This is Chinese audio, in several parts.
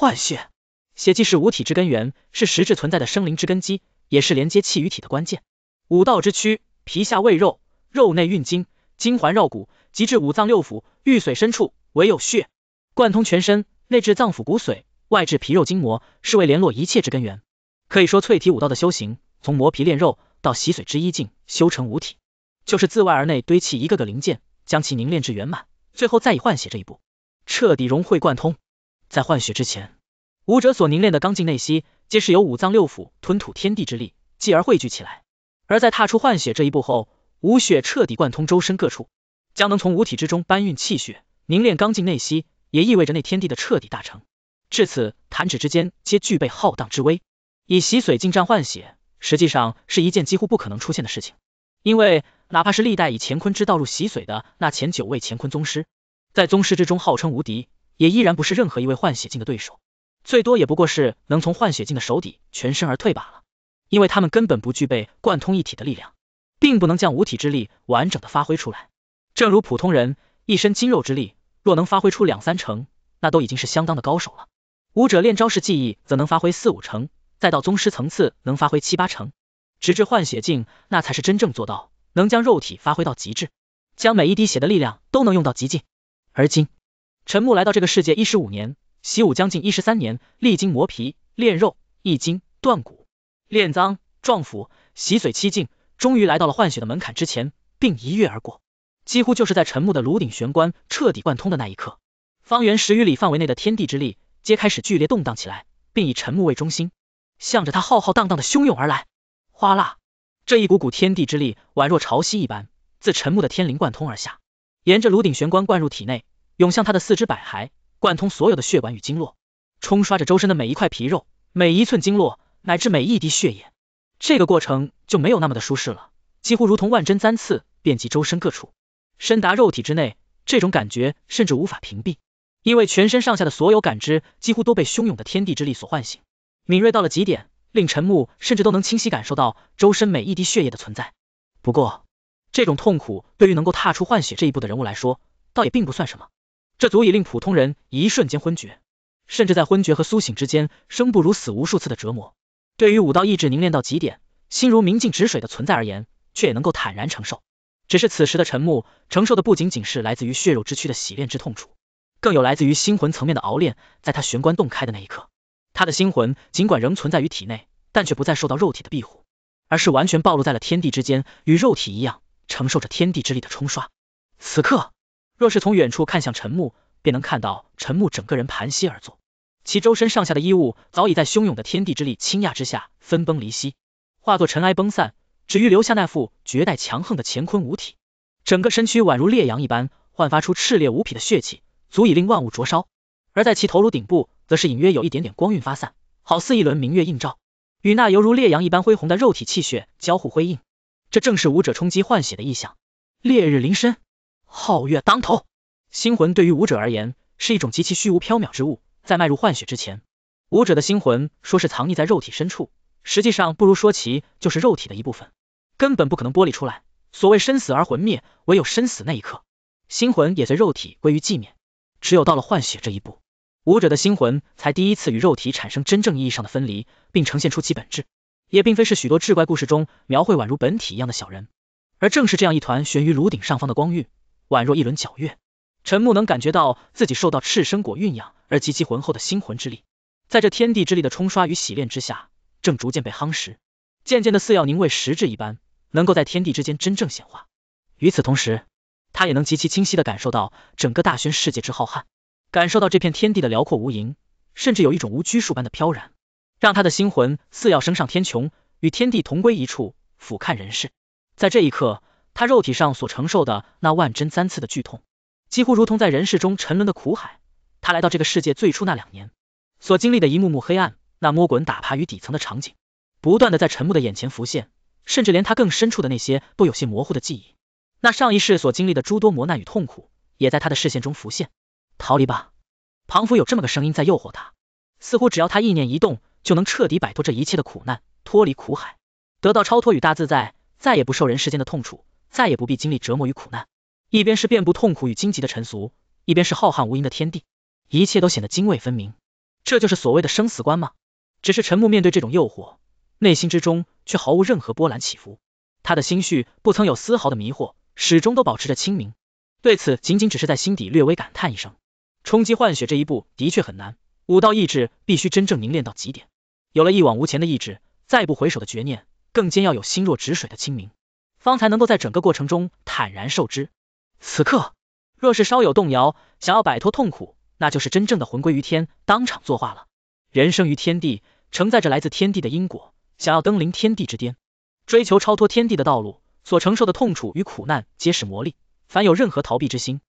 换血，血既是五体之根源，是实质存在的生灵之根基，也是连接气与体的关键。五道之躯，皮下胃肉，肉内蕴经，经环绕骨，极至五脏六腑、玉髓深处，唯有血贯通全身，内至脏腑骨髓，外至皮肉筋膜，是为联络一切之根源。可以说，淬体五道的修行，从磨皮炼肉到洗髓之一境，修成五体，就是自外而内堆砌一个个零件，将其凝练至圆满，最后再以换血这一步，彻底融会贯通。在换血之前，武者所凝练的刚劲内息，皆是由五脏六腑吞吐天地之力，继而汇聚起来。而在踏出换血这一步后，武血彻底贯通周身各处，将能从五体之中搬运气血，凝练刚劲内息，也意味着那天地的彻底大成。至此，弹指之间皆具备浩荡之威。以洗髓进战换血，实际上是一件几乎不可能出现的事情，因为哪怕是历代以乾坤之道入洗髓的那前九位乾坤宗师，在宗师之中号称无敌。也依然不是任何一位换血境的对手，最多也不过是能从换血境的手底全身而退罢了，因为他们根本不具备贯通一体的力量，并不能将五体之力完整的发挥出来。正如普通人一身筋肉之力，若能发挥出两三成，那都已经是相当的高手了。武者练招式技艺，则能发挥四五成，再到宗师层次，能发挥七八成，直至换血境，那才是真正做到能将肉体发挥到极致，将每一滴血的力量都能用到极尽。而今。陈木来到这个世界一十五年，习武将近一十三年，历经磨皮、练肉、易筋、断骨、炼脏、壮腑、洗髓七境，终于来到了换血的门槛之前，并一跃而过。几乎就是在陈木的颅顶玄关彻底贯通的那一刻，方圆十余里范围内的天地之力皆开始剧烈动荡起来，并以陈木为中心，向着他浩浩荡荡的汹涌而来。哗啦！这一股股天地之力宛若潮汐一般，自陈木的天灵贯通而下，沿着颅顶玄关灌入体内。涌向他的四肢百骸，贯通所有的血管与经络，冲刷着周身的每一块皮肉，每一寸经络，乃至每一滴血液。这个过程就没有那么的舒适了，几乎如同万针簪刺，遍及周身各处，深达肉体之内。这种感觉甚至无法屏蔽，因为全身上下的所有感知几乎都被汹涌的天地之力所唤醒，敏锐到了极点，令陈木甚至都能清晰感受到周身每一滴血液的存在。不过，这种痛苦对于能够踏出换血这一步的人物来说，倒也并不算什么。这足以令普通人一瞬间昏厥，甚至在昏厥和苏醒之间，生不如死无数次的折磨，对于武道意志凝练到极点，心如明镜止水的存在而言，却也能够坦然承受。只是此时的陈木承受的不仅仅是来自于血肉之躯的洗炼之痛楚，更有来自于心魂层面的熬炼。在他玄关洞开的那一刻，他的心魂尽管仍存在于体内，但却不再受到肉体的庇护，而是完全暴露在了天地之间，与肉体一样承受着天地之力的冲刷。此刻。若是从远处看向陈木，便能看到陈木整个人盘膝而坐，其周身上下的衣物早已在汹涌的天地之力倾压之下分崩离析，化作尘埃崩散，只余留下那副绝代强横的乾坤五体。整个身躯宛如烈阳一般，焕发出炽烈无匹的血气，足以令万物灼烧。而在其头颅顶部，则是隐约有一点点光晕发散，好似一轮明月映照，与那犹如烈阳一般恢宏的肉体气血交互辉映。这正是武者冲击换血的意象，烈日临身。皓月当头，星魂对于武者而言是一种极其虚无缥缈之物，在迈入幻血之前，武者的心魂说是藏匿在肉体深处，实际上不如说其就是肉体的一部分，根本不可能剥离出来。所谓生死而魂灭，唯有生死那一刻，星魂也随肉体归于寂灭。只有到了幻血这一步，武者的心魂才第一次与肉体产生真正意义上的分离，并呈现出其本质，也并非是许多志怪故事中描绘宛如本体一样的小人，而正是这样一团悬于颅顶上方的光晕。宛若一轮皎月，陈木能感觉到自己受到赤生果蕴养而极其浑厚的心魂之力，在这天地之力的冲刷与洗炼之下，正逐渐被夯实，渐渐的似要凝为实质一般，能够在天地之间真正显化。与此同时，他也能极其清晰的感受到整个大玄世界之浩瀚，感受到这片天地的辽阔无垠，甚至有一种无拘束般的飘然，让他的心魂似要升上天穹，与天地同归一处，俯瞰人世。在这一刻。他肉体上所承受的那万针三刺的剧痛，几乎如同在人世中沉沦的苦海。他来到这个世界最初那两年所经历的一幕幕黑暗，那摸滚打爬于底层的场景，不断的在陈木的眼前浮现。甚至连他更深处的那些都有些模糊的记忆，那上一世所经历的诸多磨难与痛苦，也在他的视线中浮现。逃离吧，庞福有这么个声音在诱惑他，似乎只要他意念一动，就能彻底摆脱这一切的苦难，脱离苦海，得到超脱与大自在，再也不受人世间的痛楚。再也不必经历折磨与苦难，一边是遍布痛苦与荆棘的尘俗，一边是浩瀚无垠的天地，一切都显得泾渭分明。这就是所谓的生死观吗？只是陈木面对这种诱惑，内心之中却毫无任何波澜起伏，他的心绪不曾有丝毫的迷惑，始终都保持着清明。对此，仅仅只是在心底略微感叹一声。冲击幻血这一步的确很难，武道意志必须真正凝练到极点，有了一往无前的意志，再不回首的绝念，更兼要有心若止水的清明。方才能够在整个过程中坦然受之。此刻若是稍有动摇，想要摆脱痛苦，那就是真正的魂归于天，当场作化了。人生于天地，承载着来自天地的因果，想要登临天地之巅，追求超脱天地的道路，所承受的痛楚与苦难皆是磨砺。凡有任何逃避之心，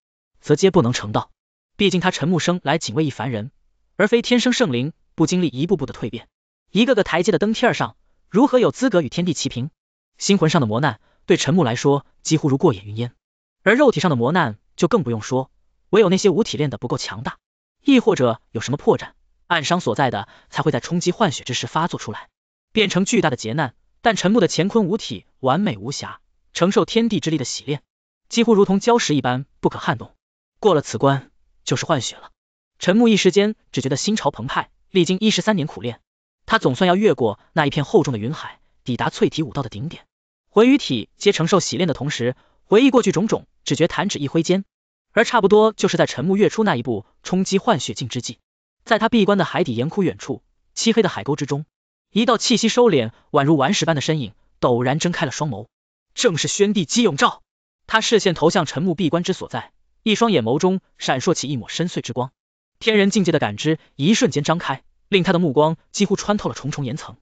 则皆不能成道。毕竟他陈木生来仅为一凡人，而非天生圣灵，不经历一步步的蜕变，一个个台阶的登梯儿上，如何有资格与天地齐平？心魂上的磨难。对陈木来说，几乎如过眼云烟，而肉体上的磨难就更不用说，唯有那些武体练的不够强大，亦或者有什么破绽、暗伤所在的，才会在冲击换血之时发作出来，变成巨大的劫难。但陈木的乾坤五体完美无瑕，承受天地之力的洗练，几乎如同礁石一般不可撼动。过了此关，就是换血了。陈木一时间只觉得心潮澎湃，历经一十三年苦练，他总算要越过那一片厚重的云海，抵达淬体武道的顶点。魂与体皆承受洗炼的同时，回忆过去种种，只觉弹指一挥间。而差不多就是在陈木跃出那一步冲击幻血境之际，在他闭关的海底岩窟远处，漆黑的海沟之中，一道气息收敛，宛如顽石般的身影陡然睁开了双眸，正是宣帝姬永照。他视线投向陈木闭关之所在，一双眼眸中闪烁起一抹深邃之光，天人境界的感知一瞬间张开，令他的目光几乎穿透了重重岩层，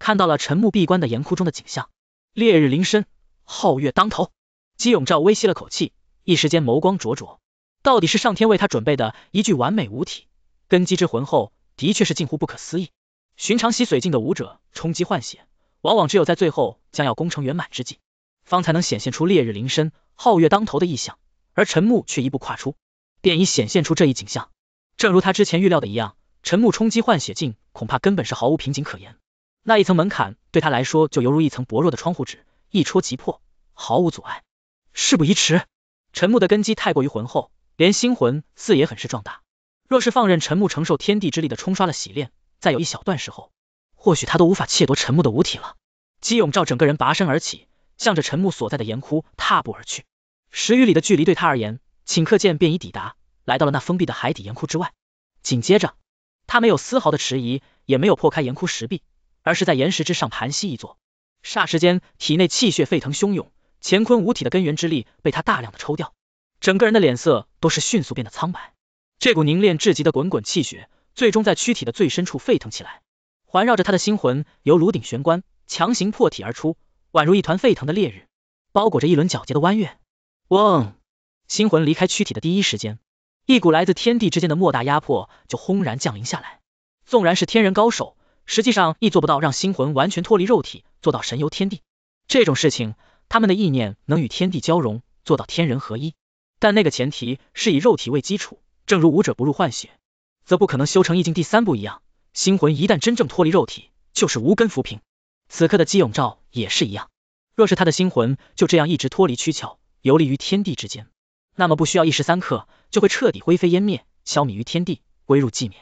看到了陈木闭关的岩窟中的景象。烈日临身，皓月当头，姬永照微吸了口气，一时间眸光灼灼，到底是上天为他准备的一具完美武体，根基之浑厚，的确是近乎不可思议。寻常洗髓境的武者冲击换血，往往只有在最后将要功成圆满之际，方才能显现出烈日临身，皓月当头的意象，而陈木却一步跨出，便已显现出这一景象。正如他之前预料的一样，陈木冲击换血境，恐怕根本是毫无瓶颈可言。那一层门槛对他来说就犹如一层薄弱的窗户纸，一戳即破，毫无阻碍。事不宜迟，陈木的根基太过于浑厚，连星魂似也很是壮大。若是放任陈木承受天地之力的冲刷了洗炼，再有一小段时候，或许他都无法窃夺陈木的五体了。姬永照整个人拔身而起，向着陈木所在的岩窟踏步而去。十余里的距离对他而言，顷刻间便已抵达，来到了那封闭的海底岩窟之外。紧接着，他没有丝毫的迟疑，也没有破开岩窟石壁。而是在岩石之上盘膝一坐，霎时间体内气血沸腾汹涌，乾坤五体的根源之力被他大量的抽掉，整个人的脸色都是迅速变得苍白。这股凝练至极的滚滚气血，最终在躯体的最深处沸腾起来，环绕着他的心魂由颅顶玄关强行破体而出，宛如一团沸腾的烈日，包裹着一轮皎洁的弯月。嗡，心魂离开躯体的第一时间，一股来自天地之间的莫大压迫就轰然降临下来，纵然是天人高手。实际上亦做不到让心魂完全脱离肉体，做到神游天地这种事情，他们的意念能与天地交融，做到天人合一。但那个前提是以肉体为基础，正如武者不入幻血，则不可能修成意境第三步一样。心魂一旦真正脱离肉体，就是无根浮萍。此刻的姬永照也是一样，若是他的心魂就这样一直脱离躯壳，游离于天地之间，那么不需要一时三刻，就会彻底灰飞烟灭，消弭于天地，归入寂灭。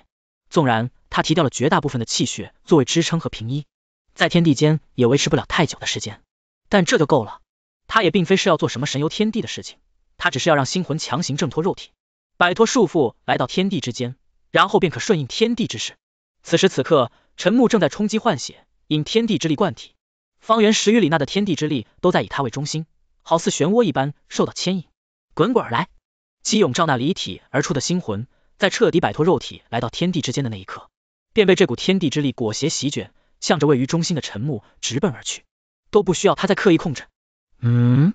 纵然。他提掉了绝大部分的气血作为支撑和平一，在天地间也维持不了太久的时间，但这就够了。他也并非是要做什么神游天地的事情，他只是要让星魂强行挣脱肉体，摆脱束缚，来到天地之间，然后便可顺应天地之势。此时此刻，陈木正在冲击换血，引天地之力灌体，方圆十余里那的天地之力都在以他为中心，好似漩涡一般受到牵引，滚滚而来。激涌照那离体而出的星魂，在彻底摆脱肉体来到天地之间的那一刻。便被这股天地之力裹挟席卷，向着位于中心的沉木直奔而去，都不需要他再刻意控制。嗯，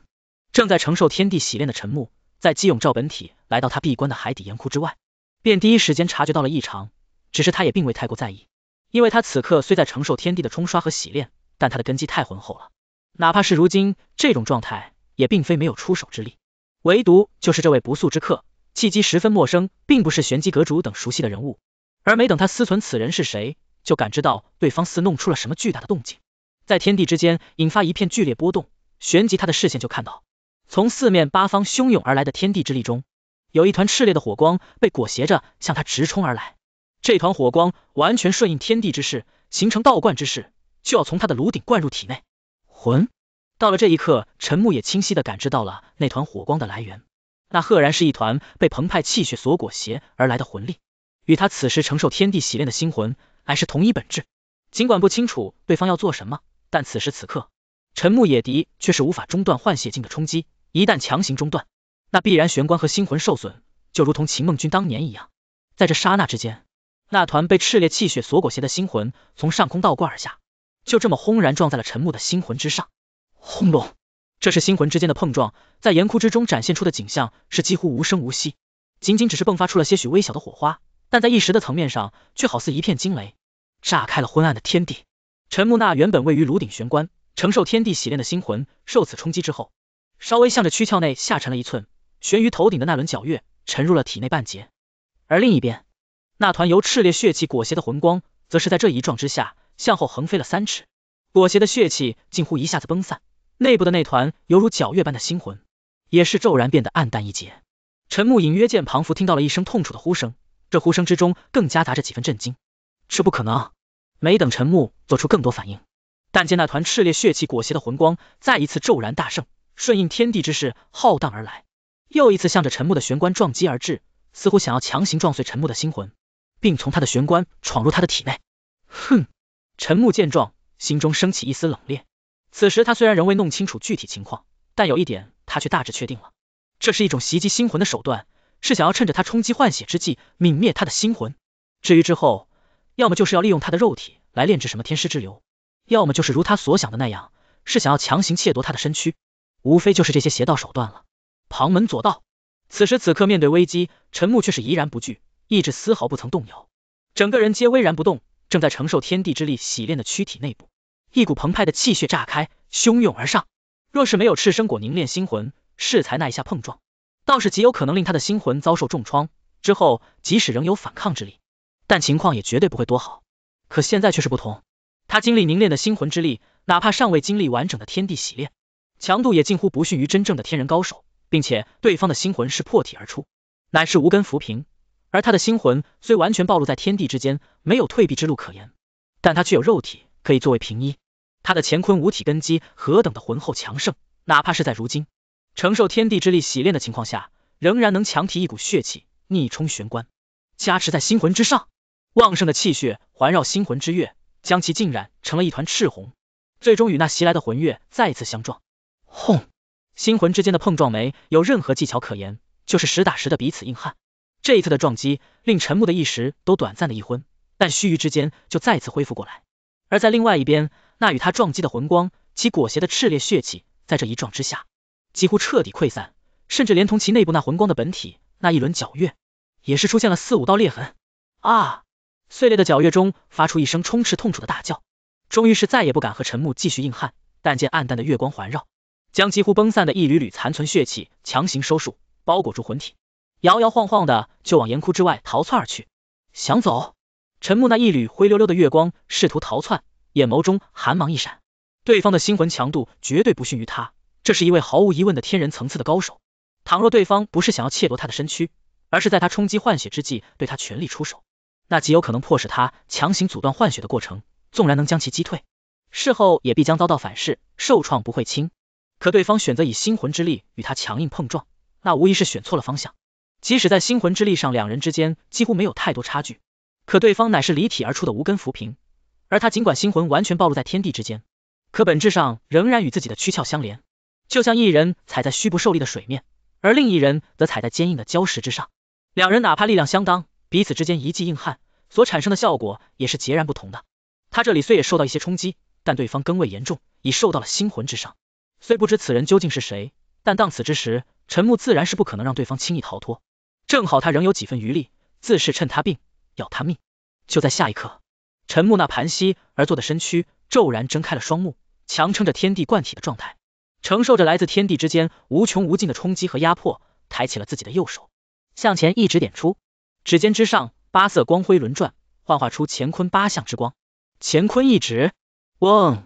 正在承受天地洗炼的陈木，在姬永照本体来到他闭关的海底岩窟之外，便第一时间察觉到了异常，只是他也并未太过在意，因为他此刻虽在承受天地的冲刷和洗炼，但他的根基太浑厚了，哪怕是如今这种状态，也并非没有出手之力。唯独就是这位不速之客，契机十分陌生，并不是玄机阁主等熟悉的人物。而没等他思忖此人是谁，就感知到对方似弄出了什么巨大的动静，在天地之间引发一片剧烈波动。旋即他的视线就看到，从四面八方汹涌而来的天地之力中，有一团炽烈的火光被裹挟着向他直冲而来。这团火光完全顺应天地之势，形成倒灌之势，就要从他的颅顶灌入体内。魂到了这一刻，陈木也清晰的感知到了那团火光的来源，那赫然是一团被澎湃气血所裹挟而来的魂力。与他此时承受天地洗炼的星魂，乃是同一本质。尽管不清楚对方要做什么，但此时此刻，陈木野敌却是无法中断换血境的冲击。一旦强行中断，那必然玄关和星魂受损，就如同秦梦君当年一样。在这刹那之间，那团被炽烈气血所裹挟的星魂，从上空倒挂而下，就这么轰然撞在了陈木的星魂之上。轰隆！这是星魂之间的碰撞，在岩窟之中展现出的景象是几乎无声无息，仅仅只是迸发出了些许微小的火花。但在一时的层面上，却好似一片惊雷，炸开了昏暗的天地。陈木那原本位于颅顶玄关，承受天地洗炼的星魂，受此冲击之后，稍微向着躯壳内下沉了一寸，悬于头顶的那轮皎月沉入了体内半截。而另一边，那团由炽烈血气裹挟的魂光，则是在这一撞之下，向后横飞了三尺，裹挟的血气近乎一下子崩散，内部的那团犹如皎月般的星魂，也是骤然变得暗淡一截。陈木隐约见庞福听到了一声痛楚的呼声。这呼声之中更夹杂着几分震惊，这不可能！没等陈木做出更多反应，但见那团炽烈血气裹挟的魂光再一次骤然大盛，顺应天地之势浩荡而来，又一次向着陈木的玄关撞击而至，似乎想要强行撞碎陈木的心魂，并从他的玄关闯入他的体内。哼！陈木见状，心中升起一丝冷冽。此时他虽然仍未弄清楚具体情况，但有一点他却大致确定了，这是一种袭击心魂的手段。是想要趁着他冲击换血之际，泯灭他的心魂。至于之后，要么就是要利用他的肉体来炼制什么天师之流，要么就是如他所想的那样，是想要强行窃夺他的身躯，无非就是这些邪道手段了。旁门左道。此时此刻面对危机，陈木却是怡然不惧，意志丝毫不曾动摇，整个人皆巍然不动。正在承受天地之力洗炼的躯体内部，一股澎湃的气血炸开，汹涌而上。若是没有赤生果凝练心魂，适才那一下碰撞。倒是极有可能令他的星魂遭受重创，之后即使仍有反抗之力，但情况也绝对不会多好。可现在却是不同，他经历凝练的星魂之力，哪怕尚未经历完整的天地洗炼，强度也近乎不逊于真正的天人高手，并且对方的星魂是破体而出，乃是无根浮萍，而他的星魂虽完全暴露在天地之间，没有退避之路可言，但他却有肉体可以作为凭依，他的乾坤五体根基何等的浑厚强盛，哪怕是在如今。承受天地之力洗炼的情况下，仍然能强提一股血气逆冲玄关，加持在星魂之上。旺盛的气血环绕星魂之月，将其浸染成了一团赤红，最终与那袭来的魂月再次相撞。轰！星魂之间的碰撞没有任何技巧可言，就是实打实的彼此硬汉。这一次的撞击令陈木的一时都短暂的一昏，但须臾之间就再次恢复过来。而在另外一边，那与他撞击的魂光，其裹挟的炽烈血气在这一撞之下。几乎彻底溃散，甚至连同其内部那魂光的本体，那一轮皎月，也是出现了四五道裂痕。啊！碎裂的皎月中，发出一声充斥痛楚的大叫，终于是再也不敢和陈木继续硬汉。但见暗淡的月光环绕，将几乎崩散的一缕缕残存血气强行收束，包裹住魂体，摇摇晃晃的就往岩窟之外逃窜而去。想走？陈木那一缕灰溜溜的月光试图逃窜，眼眸中寒芒一闪，对方的心魂强度绝对不逊于他。这是一位毫无疑问的天人层次的高手。倘若对方不是想要窃夺他的身躯，而是在他冲击换血之际对他全力出手，那极有可能迫使他强行阻断换血的过程。纵然能将其击退，事后也必将遭到反噬，受创不会轻。可对方选择以星魂之力与他强硬碰撞，那无疑是选错了方向。即使在星魂之力上两人之间几乎没有太多差距，可对方乃是离体而出的无根浮萍，而他尽管星魂完全暴露在天地之间，可本质上仍然与自己的躯壳相连。就像一人踩在虚不受力的水面，而另一人则踩在坚硬的礁石之上。两人哪怕力量相当，彼此之间一记硬汉所产生的效果也是截然不同的。他这里虽也受到一些冲击，但对方更为严重，已受到了心魂之伤。虽不知此人究竟是谁，但当此之时，陈木自然是不可能让对方轻易逃脱。正好他仍有几分余力，自是趁他病要他命。就在下一刻，陈木那盘膝而坐的身躯骤然睁开了双目，强撑着天地贯体的状态。承受着来自天地之间无穷无尽的冲击和压迫，抬起了自己的右手，向前一指点出，指尖之上八色光辉轮转，幻化出乾坤八象之光，乾坤一指，嗡，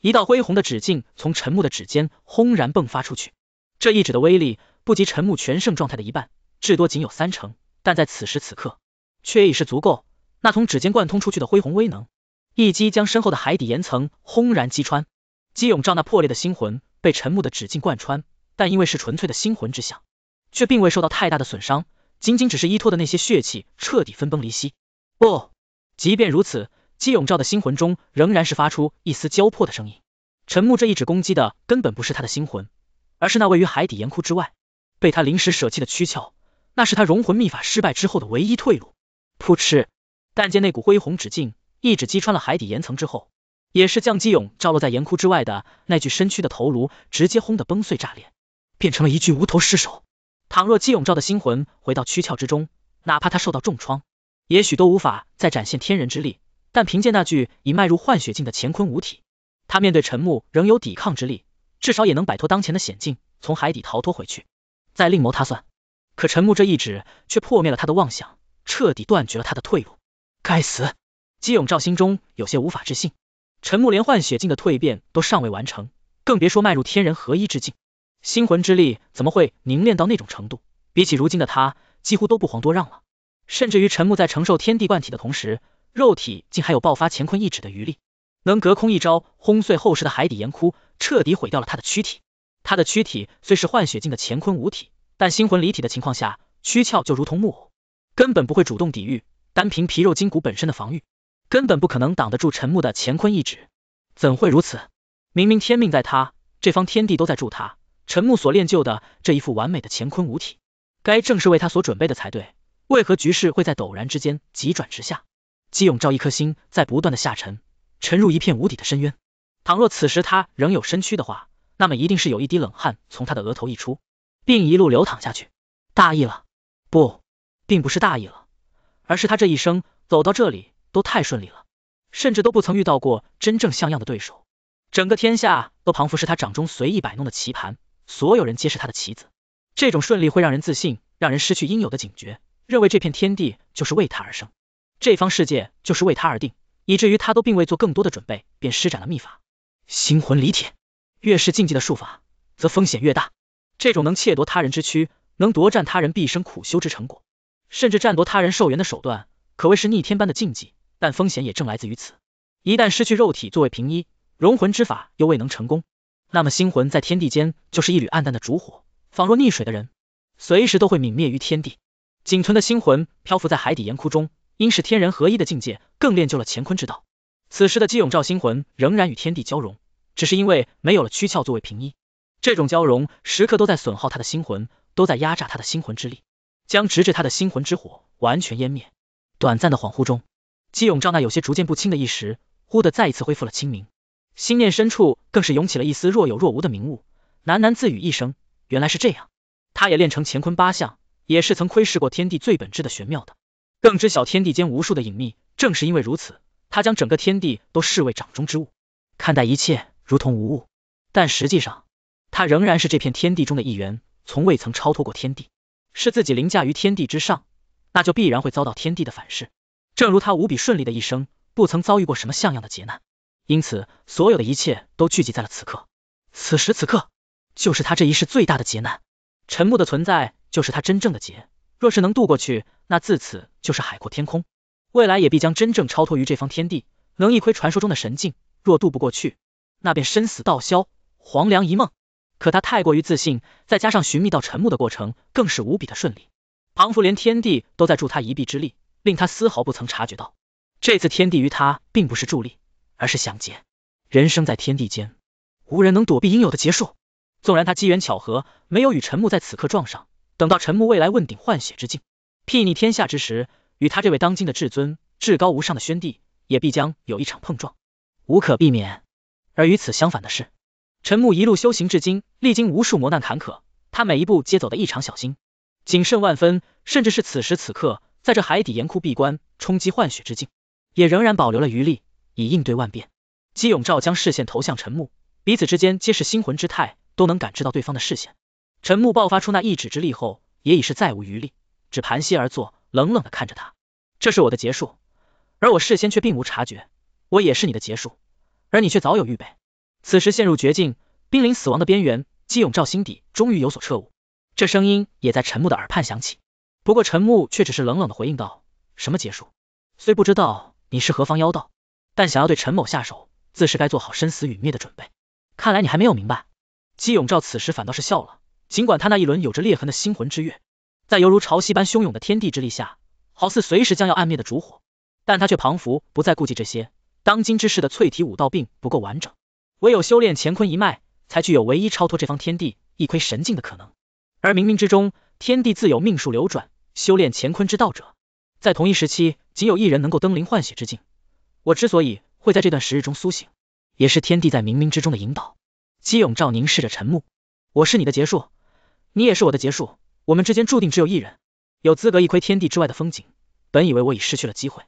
一道恢宏的指劲从陈木的指尖轰然迸发出去。这一指的威力不及陈木全盛状态的一半，至多仅有三成，但在此时此刻却已是足够。那从指尖贯通出去的恢宏威能，一击将身后的海底岩层轰然击穿，激涌照那破裂的星魂。被陈木的指劲贯穿，但因为是纯粹的星魂之象，却并未受到太大的损伤，仅仅只是依托的那些血气彻底分崩离析。不，即便如此，姬永照的星魂中仍然是发出一丝焦破的声音。陈木这一指攻击的根本不是他的星魂，而是那位于海底岩窟之外，被他临时舍弃的躯壳，那是他融魂秘法失败之后的唯一退路。扑哧，但见那股恢宏指劲一指击穿了海底岩层之后。也是将姬永照落在岩窟之外的那具身躯的头颅直接轰得崩碎炸裂，变成了一具无头尸首。倘若姬永照的心魂回到躯壳之中，哪怕他受到重创，也许都无法再展现天人之力。但凭借那具已迈入幻雪境的乾坤无体，他面对陈木仍有抵抗之力，至少也能摆脱当前的险境，从海底逃脱回去，再另谋他算。可陈木这一指却破灭了他的妄想，彻底断绝了他的退路。该死！姬永照心中有些无法置信。陈木连幻血境的蜕变都尚未完成，更别说迈入天人合一之境，星魂之力怎么会凝练到那种程度？比起如今的他，几乎都不遑多让了。甚至于陈木在承受天地贯体的同时，肉体竟还有爆发乾坤一指的余力，能隔空一招轰碎厚实的海底岩窟，彻底毁掉了他的躯体。他的躯体虽是幻血境的乾坤五体，但星魂离体的情况下，躯壳就如同木偶，根本不会主动抵御，单凭皮肉筋骨本身的防御。根本不可能挡得住陈木的乾坤一指，怎会如此？明明天命在他，这方天地都在助他。陈木所练就的这一副完美的乾坤五体，该正是为他所准备的才对。为何局势会在陡然之间急转直下？姬永照一颗心在不断的下沉，沉入一片无底的深渊。倘若此时他仍有身躯的话，那么一定是有一滴冷汗从他的额头溢出，并一路流淌下去。大意了，不，并不是大意了，而是他这一生走到这里。都太顺利了，甚至都不曾遇到过真正像样的对手。整个天下都仿佛是他掌中随意摆弄的棋盘，所有人皆是他的棋子。这种顺利会让人自信，让人失去应有的警觉，认为这片天地就是为他而生，这方世界就是为他而定，以至于他都并未做更多的准备便施展了秘法。星魂离铁。越是禁忌的术法，则风险越大。这种能窃夺他人之躯，能夺占他人毕生苦修之成果，甚至占夺他人寿元的手段，可谓是逆天般的禁忌。但风险也正来自于此，一旦失去肉体作为平一，融魂之法又未能成功，那么星魂在天地间就是一缕暗淡的烛火，仿若溺水的人，随时都会泯灭于天地。仅存的星魂漂浮在海底岩窟中，因是天人合一的境界，更练就了乾坤之道。此时的姬永照星魂仍然与天地交融，只是因为没有了躯壳作为平一，这种交融时刻都在损耗他的星魂，都在压榨他的星魂之力，将直至他的星魂之火完全湮灭。短暂的恍惚中。姬永照那有些逐渐不清的意识，忽的再一次恢复了清明，心念深处更是涌起了一丝若有若无的明悟，喃喃自语一声：“原来是这样。”他也练成乾坤八相，也是曾窥视过天地最本质的玄妙的，更知晓天地间无数的隐秘。正是因为如此，他将整个天地都视为掌中之物，看待一切如同无物。但实际上，他仍然是这片天地中的一员，从未曾超脱过天地。是自己凌驾于天地之上，那就必然会遭到天地的反噬。正如他无比顺利的一生，不曾遭遇过什么像样的劫难，因此所有的一切都聚集在了此刻。此时此刻，就是他这一世最大的劫难。沉木的存在就是他真正的劫，若是能渡过去，那自此就是海阔天空，未来也必将真正超脱于这方天地，能一窥传说中的神境。若渡不过去，那便生死道消，黄粱一梦。可他太过于自信，再加上寻觅到沉木的过程更是无比的顺利，仿佛连天地都在助他一臂之力。令他丝毫不曾察觉到，这次天地于他并不是助力，而是相劫。人生在天地间，无人能躲避应有的劫数。纵然他机缘巧合没有与陈木在此刻撞上，等到陈木未来问鼎换血之境，睥睨天下之时，与他这位当今的至尊、至高无上的宣帝，也必将有一场碰撞，无可避免。而与此相反的是，陈木一路修行至今，历经无数磨难坎坷，他每一步皆走得异常小心、谨慎万分，甚至是此时此刻。在这海底岩窟闭关冲击幻雪之境，也仍然保留了余力，以应对万变。姬永照将视线投向陈木，彼此之间皆是心魂之态，都能感知到对方的视线。陈木爆发出那一指之力后，也已是再无余力，只盘膝而坐，冷冷的看着他。这是我的结束，而我事先却并无察觉，我也是你的结束，而你却早有预备。此时陷入绝境，濒临死亡的边缘，姬永照心底终于有所彻悟。这声音也在陈木的耳畔响起。不过陈木却只是冷冷的回应道：“什么结束？虽不知道你是何方妖道，但想要对陈某下手，自是该做好生死陨灭的准备。看来你还没有明白。”姬永照此时反倒是笑了。尽管他那一轮有着裂痕的星魂之月，在犹如潮汐般汹涌的天地之力下，好似随时将要暗灭的烛火，但他却彷佛不再顾及这些。当今之世的淬体武道并不够完整，唯有修炼乾坤一脉，才具有唯一超脱这方天地一窥神境的可能。而冥冥之中，天地自有命数流转。修炼乾坤之道者，在同一时期，仅有一人能够登临换血之境。我之所以会在这段时日中苏醒，也是天地在冥冥之中的引导。姬永照凝视着陈木，我是你的结束，你也是我的结束，我们之间注定只有一人有资格一窥天地之外的风景。本以为我已失去了机会，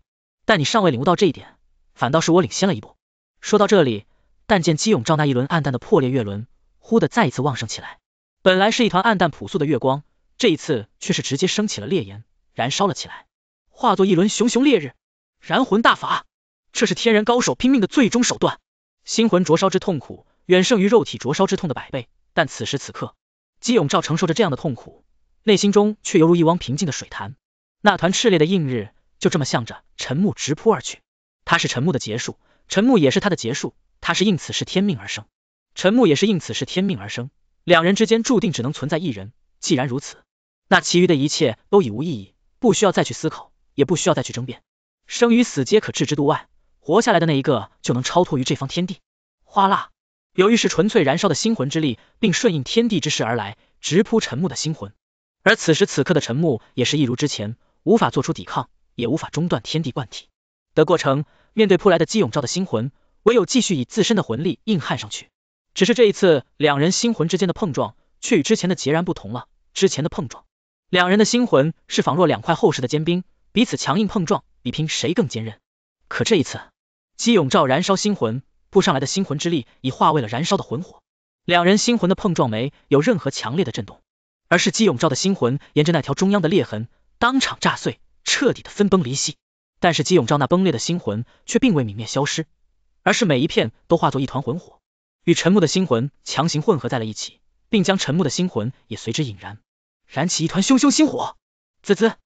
但你尚未领悟到这一点，反倒是我领先了一步。说到这里，但见姬永照那一轮暗淡的破裂月轮，忽的再一次旺盛起来。本来是一团暗淡朴素的月光。这一次却是直接升起了烈焰，燃烧了起来，化作一轮熊熊烈日。燃魂大法，这是天人高手拼命的最终手段。心魂灼烧之痛苦，远胜于肉体灼烧之痛的百倍。但此时此刻，姬永照承受着这样的痛苦，内心中却犹如一汪平静的水潭。那团炽烈的映日，就这么向着陈木直扑而去。他是陈木的结束，陈木也是他的结束。他是因此事天命而生，陈木也是因此事天命而生。两人之间注定只能存在一人。既然如此。那其余的一切都已无意义，不需要再去思考，也不需要再去争辩，生与死皆可置之度外，活下来的那一个就能超脱于这方天地。哗啦，由于是纯粹燃烧的星魂之力，并顺应天地之势而来，直扑陈木的星魂。而此时此刻的陈木也是一如之前，无法做出抵抗，也无法中断天地灌体的过程。面对扑来的姬永照的星魂，唯有继续以自身的魂力硬撼上去。只是这一次，两人心魂之间的碰撞却与之前的截然不同了，之前的碰撞。两人的心魂是仿若两块厚实的坚冰，彼此强硬碰撞，比拼谁更坚韧。可这一次，姬永照燃烧心魂，扑上来的星魂之力已化为了燃烧的魂火。两人心魂的碰撞没有任何强烈的震动，而是姬永照的心魂沿着那条中央的裂痕当场炸碎，彻底的分崩离析。但是姬永照那崩裂的心魂却并未泯灭消失，而是每一片都化作一团魂火，与沉木的心魂强行混合在了一起，并将沉木的心魂也随之引燃。燃起一团熊熊星火，滋滋，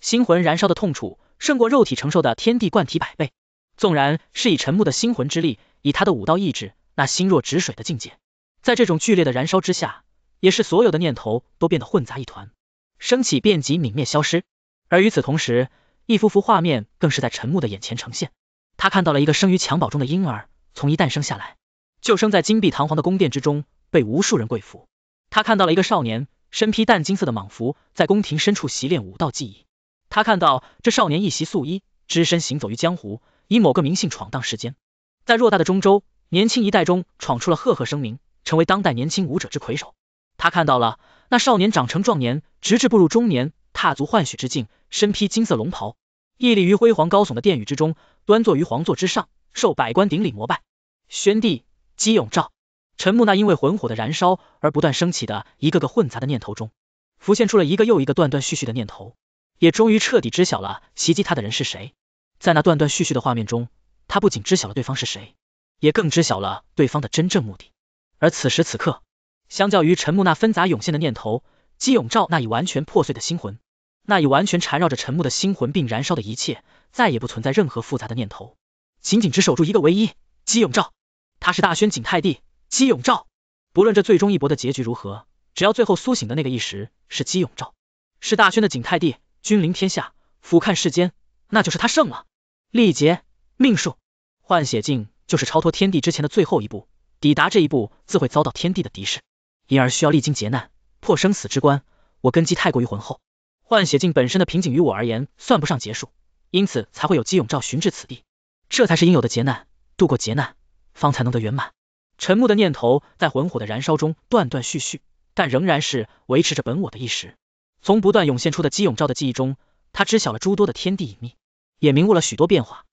心魂燃烧的痛楚，胜过肉体承受的天地灌体百倍。纵然是以陈木的心魂之力，以他的武道意志，那心若止水的境界，在这种剧烈的燃烧之下，也是所有的念头都变得混杂一团，升起便即泯灭消失。而与此同时，一幅幅画面更是在陈木的眼前呈现。他看到了一个生于襁褓中的婴儿，从一诞生下来，就生在金碧堂皇的宫殿之中，被无数人跪服。他看到了一个少年。身披淡金色的蟒服，在宫廷深处习练武道技艺。他看到这少年一袭素衣，只身行走于江湖，以某个名姓闯荡世间，在偌大的中州，年轻一代中闯出了赫赫声名，成为当代年轻武者之魁首。他看到了那少年长成壮年，直至步入中年，踏足幻许之境，身披金色龙袍，屹立于辉煌高耸的殿宇之中，端坐于皇座之上，受百官顶礼膜拜。宣帝姬永照。陈木那因为魂火的燃烧而不断升起的一个个混杂的念头中，浮现出了一个又一个断断续续的念头，也终于彻底知晓了袭击他的人是谁。在那断断续续的画面中，他不仅知晓了对方是谁，也更知晓了对方的真正目的。而此时此刻，相较于陈木那纷杂涌现的念头，姬永照那已完全破碎的心魂，那已完全缠绕着陈木的心魂并燃烧的一切，再也不存在任何复杂的念头，仅仅只守住一个唯一，姬永照，他是大宣景泰帝。姬永照，不论这最终一搏的结局如何，只要最后苏醒的那个一时是姬永照，是大宣的景泰帝，君临天下，俯瞰世间，那就是他胜了。历劫、命数、幻血境，就是超脱天地之前的最后一步，抵达这一步，自会遭到天地的敌视，因而需要历经劫难，破生死之关。我根基太过于浑厚，幻血境本身的瓶颈于我而言算不上结束，因此才会有姬永照寻至此地，这才是应有的劫难，渡过劫难，方才能得圆满。陈木的念头在魂火的燃烧中断断续续，但仍然是维持着本我的意识。从不断涌现出的姬永照的记忆中，他知晓了诸多的天地隐秘，也明悟了许多变化。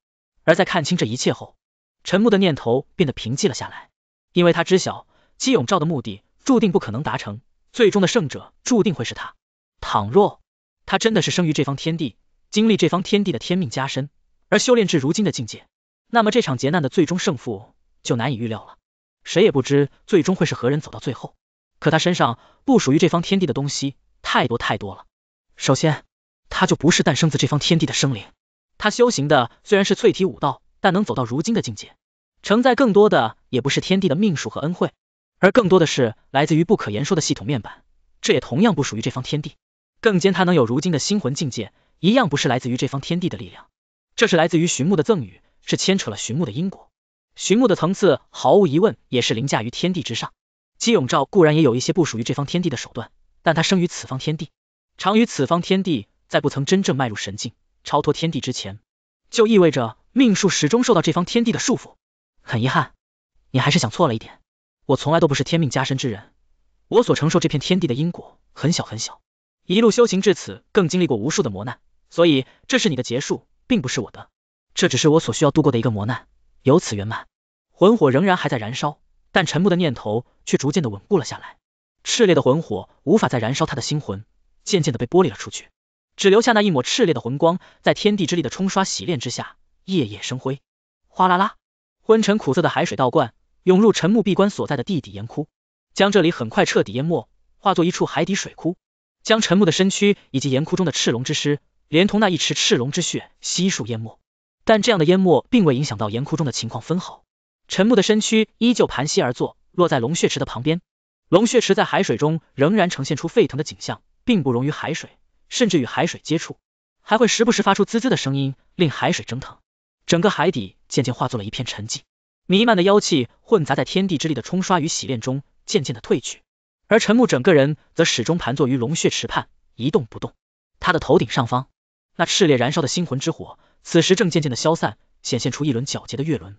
而在看清这一切后，陈木的念头变得平静了下来，因为他知晓姬永照的目的注定不可能达成，最终的胜者注定会是他。倘若他真的是生于这方天地，经历这方天地的天命加身，而修炼至如今的境界，那么这场劫难的最终胜负就难以预料了。谁也不知最终会是何人走到最后，可他身上不属于这方天地的东西太多太多了。首先，他就不是诞生自这方天地的生灵，他修行的虽然是淬体武道，但能走到如今的境界，承载更多的也不是天地的命数和恩惠，而更多的是来自于不可言说的系统面板，这也同样不属于这方天地。更兼他能有如今的心魂境界，一样不是来自于这方天地的力量，这是来自于寻木的赠与，是牵扯了寻木的因果。寻墓的层次毫无疑问也是凌驾于天地之上。姬永照固然也有一些不属于这方天地的手段，但他生于此方天地，长于此方天地，在不曾真正迈入神境、超脱天地之前，就意味着命数始终受到这方天地的束缚。很遗憾，你还是想错了一点。我从来都不是天命加身之人，我所承受这片天地的因果很小很小。一路修行至此，更经历过无数的磨难，所以这是你的结束，并不是我的。这只是我所需要度过的一个磨难。由此圆满，魂火仍然还在燃烧，但沉木的念头却逐渐的稳固了下来。炽烈的魂火无法再燃烧他的心魂，渐渐的被剥离了出去，只留下那一抹炽烈的魂光，在天地之力的冲刷洗炼之下，夜夜生辉。哗啦啦，昏沉苦涩的海水倒灌，涌入沉木闭关所在的地底岩窟，将这里很快彻底淹没，化作一处海底水窟，将沉木的身躯以及岩窟中的赤龙之尸，连同那一池赤龙之血，悉数淹没。但这样的淹没并未影响到岩窟中的情况分毫，陈木的身躯依旧盘膝而坐，落在龙血池的旁边。龙血池在海水中仍然呈现出沸腾的景象，并不溶于海水，甚至与海水接触，还会时不时发出滋滋的声音，令海水蒸腾。整个海底渐渐化作了一片沉寂，弥漫的妖气混杂在天地之力的冲刷与洗炼中，渐渐的褪去。而陈木整个人则始终盘坐于龙血池畔，一动不动。他的头顶上方，那炽烈燃烧的星魂之火。此时正渐渐的消散，显现出一轮皎洁的月轮。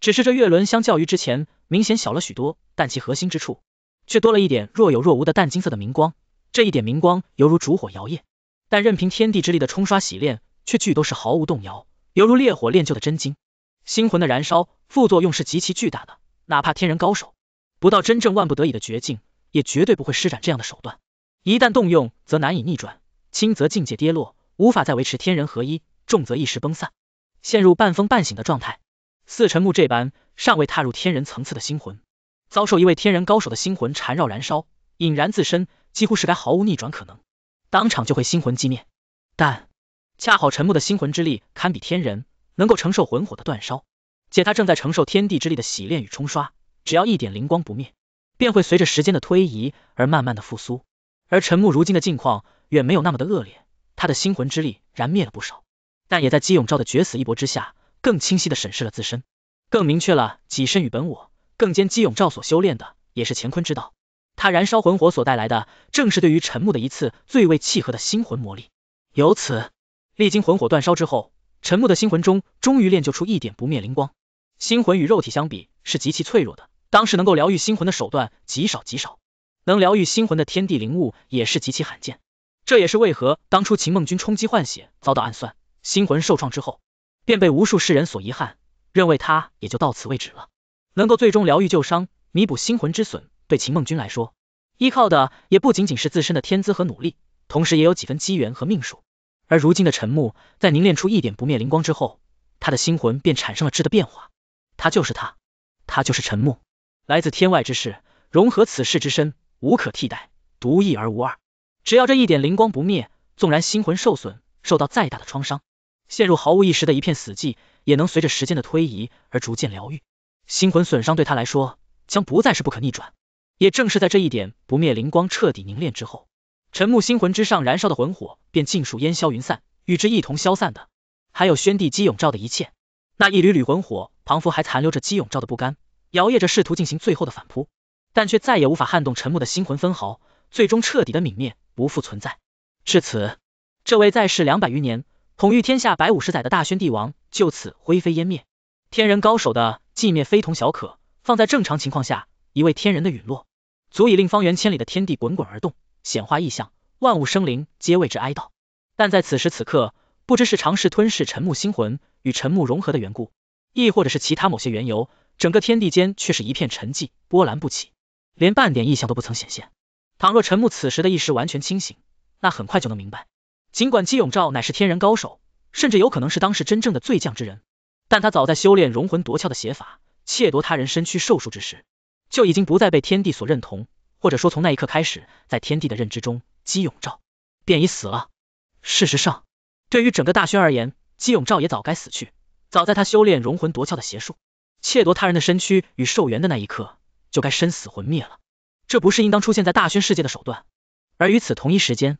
只是这月轮相较于之前明显小了许多，但其核心之处却多了一点若有若无的淡金色的明光。这一点明光犹如烛火摇曳，但任凭天地之力的冲刷洗炼，却俱都是毫无动摇，犹如烈火炼就的真金。星魂的燃烧副作用是极其巨大的，哪怕天人高手，不到真正万不得已的绝境，也绝对不会施展这样的手段。一旦动用，则难以逆转，轻则境界跌落，无法再维持天人合一。重则一时崩散，陷入半疯半醒的状态。似陈木这般尚未踏入天人层次的心魂，遭受一位天人高手的心魂缠绕燃烧，引燃自身，几乎是该毫无逆转可能，当场就会心魂寂灭。但恰好陈木的心魂之力堪比天人，能够承受魂火的煅烧，且他正在承受天地之力的洗炼与冲刷，只要一点灵光不灭，便会随着时间的推移而慢慢的复苏。而陈木如今的境况远没有那么的恶劣，他的心魂之力燃灭了不少。但也在姬永照的决死一搏之下，更清晰的审视了自身，更明确了己身与本我。更兼姬永照所修炼的也是乾坤之道，他燃烧魂火所带来的，正是对于陈木的一次最为契合的心魂魔力。由此，历经魂火煅烧之后，陈木的心魂中终于练就出一点不灭灵光。心魂与肉体相比是极其脆弱的，当时能够疗愈心魂的手段极少极少，能疗愈心魂的天地灵物也是极其罕见。这也是为何当初秦梦君冲击换血遭到暗算。心魂受创之后，便被无数世人所遗憾，认为他也就到此为止了。能够最终疗愈旧伤，弥补心魂之损，对秦梦君来说，依靠的也不仅仅是自身的天资和努力，同时也有几分机缘和命数。而如今的陈木，在凝练出一点不灭灵光之后，他的心魂便产生了质的变化。他就是他，他就是陈木，来自天外之世，融合此世之身，无可替代，独一而无二。只要这一点灵光不灭，纵然心魂受损，受到再大的创伤。陷入毫无意识的一片死寂，也能随着时间的推移而逐渐疗愈。心魂损伤对他来说将不再是不可逆转。也正是在这一点，不灭灵光彻底凝练之后，陈木心魂之上燃烧的魂火便尽数烟消云散，与之一同消散的，还有宣帝姬永照的一切。那一缕缕魂火，仿佛还残留着姬永照的不甘，摇曳着试图进行最后的反扑，但却再也无法撼动陈木的心魂分毫，最终彻底的泯灭，不复存在。至此，这位在世两百余年。统御天下百五十载的大宣帝王就此灰飞烟灭，天人高手的寂灭非同小可。放在正常情况下，一位天人的陨落，足以令方圆千里的天地滚滚而动，显化异象，万物生灵皆为之哀悼。但在此时此刻，不知是尝试吞噬沉木星魂与沉木融合的缘故，亦或者是其他某些缘由，整个天地间却是一片沉寂，波澜不起，连半点异象都不曾显现。倘若沉木此时的意识完全清醒，那很快就能明白。尽管姬永照乃是天人高手，甚至有可能是当时真正的罪将之人，但他早在修炼融魂夺窍的邪法，窃夺他人身躯寿数之时，就已经不再被天地所认同，或者说从那一刻开始，在天地的认知中，姬永照便已死了。事实上，对于整个大宣而言，姬永照也早该死去。早在他修炼融魂夺窍的邪术，窃夺他人的身躯与寿元的那一刻，就该身死魂灭了。这不是应当出现在大宣世界的手段。而与此同一时间，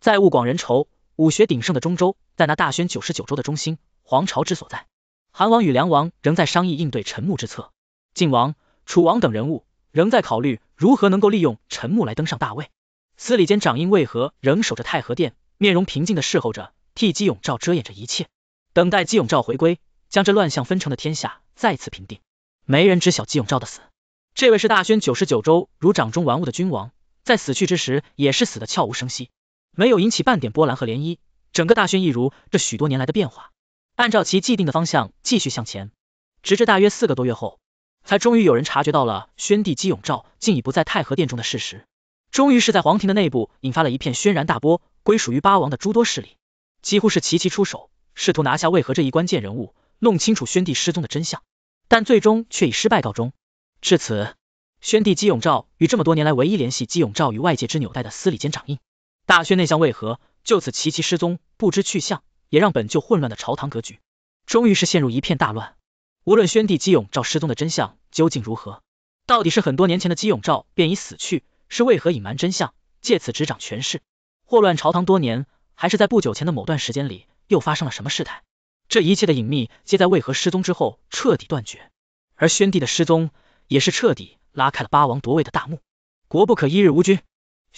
在物广人稠。武学鼎盛的中州，在那大宣九十九州的中心，皇朝之所在。韩王与梁王仍在商议应对陈木之策，晋王、楚王等人物仍在考虑如何能够利用陈木来登上大位。司礼监掌印为何仍守着太和殿，面容平静的侍候着，替姬永照遮掩着一切，等待姬永照回归，将这乱象纷呈的天下再次平定。没人知晓姬永照的死，这位是大宣九十九州如掌中玩物的君王，在死去之时，也是死的悄无声息。没有引起半点波澜和涟漪，整个大宣一如这许多年来的变化，按照其既定的方向继续向前，直至大约四个多月后，才终于有人察觉到了宣帝姬永照竟已不在太和殿中的事实。终于是在皇庭的内部引发了一片轩然大波，归属于八王的诸多势力几乎是齐齐出手，试图拿下为何这一关键人物，弄清楚宣帝失踪的真相，但最终却以失败告终。至此，宣帝姬永照与这么多年来唯一联系姬永照与外界之纽带的司礼监掌印。大宣内相为何就此齐齐失踪，不知去向，也让本就混乱的朝堂格局，终于是陷入一片大乱。无论宣帝姬永照失踪的真相究竟如何，到底是很多年前的姬永照便已死去，是为何隐瞒真相，借此执掌权势，祸乱朝堂多年，还是在不久前的某段时间里又发生了什么事态？这一切的隐秘，皆在为何失踪之后彻底断绝，而宣帝的失踪，也是彻底拉开了八王夺位的大幕。国不可一日无君。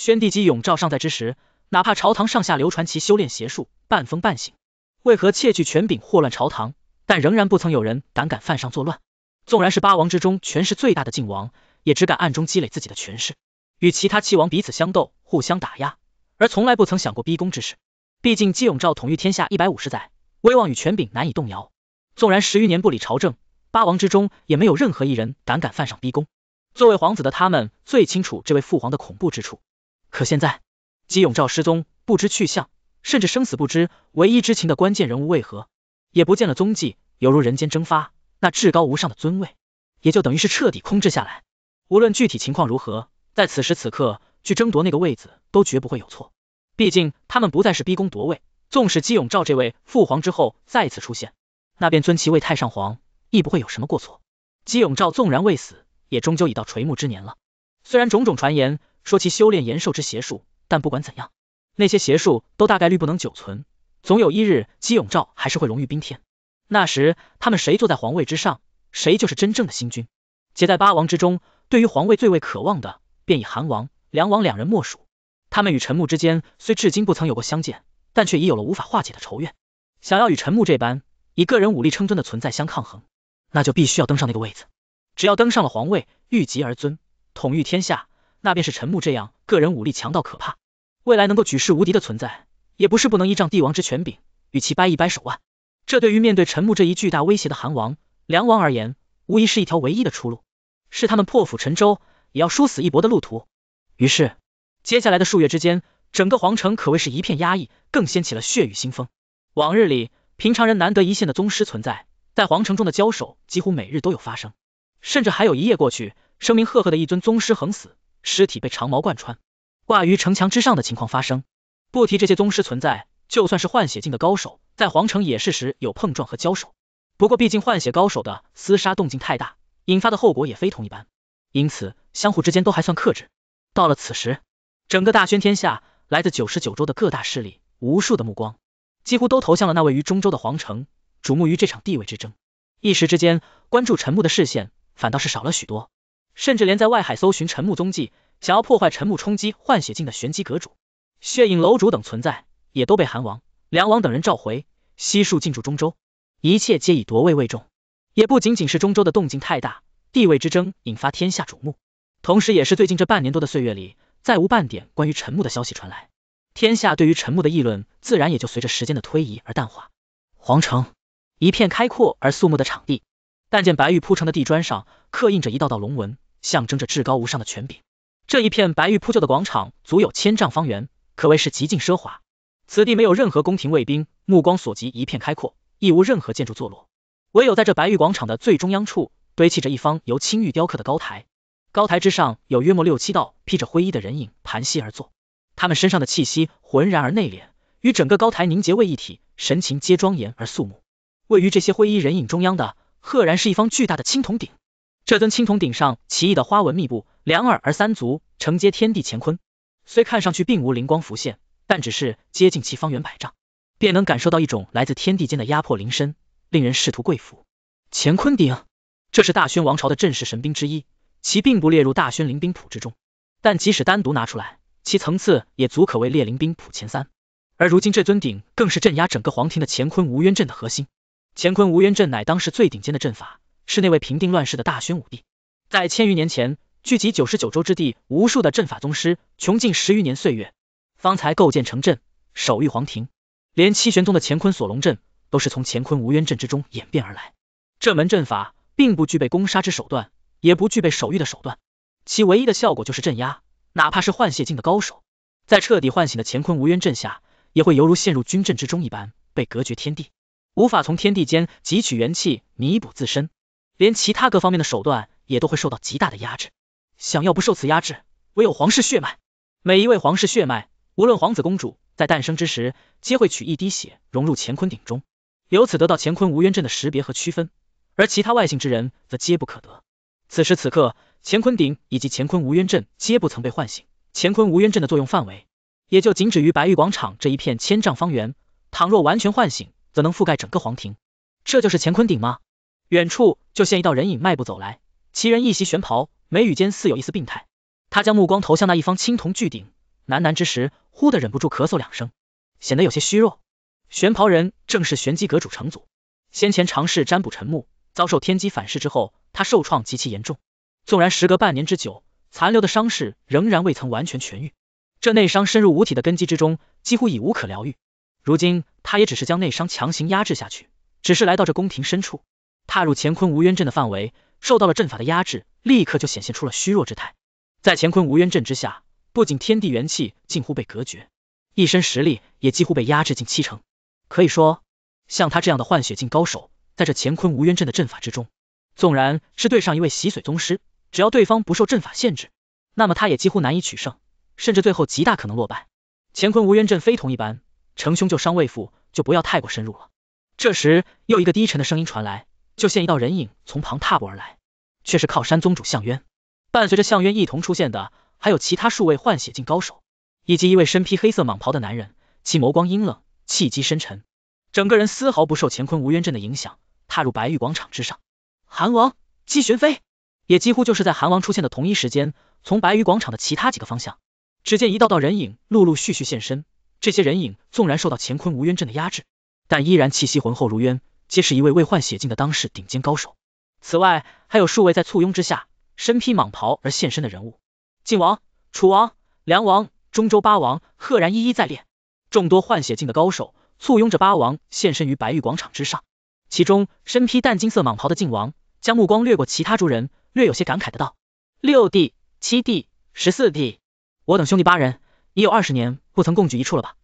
宣帝姬永照尚在之时，哪怕朝堂上下流传其修炼邪术，半疯半醒，为何窃取权柄，祸乱朝堂？但仍然不曾有人胆敢犯上作乱。纵然是八王之中权势最大的晋王，也只敢暗中积累自己的权势，与其他七王彼此相斗，互相打压，而从来不曾想过逼宫之事。毕竟姬永照统御天下一百五十载，威望与权柄难以动摇。纵然十余年不理朝政，八王之中也没有任何一人胆敢犯上逼宫。作为皇子的他们，最清楚这位父皇的恐怖之处。可现在，姬永照失踪，不知去向，甚至生死不知，唯一知情的关键人物为何也不见了踪迹，犹如人间蒸发，那至高无上的尊位也就等于是彻底空置下来。无论具体情况如何，在此时此刻去争夺那个位子，都绝不会有错。毕竟他们不再是逼宫夺位，纵使姬永照这位父皇之后再次出现，那便尊其为太上皇，亦不会有什么过错。姬永照纵然未死，也终究已到垂暮之年了。虽然种种传言。说其修炼延寿之邪术，但不管怎样，那些邪术都大概率不能久存，总有一日姬永照还是会融于冰天。那时他们谁坐在皇位之上，谁就是真正的新君。且在八王之中，对于皇位最为渴望的，便以韩王、梁王两人莫属。他们与陈牧之间虽至今不曾有过相见，但却已有了无法化解的仇怨。想要与陈牧这般以个人武力称尊的存在相抗衡，那就必须要登上那个位子。只要登上了皇位，遇极而尊，统御天下。那便是陈木这样个人武力强到可怕，未来能够举世无敌的存在，也不是不能依仗帝王之权柄与其掰一掰手腕。这对于面对陈木这一巨大威胁的韩王、梁王而言，无疑是一条唯一的出路，是他们破釜沉舟也要殊死一搏的路途。于是，接下来的数月之间，整个皇城可谓是一片压抑，更掀起了血雨腥风。往日里平常人难得一见的宗师存在，在皇城中的交手几乎每日都有发生，甚至还有一夜过去，声名赫赫的一尊宗师横死。尸体被长矛贯穿，挂于城墙之上的情况发生。不提这些宗师存在，就算是换血境的高手，在皇城也是时有碰撞和交手。不过毕竟换血高手的厮杀动静太大，引发的后果也非同一般，因此相互之间都还算克制。到了此时，整个大宣天下来自九十九州的各大势力，无数的目光几乎都投向了那位于中州的皇城，瞩目于这场地位之争。一时之间，关注陈木的视线反倒是少了许多。甚至连在外海搜寻陈木踪迹，想要破坏陈木冲击换血境的玄机阁主、血影楼主等存在，也都被韩王、梁王等人召回，悉数进驻中州。一切皆以夺位为重，也不仅仅是中州的动静太大，地位之争引发天下瞩目，同时，也是最近这半年多的岁月里，再无半点关于陈木的消息传来。天下对于陈木的议论，自然也就随着时间的推移而淡化。皇城一片开阔而肃穆的场地。但见白玉铺成的地砖上刻印着一道道龙纹，象征着至高无上的权柄。这一片白玉铺就的广场足有千丈方圆，可谓是极尽奢华。此地没有任何宫廷卫兵，目光所及一片开阔，亦无任何建筑坐落，唯有在这白玉广场的最中央处堆砌着一方由青玉雕刻的高台，高台之上有约莫六七道披着灰衣的人影盘膝而坐，他们身上的气息浑然而内敛，与整个高台凝结为一体，神情皆庄严而肃穆。位于这些灰衣人影中央的。赫然是一方巨大的青铜鼎，这尊青铜鼎上奇异的花纹密布，两耳而三足，承接天地乾坤。虽看上去并无灵光浮现，但只是接近其方圆百丈，便能感受到一种来自天地间的压迫灵身，令人试图跪伏。乾坤鼎，这是大宣王朝的镇世神兵之一，其并不列入大宣灵兵谱之中，但即使单独拿出来，其层次也足可谓列灵兵谱前三。而如今这尊鼎更是镇压整个皇庭的乾坤无渊阵的核心。乾坤无渊阵乃当时最顶尖的阵法，是那位平定乱世的大宣武帝，在千余年前聚集九十九州之地无数的阵法宗师，穷尽十余年岁月，方才构建成阵，守御皇庭。连七玄宗的乾坤锁龙阵都是从乾坤无渊阵之中演变而来。这门阵法并不具备攻杀之手段，也不具备守御的手段，其唯一的效果就是镇压。哪怕是换血境的高手，在彻底唤醒的乾坤无渊阵下，也会犹如陷入军阵之中一般，被隔绝天地。无法从天地间汲取元气弥补自身，连其他各方面的手段也都会受到极大的压制。想要不受此压制，唯有皇室血脉。每一位皇室血脉，无论皇子公主在诞生之时，皆会取一滴血融入乾坤鼎中，由此得到乾坤无渊阵的识别和区分。而其他外姓之人则皆不可得。此时此刻，乾坤鼎以及乾坤无渊阵皆不曾被唤醒，乾坤无渊阵的作用范围也就仅止于白玉广场这一片千丈方圆。倘若完全唤醒，则能覆盖整个皇庭，这就是乾坤鼎吗？远处就现一道人影迈步走来，其人一袭玄袍，眉宇间似有一丝病态。他将目光投向那一方青铜巨鼎，喃喃之时，忽的忍不住咳嗽两声，显得有些虚弱。玄袍人正是玄机阁主程祖，先前尝试占卜陈木，遭受天机反噬之后，他受创极其严重，纵然时隔半年之久，残留的伤势仍然未曾完全痊愈，这内伤深入五体的根基之中，几乎已无可疗愈。如今他也只是将内伤强行压制下去，只是来到这宫廷深处，踏入乾坤无渊阵的范围，受到了阵法的压制，立刻就显现出了虚弱之态。在乾坤无渊阵之下，不仅天地元气近乎被隔绝，一身实力也几乎被压制近七成。可以说，像他这样的幻血境高手，在这乾坤无渊阵的阵法之中，纵然是对上一位洗髓宗师，只要对方不受阵法限制，那么他也几乎难以取胜，甚至最后极大可能落败。乾坤无渊阵非同一般。程兄就伤未复，就不要太过深入了。这时，又一个低沉的声音传来，就见一道人影从旁踏步而来，却是靠山宗主项渊。伴随着项渊一同出现的，还有其他数位换血境高手，以及一位身披黑色蟒袍的男人，其眸光阴冷，气机深沉，整个人丝毫不受乾坤无渊阵的影响，踏入白玉广场之上。韩王姬玄飞，也几乎就是在韩王出现的同一时间，从白玉广场的其他几个方向，只见一道道人影陆陆续续现身。这些人影纵然受到乾坤无渊阵的压制，但依然气息浑厚如渊，皆是一位未换血境的当世顶尖高手。此外，还有数位在簇拥之下，身披蟒袍而现身的人物。晋王、楚王、梁王、中州八王赫然一一在列。众多换血境的高手簇拥着八王现身于白玉广场之上。其中身披淡金色蟒袍的晋王，将目光掠过其他诸人，略有些感慨的道：“六弟、七弟、十四弟，我等兄弟八人。”已有二十年不曾共聚一处了吧？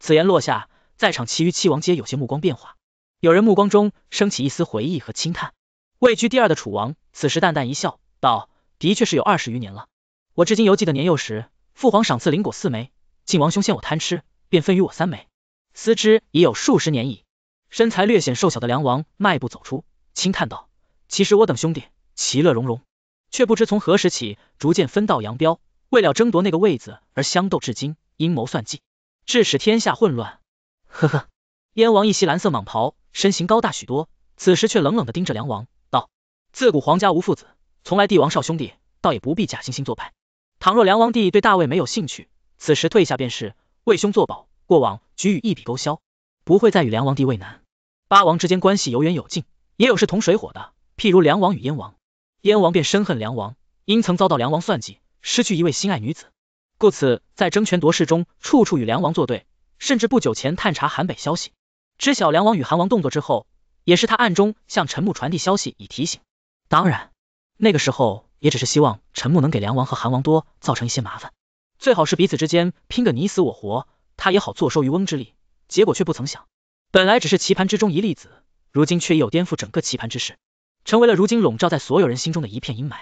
此言落下，在场其余七王皆有些目光变化，有人目光中升起一丝回忆和轻叹。位居第二的楚王此时淡淡一笑，道：“的确是有二十余年了，我至今犹记得年幼时，父皇赏赐灵果四枚，晋王兄嫌我贪吃，便分予我三枚。思之已有数十年矣。”身材略显瘦小的梁王迈步走出，轻叹道：“其实我等兄弟其乐融融，却不知从何时起，逐渐分道扬镳。”为了争夺那个位子而相斗至今，阴谋算计，致使天下混乱。呵呵，燕王一袭蓝色蟒袍，身形高大许多，此时却冷冷的盯着梁王，道：“自古皇家无父子，从来帝王少兄弟，倒也不必假惺惺作派。倘若梁王帝对大魏没有兴趣，此时退下便是。魏兄作保，过往局与一笔勾销，不会再与梁王帝为难。八王之间关系有远有近，也有是同水火的，譬如梁王与燕王，燕王便深恨梁王，因曾遭到梁王算计。”失去一位心爱女子，故此在争权夺势中处处与梁王作对，甚至不久前探查韩北消息，知晓梁王与韩王动作之后，也是他暗中向陈木传递消息以提醒。当然，那个时候也只是希望陈木能给梁王和韩王多造成一些麻烦，最好是彼此之间拼个你死我活，他也好坐收渔翁之利。结果却不曾想，本来只是棋盘之中一粒子，如今却已有颠覆整个棋盘之势，成为了如今笼罩在所有人心中的一片阴霾。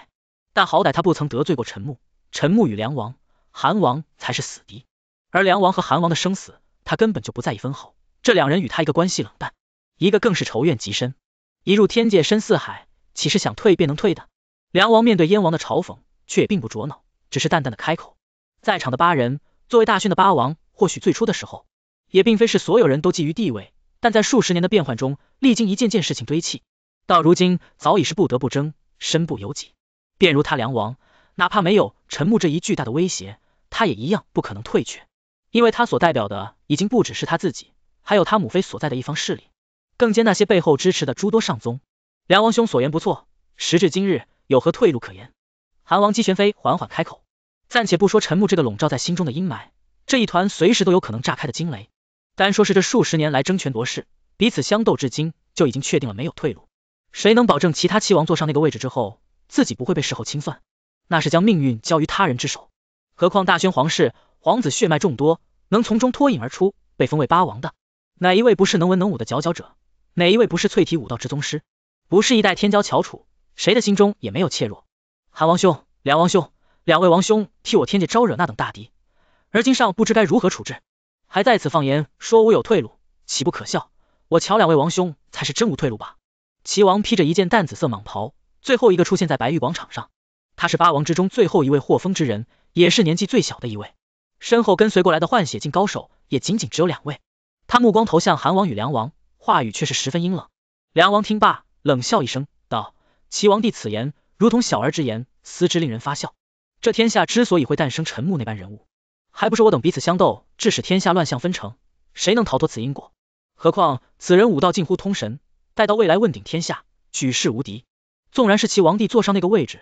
但好歹他不曾得罪过陈牧，陈牧与梁王、韩王才是死敌，而梁王和韩王的生死，他根本就不在意分毫。这两人与他一个关系冷淡，一个更是仇怨极深。一入天界深似海，岂是想退便能退的？梁王面对燕王的嘲讽，却也并不着恼，只是淡淡的开口。在场的八人，作为大勋的八王，或许最初的时候，也并非是所有人都觊觎地位，但在数十年的变幻中，历经一件件事情堆砌，到如今早已是不得不争，身不由己。便如他梁王，哪怕没有陈木这一巨大的威胁，他也一样不可能退却，因为他所代表的已经不只是他自己，还有他母妃所在的一方势力，更兼那些背后支持的诸多上宗。梁王兄所言不错，时至今日，有何退路可言？韩王姬玄妃缓缓开口，暂且不说陈木这个笼罩在心中的阴霾，这一团随时都有可能炸开的惊雷，单说是这数十年来争权夺势，彼此相斗至今，就已经确定了没有退路。谁能保证其他七王坐上那个位置之后？自己不会被事后清算，那是将命运交于他人之手。何况大宣皇室皇子血脉众多，能从中脱颖而出被封为八王的，哪一位不是能文能武的佼佼者？哪一位不是淬体武道之宗师？不是一代天骄翘楚？谁的心中也没有怯弱？韩王兄、梁王兄，两位王兄替我天界招惹那等大敌，而今尚不知该如何处置，还在此放言说我有退路，岂不可笑？我瞧两位王兄才是真无退路吧。齐王披着一件淡紫色蟒袍。最后一个出现在白玉广场上，他是八王之中最后一位获封之人，也是年纪最小的一位。身后跟随过来的换血境高手也仅仅只有两位。他目光投向韩王与梁王，话语却是十分阴冷。梁王听罢，冷笑一声，道：“齐王帝此言如同小儿之言，思之令人发笑。这天下之所以会诞生陈木那般人物，还不是我等彼此相斗，致使天下乱象纷呈，谁能逃脱此因果？何况此人武道近乎通神，待到未来问鼎天下，举世无敌。”纵然是齐王帝坐上那个位置，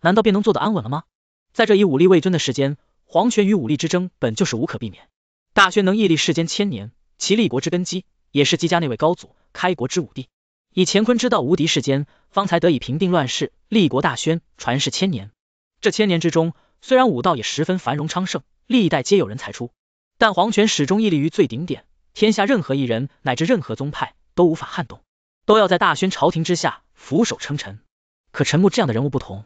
难道便能坐得安稳了吗？在这以武力为尊的世间，皇权与武力之争本就是无可避免。大宣能屹立世间千年，其立国之根基也是姬家那位高祖开国之武帝，以乾坤之道无敌世间，方才得以平定乱世，立国大宣，传世千年。这千年之中，虽然武道也十分繁荣昌盛，历代皆有人才出，但皇权始终屹立于最顶点，天下任何一人乃至任何宗派都无法撼动，都要在大宣朝廷之下。俯首称臣，可陈木这样的人物不同，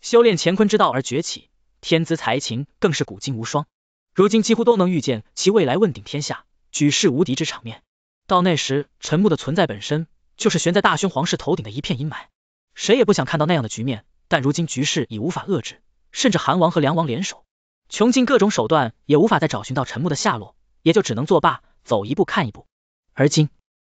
修炼乾坤之道而崛起，天资才情更是古今无双。如今几乎都能预见其未来问鼎天下、举世无敌之场面。到那时，陈木的存在本身就是悬在大宣皇室头顶的一片阴霾，谁也不想看到那样的局面。但如今局势已无法遏制，甚至韩王和梁王联手，穷尽各种手段也无法再找寻到陈木的下落，也就只能作罢，走一步看一步。而今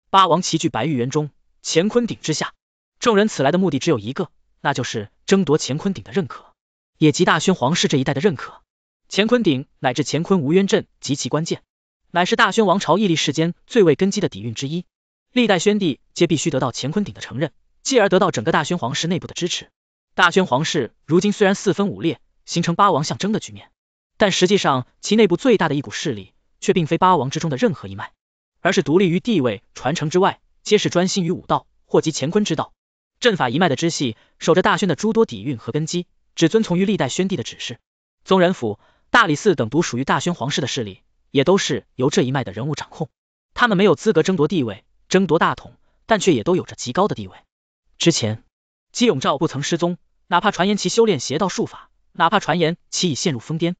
八王齐聚白玉园中，乾坤顶之下。众人此来的目的只有一个，那就是争夺乾坤鼎的认可，也即大宣皇室这一代的认可。乾坤鼎乃至乾坤无渊阵极其关键，乃是大宣王朝屹立世间最为根基的底蕴之一。历代宣帝皆必须得到乾坤鼎的承认，继而得到整个大宣皇室内部的支持。大宣皇室如今虽然四分五裂，形成八王相争的局面，但实际上其内部最大的一股势力，却并非八王之中的任何一脉，而是独立于地位传承之外，皆是专心于武道或及乾坤之道。阵法一脉的支系，守着大宣的诸多底蕴和根基，只遵从于历代宣帝的指示。宗人府、大理寺等独属于大宣皇室的势力，也都是由这一脉的人物掌控。他们没有资格争夺地位、争夺大统，但却也都有着极高的地位。之前，姬永照不曾失踪，哪怕传言其修炼邪道术法，哪怕传言其已陷入疯癫，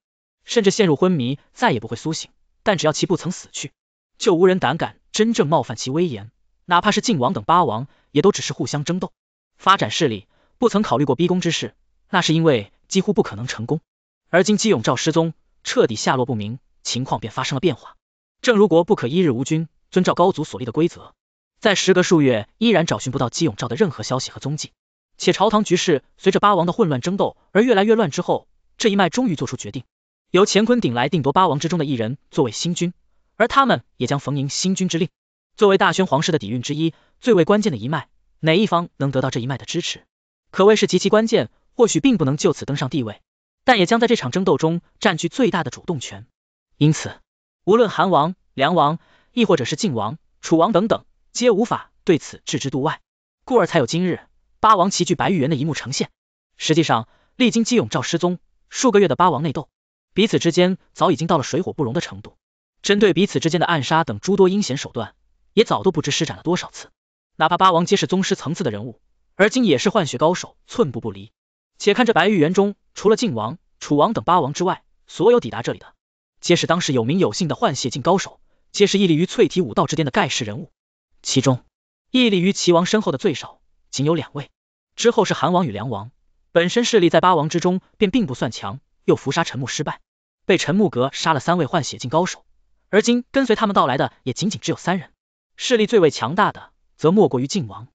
甚至陷入昏迷，再也不会苏醒。但只要其不曾死去，就无人胆敢真正冒犯其威严，哪怕是靖王等八王，也都只是互相争斗。发展势力，不曾考虑过逼宫之事，那是因为几乎不可能成功。而今姬永照失踪，彻底下落不明，情况便发生了变化。正如国不可一日无君，遵照高祖所立的规则，在时隔数月依然找寻不到姬永照的任何消息和踪迹，且朝堂局势随着八王的混乱争斗而越来越乱之后，这一脉终于做出决定，由乾坤鼎来定夺八王之中的一人作为新君，而他们也将逢迎新君之令。作为大宣皇室的底蕴之一，最为关键的一脉。哪一方能得到这一脉的支持，可谓是极其关键。或许并不能就此登上帝位，但也将在这场争斗中占据最大的主动权。因此，无论韩王、梁王，亦或者是晋王、楚王等等，皆无法对此置之度外。故而才有今日八王齐聚白玉园的一幕呈现。实际上，历经姬永照失踪数个月的八王内斗，彼此之间早已经到了水火不容的程度。针对彼此之间的暗杀等诸多阴险手段，也早都不知施展了多少次。哪怕八王皆是宗师层次的人物，而今也是换血高手，寸步不离。且看这白玉园中，除了晋王、楚王等八王之外，所有抵达这里的，皆是当时有名有姓的换血境高手，皆是屹立于淬体武道之巅的盖世人物。其中，屹立于齐王身后的最少仅有两位，之后是韩王与梁王，本身势力在八王之中便并不算强，又伏杀陈木失败，被陈木阁杀了三位换血境高手，而今跟随他们到来的也仅仅只有三人，势力最为强大的。则莫过于靖王，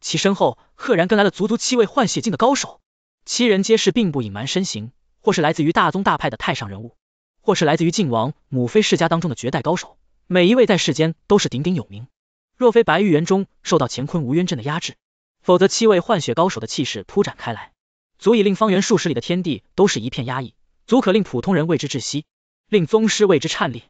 其身后赫然跟来了足足七位换血境的高手，七人皆是并不隐瞒身形，或是来自于大宗大派的太上人物，或是来自于靖王母妃世家当中的绝代高手，每一位在世间都是鼎鼎有名。若非白玉园中受到乾坤无渊阵的压制，否则七位换血高手的气势铺展开来，足以令方圆数十里的天地都是一片压抑，足可令普通人为之窒息，令宗师为之颤栗。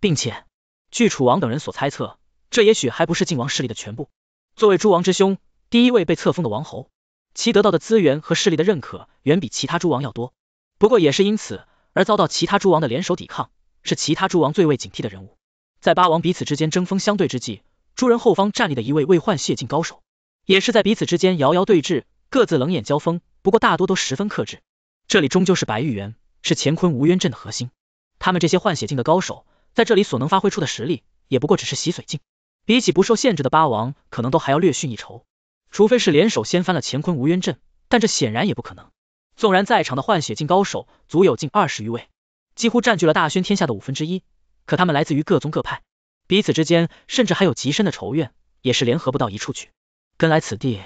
并且，据楚王等人所猜测，这也许还不是靖王势力的全部。作为诸王之兄，第一位被册封的王侯，其得到的资源和势力的认可远比其他诸王要多。不过也是因此而遭到其他诸王的联手抵抗，是其他诸王最为警惕的人物。在八王彼此之间争锋相对之际，诸人后方站立的一位未换血境高手，也是在彼此之间遥遥对峙，各自冷眼交锋。不过大多都十分克制。这里终究是白玉园，是乾坤无渊阵的核心。他们这些换血境的高手在这里所能发挥出的实力，也不过只是洗髓境。比起不受限制的八王，可能都还要略逊一筹，除非是联手掀翻了乾坤无冤阵，但这显然也不可能。纵然在场的换血境高手足有近二十余位，几乎占据了大宣天下的五分之一，可他们来自于各宗各派，彼此之间甚至还有极深的仇怨，也是联合不到一处去。跟来此地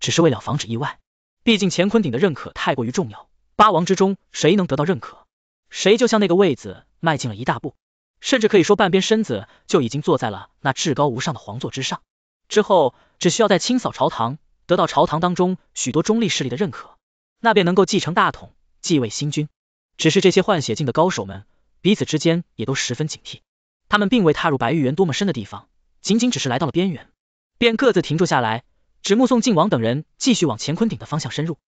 只是为了防止意外，毕竟乾坤鼎的认可太过于重要，八王之中谁能得到认可，谁就向那个位子迈进了一大步。甚至可以说，半边身子就已经坐在了那至高无上的皇座之上。之后只需要再清扫朝堂，得到朝堂当中许多中立势力的认可，那便能够继承大统，继位新君。只是这些换血境的高手们彼此之间也都十分警惕，他们并未踏入白玉园多么深的地方，仅仅只是来到了边缘，便各自停住下来，只目送靖王等人继续往乾坤顶的方向深入。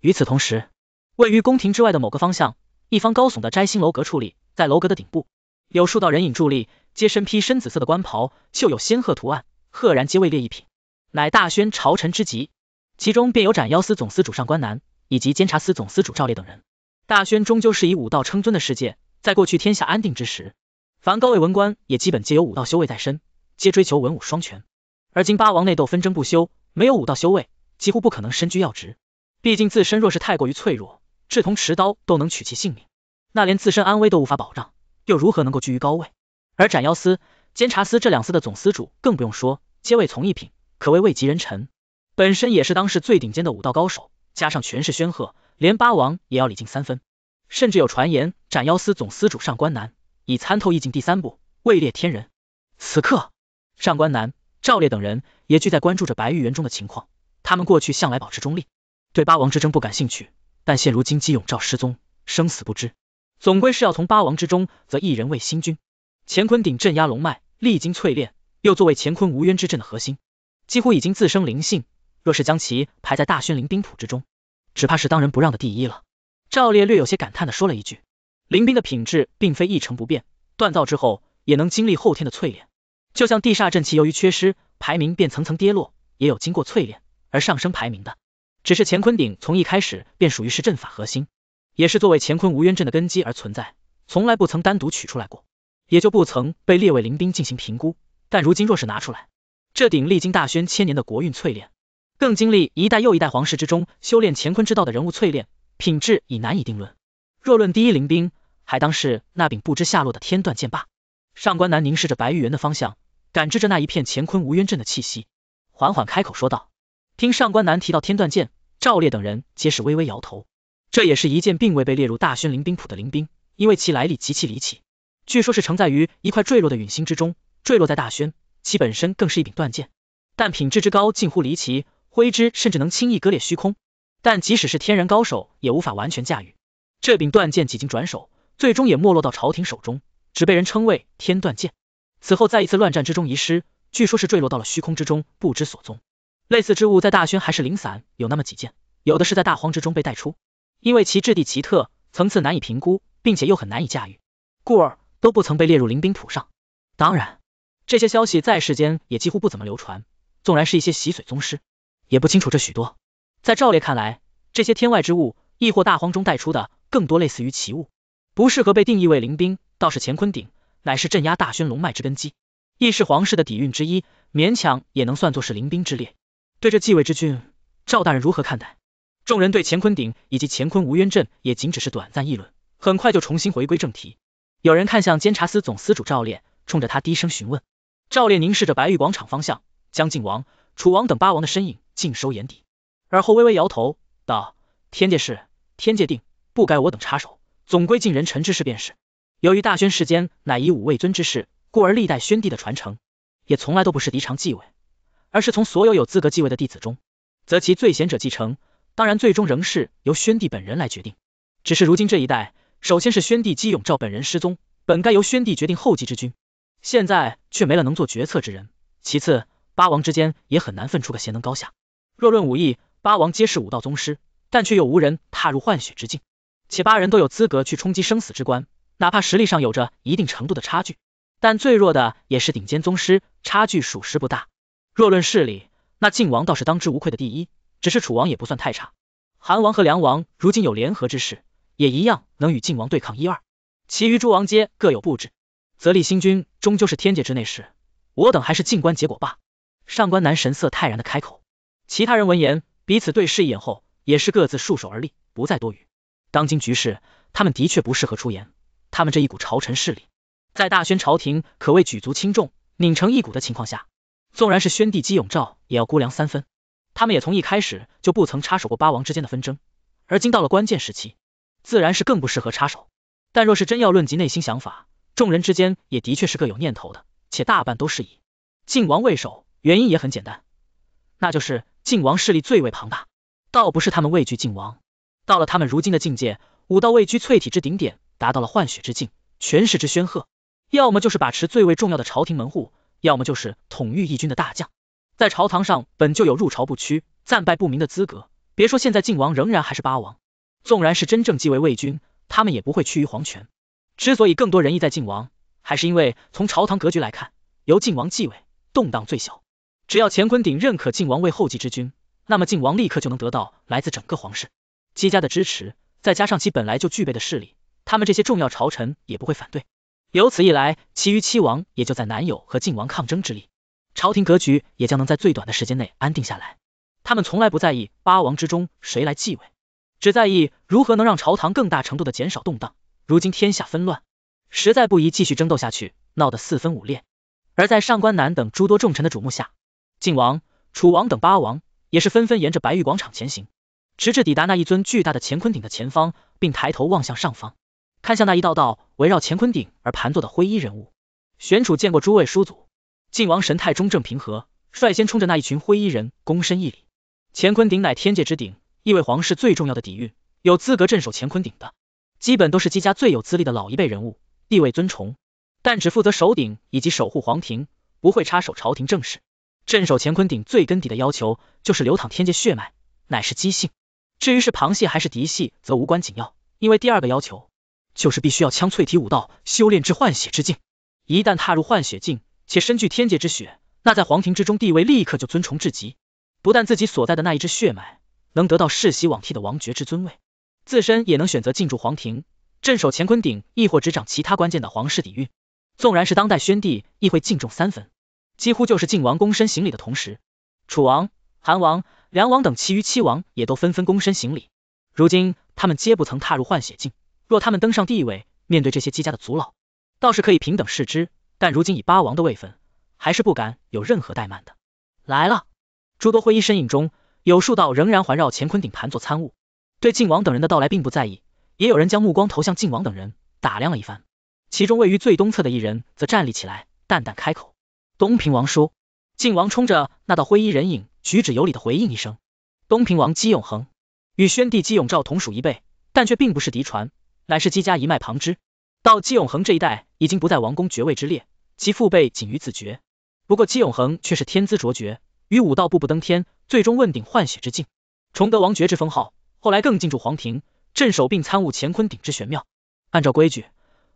与此同时，位于宫廷之外的某个方向，一方高耸的摘星楼阁矗立在楼阁的顶部。有数道人影伫立，皆身披深紫色的官袍，绣有仙鹤图案，赫然皆位列一品，乃大宣朝臣之极。其中便有斩妖司总司主上官南，以及监察司总司主赵烈等人。大宣终究是以武道称尊的世界，在过去天下安定之时，凡高位文官也基本皆有武道修为在身，皆追求文武双全。而今八王内斗纷争不休，没有武道修为，几乎不可能身居要职。毕竟自身若是太过于脆弱，智同持刀都能取其性命，那连自身安危都无法保障。又如何能够居于高位？而斩妖司、监察司这两司的总司主更不用说，皆为从一品，可谓位极人臣。本身也是当时最顶尖的武道高手，加上权势煊赫，连八王也要礼敬三分。甚至有传言，斩妖司总司主上官南已参透意境第三步，位列天人。此刻，上官南、赵烈等人也聚在关注着白玉园中的情况。他们过去向来保持中立，对八王之争不感兴趣，但现如今姬永照失踪，生死不知。总归是要从八王之中，择一人为新君。乾坤鼎镇压龙脉，历经淬炼，又作为乾坤无渊之阵的核心，几乎已经自生灵性。若是将其排在大宣灵兵谱之中，只怕是当仁不让的第一了。赵烈略有些感叹的说了一句：“灵兵的品质并非一成不变，锻造之后也能经历后天的淬炼。就像地煞阵旗由于缺失，排名便层层跌落，也有经过淬炼而上升排名的。只是乾坤鼎从一开始便属于是阵法核心。”也是作为乾坤无渊阵的根基而存在，从来不曾单独取出来过，也就不曾被列为灵兵进行评估。但如今若是拿出来，这顶历经大宣千年的国运淬炼，更经历一代又一代皇室之中修炼乾坤之道的人物淬炼，品质已难以定论。若论第一灵兵，还当是那柄不知下落的天断剑罢。上官南凝视着白玉园的方向，感知着那一片乾坤无渊阵的气息，缓缓开口说道。听上官南提到天断剑，赵烈等人皆是微微摇头。这也是一件并未被列入大宣灵兵谱的灵兵，因为其来历极其离奇，据说是承载于一块坠落的陨星之中，坠落在大宣。其本身更是一柄断剑，但品质之高近乎离奇，挥之甚至能轻易割裂虚空。但即使是天然高手，也无法完全驾驭这柄断剑。几经转手，最终也没落到朝廷手中，只被人称为天断剑。此后在一次乱战之中遗失，据说是坠落到了虚空之中，不知所踪。类似之物在大宣还是零散，有那么几件，有的是在大荒之中被带出。因为其质地奇特，层次难以评估，并且又很难以驾驭，故而都不曾被列入灵兵谱上。当然，这些消息在世间也几乎不怎么流传，纵然是一些洗髓宗师，也不清楚这许多。在赵烈看来，这些天外之物，亦或大荒中带出的更多类似于奇物，不适合被定义为灵兵，倒是乾坤鼎，乃是镇压大宣龙脉之根基，亦是皇室的底蕴之一，勉强也能算作是灵兵之列。对这继位之君，赵大人如何看待？众人对乾坤鼎以及乾坤无渊阵也仅只是短暂议论，很快就重新回归正题。有人看向监察司总司主赵烈，冲着他低声询问。赵烈凝视着白玉广场方向，将晋王、楚王等八王的身影尽收眼底，而后微微摇头道：“天界事，天界定，不该我等插手。总归尽人臣之事便是。由于大宣世间乃以武为尊之事，故而历代宣帝的传承，也从来都不是嫡长继位，而是从所有有资格继位的弟子中，择其最贤者继承。”当然，最终仍是由宣帝本人来决定。只是如今这一代，首先是宣帝姬永照本人失踪，本该由宣帝决定后继之君，现在却没了能做决策之人。其次，八王之间也很难分出个贤能高下。若论武艺，八王皆是武道宗师，但却又无人踏入换血之境。且八人都有资格去冲击生死之关，哪怕实力上有着一定程度的差距，但最弱的也是顶尖宗师，差距属实不大。若论势力，那靖王倒是当之无愧的第一。只是楚王也不算太差，韩王和梁王如今有联合之势，也一样能与晋王对抗一二。其余诸王皆各有布置，则立新君终究是天界之内事，我等还是静观结果罢。上官南神色泰然的开口，其他人闻言彼此对视一眼后，也是各自束手而立，不再多语。当今局势，他们的确不适合出言。他们这一股朝臣势力，在大宣朝廷可谓举足轻重，拧成一股的情况下，纵然是宣帝姬永照也要估量三分。他们也从一开始就不曾插手过八王之间的纷争，而今到了关键时期，自然是更不适合插手。但若是真要论及内心想法，众人之间也的确是各有念头的，且大半都是以晋王为首。原因也很简单，那就是晋王势力最为庞大，倒不是他们畏惧晋王。到了他们如今的境界，武道位居淬体之顶点，达到了幻血之境，权势之煊赫，要么就是把持最为重要的朝廷门户，要么就是统御义军的大将。在朝堂上本就有入朝不屈、战败不明的资格，别说现在晋王仍然还是八王，纵然是真正继位魏君，他们也不会屈于皇权。之所以更多人意在晋王，还是因为从朝堂格局来看，由晋王继位动荡最小。只要乾坤鼎认可晋王为后继之君，那么晋王立刻就能得到来自整个皇室、姬家的支持，再加上其本来就具备的势力，他们这些重要朝臣也不会反对。由此一来，其余七王也就在南有和晋王抗争之力。朝廷格局也将能在最短的时间内安定下来。他们从来不在意八王之中谁来继位，只在意如何能让朝堂更大程度的减少动荡。如今天下纷乱，实在不宜继续争斗下去，闹得四分五裂。而在上官南等诸多重臣的瞩目下，晋王、楚王等八王也是纷纷沿着白玉广场前行，直至抵达那一尊巨大的乾坤顶的前方，并抬头望向上方，看向那一道道围绕乾坤顶而盘坐的灰衣人物。玄楚见过诸位叔祖。晋王神态中正平和，率先冲着那一群灰衣人躬身一礼。乾坤鼎乃天界之鼎，亦为皇室最重要的底蕴。有资格镇守乾坤鼎的，基本都是姬家最有资历的老一辈人物，地位尊崇。但只负责守鼎以及守护皇庭，不会插手朝廷政事。镇守乾坤鼎最根底的要求，就是流淌天界血脉，乃是姬姓。至于是旁系还是嫡系，则无关紧要，因为第二个要求，就是必须要将淬体武道修炼至换血之境。一旦踏入换血境，且身具天界之血，那在皇庭之中地位立刻就尊崇至极。不但自己所在的那一支血脉能得到世袭罔替的王爵之尊位，自身也能选择进驻皇庭，镇守乾坤顶，亦或执掌其他关键的皇室底蕴。纵然是当代宣帝，亦会敬重三分。几乎就是晋王躬身行礼的同时，楚王、韩王、梁王等其余七王也都纷纷躬身行礼。如今他们皆不曾踏入幻血境，若他们登上帝位，面对这些姬家的族老，倒是可以平等视之。但如今以八王的位分，还是不敢有任何怠慢的。来了，诸多灰衣身影中，有数道仍然环绕乾坤顶盘坐参悟，对靖王等人的到来并不在意。也有人将目光投向靖王等人，打量了一番。其中位于最东侧的一人则站立起来，淡淡开口：“东平王叔。”靖王冲着那道灰衣人影举止有礼的回应一声：“东平王姬永恒，与宣帝姬永照同属一辈，但却并不是嫡传，乃是姬家一脉旁支。到姬永恒这一代。”已经不在王公爵位之列，其父辈仅于子爵。不过姬永恒却是天资卓绝，与武道步步登天，最终问鼎换血之境，崇德王爵之封号。后来更进驻皇庭，镇守并参悟乾坤鼎之玄妙。按照规矩，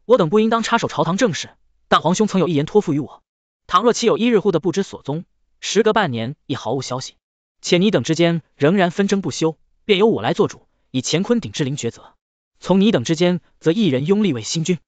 我等不应当插手朝堂政事，但皇兄曾有一言托付于我，倘若其有一日忽的不知所踪，时隔半年亦毫无消息，且你等之间仍然纷争不休，便由我来做主，以乾坤鼎之灵抉择，从你等之间则一人拥立为新君。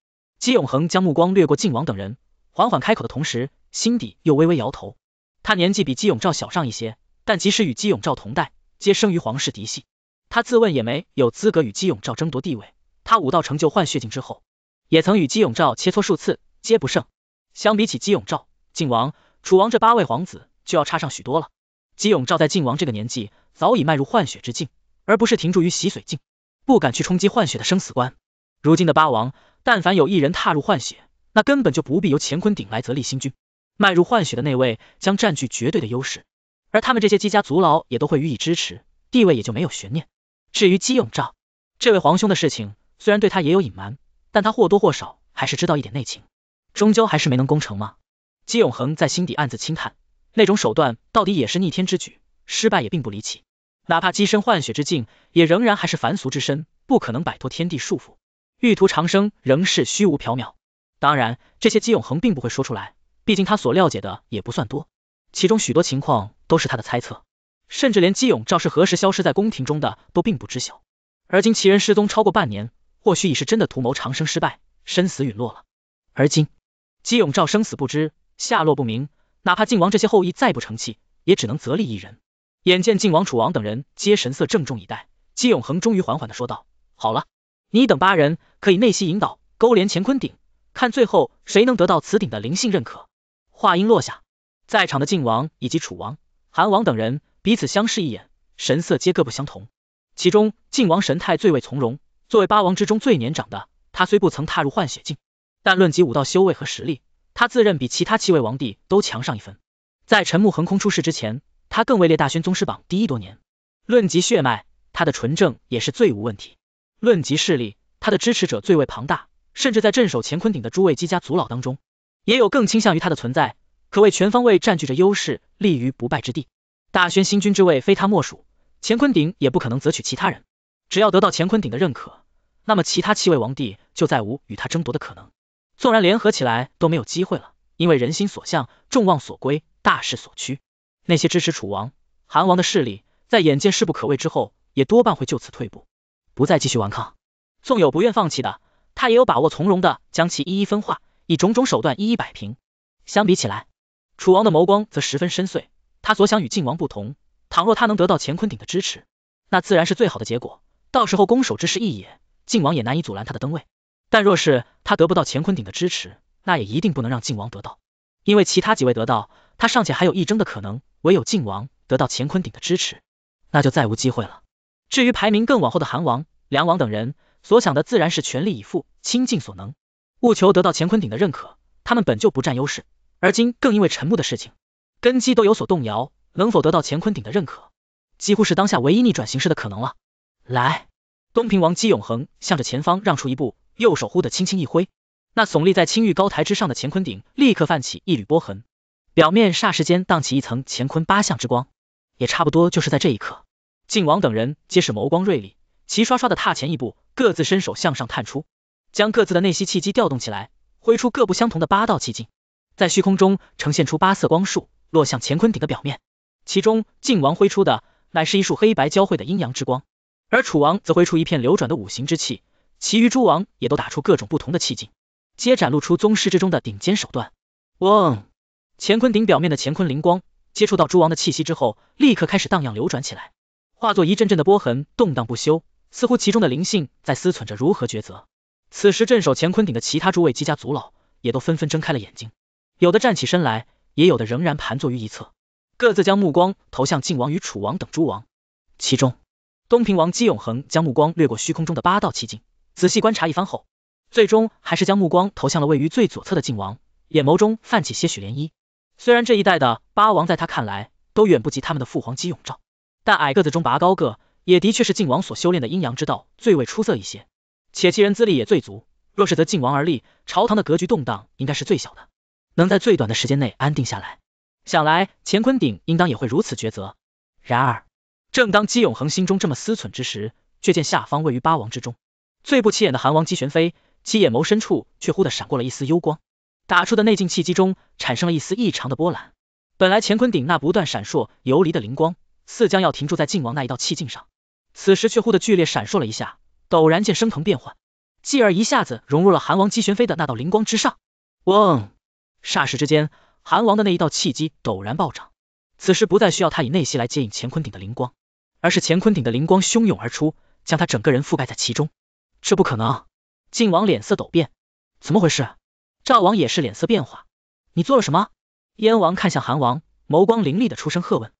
姬永恒将目光掠过靖王等人，缓缓开口的同时，心底又微微摇头。他年纪比姬永照小上一些，但即使与姬永照同代，皆生于皇室嫡系，他自问也没有资格与姬永照争夺地位。他武道成就换血境之后，也曾与姬永照切磋数次，皆不胜。相比起姬永照、靖王、楚王这八位皇子，就要差上许多了。姬永照在靖王这个年纪，早已迈入换血之境，而不是停驻于洗髓境，不敢去冲击换血的生死关。如今的八王。但凡有一人踏入幻血，那根本就不必由乾坤鼎来则立新君。迈入幻血的那位将占据绝对的优势，而他们这些姬家族老也都会予以支持，地位也就没有悬念。至于姬永照这位皇兄的事情，虽然对他也有隐瞒，但他或多或少还是知道一点内情。终究还是没能攻城吗？姬永恒在心底暗自轻叹，那种手段到底也是逆天之举，失败也并不离奇。哪怕跻身幻血之境，也仍然还是凡俗之身，不可能摆脱天地束缚。欲图长生仍是虚无缥缈，当然，这些姬永恒并不会说出来，毕竟他所了解的也不算多，其中许多情况都是他的猜测，甚至连姬永照是何时消失在宫廷中的都并不知晓。而今其人失踪超过半年，或许已是真的图谋长生失败，生死陨落了。而今姬永照生死不知，下落不明，哪怕靖王这些后裔再不成器，也只能择立一人。眼见晋王、楚王等人皆神色郑重以待，姬永恒终于缓缓的说道：“好了。”你等八人可以内息引导，勾连乾坤顶，看最后谁能得到此鼎的灵性认可。话音落下，在场的晋王以及楚王、韩王等人彼此相视一眼，神色皆各不相同。其中晋王神态最为从容，作为八王之中最年长的，他虽不曾踏入幻血境，但论及武道修为和实力，他自认比其他七位王帝都强上一分。在陈木横空出世之前，他更位列大宣宗师榜第一多年。论及血脉，他的纯正也是最无问题。论及势力，他的支持者最为庞大，甚至在镇守乾坤顶的诸位姬家族老当中，也有更倾向于他的存在，可谓全方位占据着优势，立于不败之地。大宣新君之位非他莫属，乾坤顶也不可能择取其他人。只要得到乾坤顶的认可，那么其他七位王帝就再无与他争夺的可能，纵然联合起来都没有机会了。因为人心所向，众望所归，大势所趋，那些支持楚王、韩王的势力，在眼见势不可畏之后，也多半会就此退步。不再继续顽抗，纵有不愿放弃的，他也有把握从容的将其一一分化，以种种手段一一摆平。相比起来，楚王的眸光则十分深邃，他所想与晋王不同。倘若他能得到乾坤鼎的支持，那自然是最好的结果，到时候攻守之势异也，晋王也难以阻拦他的登位。但若是他得不到乾坤鼎的支持，那也一定不能让晋王得到，因为其他几位得到，他尚且还有一争的可能，唯有晋王得到乾坤鼎的支持，那就再无机会了。至于排名更往后的韩王、梁王等人，所想的自然是全力以赴，倾尽所能，务求得到乾坤鼎的认可。他们本就不占优势，而今更因为陈木的事情，根基都有所动摇，能否得到乾坤鼎的认可，几乎是当下唯一逆转形势的可能了。来，东平王姬永恒向着前方让出一步，右手忽地轻轻一挥，那耸立在青玉高台之上的乾坤鼎立刻泛起一缕波痕，表面霎时间荡起一层乾坤八象之光。也差不多就是在这一刻。晋王等人皆是眸光锐利，齐刷刷的踏前一步，各自伸手向上探出，将各自的内息气机调动起来，挥出各不相同的八道气劲，在虚空中呈现出八色光束，落向乾坤顶的表面。其中，晋王挥出的乃是一束黑白交汇的阴阳之光，而楚王则挥出一片流转的五行之气，其余诸王也都打出各种不同的气劲，皆展露出宗师之中的顶尖手段。嗡，乾坤顶表面的乾坤灵光接触到诸王的气息之后，立刻开始荡漾流转起来。化作一阵阵的波痕，动荡不休，似乎其中的灵性在思忖着如何抉择。此时镇守乾坤顶的其他诸位姬家族老也都纷纷睁开了眼睛，有的站起身来，也有的仍然盘坐于一侧，各自将目光投向晋王与楚王等诸王。其中，东平王姬永恒将目光掠过虚空中的八道奇境，仔细观察一番后，最终还是将目光投向了位于最左侧的晋王，眼眸中泛起些许涟漪。虽然这一代的八王在他看来都远不及他们的父皇姬永照。但矮个子中拔高个，也的确是晋王所修炼的阴阳之道最为出色一些，且其人资历也最足。若是择晋王而立，朝堂的格局动荡应该是最小的，能在最短的时间内安定下来。想来乾坤鼎应当也会如此抉择。然而，正当姬永恒心中这么思忖之时，却见下方位于八王之中最不起眼的韩王姬玄飞，其眼眸深处却忽的闪过了一丝幽光，打出的内劲气机中产生了一丝异常的波澜。本来乾坤鼎那不断闪烁游离的灵光。似将要停住在晋王那一道气境上，此时却忽的剧烈闪烁了一下，陡然见升腾变幻，继而一下子融入了韩王姬玄飞的那道灵光之上。嗡！霎时之间，韩王的那一道气机陡然暴涨，此时不再需要他以内息来接引乾坤顶的灵光，而是乾坤顶的灵光汹涌而出，将他整个人覆盖在其中。这不可能！晋王脸色陡变，怎么回事？赵王也是脸色变化，你做了什么？燕王看向韩王，眸光凌厉的出声喝问。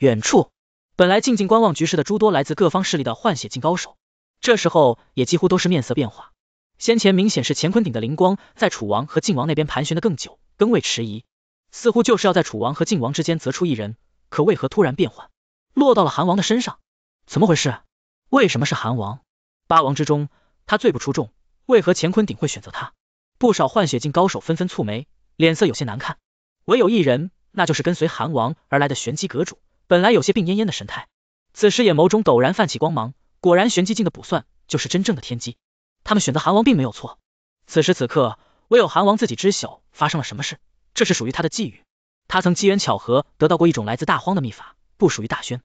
远处，本来静静观望局势的诸多来自各方势力的换血境高手，这时候也几乎都是面色变化。先前明显是乾坤鼎的灵光在楚王和晋王那边盘旋的更久，更未迟疑，似乎就是要在楚王和晋王之间择出一人。可为何突然变换，落到了韩王的身上？怎么回事？为什么是韩王？八王之中，他最不出众，为何乾坤鼎会选择他？不少换血境高手纷纷蹙眉，脸色有些难看。唯有一人，那就是跟随韩王而来的玄机阁主。本来有些病恹恹的神态，此时眼眸中陡然泛起光芒。果然，玄机境的卜算就是真正的天机。他们选择韩王并没有错。此时此刻，唯有韩王自己知晓发生了什么事。这是属于他的际遇。他曾机缘巧合得到过一种来自大荒的秘法，不属于大宣。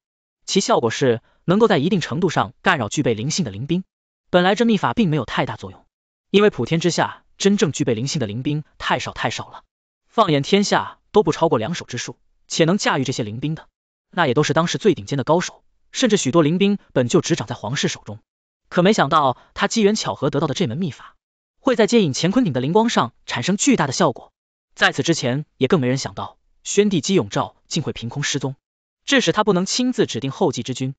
其效果是能够在一定程度上干扰具备灵性的灵兵。本来这秘法并没有太大作用，因为普天之下真正具备灵性的灵兵太少太少了，放眼天下都不超过两手之数，且能驾驭这些灵兵的。那也都是当时最顶尖的高手，甚至许多灵兵本就执掌在皇室手中。可没想到他机缘巧合得到的这门秘法，会在接引乾坤鼎的灵光上产生巨大的效果。在此之前，也更没人想到宣帝姬永照竟会凭空失踪，致使他不能亲自指定后继之君，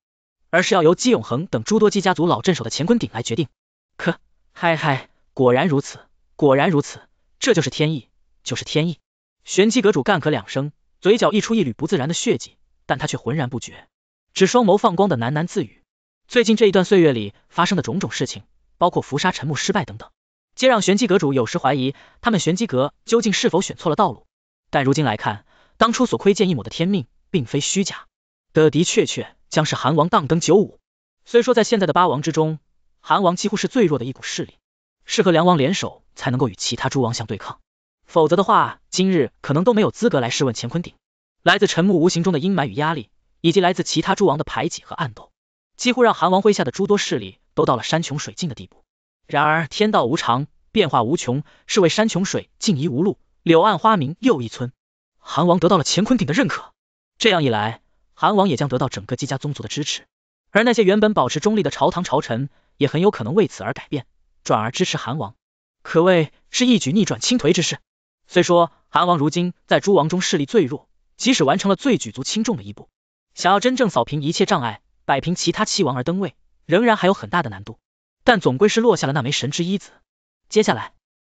而是要由姬永恒等诸多姬家族老镇守的乾坤鼎来决定。可，嗨嗨，果然如此，果然如此，这就是天意，就是天意。玄机阁主干咳两声，嘴角溢出一缕不自然的血迹。但他却浑然不觉，只双眸放光的喃喃自语。最近这一段岁月里发生的种种事情，包括伏杀陈木失败等等，皆让玄机阁主有时怀疑他们玄机阁究竟是否选错了道路。但如今来看，当初所窥见一抹的天命，并非虚假，的的确确将是韩王荡登九五。虽说在现在的八王之中，韩王几乎是最弱的一股势力，是和梁王联手才能够与其他诸王相对抗，否则的话，今日可能都没有资格来试问乾坤鼎。来自沉木无形中的阴霾与压力，以及来自其他诸王的排挤和暗斗，几乎让韩王麾下的诸多势力都到了山穷水尽的地步。然而天道无常，变化无穷，是为山穷水尽疑无路，柳暗花明又一村。韩王得到了乾坤鼎的认可，这样一来，韩王也将得到整个姬家宗族的支持，而那些原本保持中立的朝堂朝臣也很有可能为此而改变，转而支持韩王，可谓是一举逆转倾颓之势。虽说韩王如今在诸王中势力最弱。即使完成了最举足轻重的一步，想要真正扫平一切障碍，摆平其他七王而登位，仍然还有很大的难度。但总归是落下了那枚神之一子。接下来，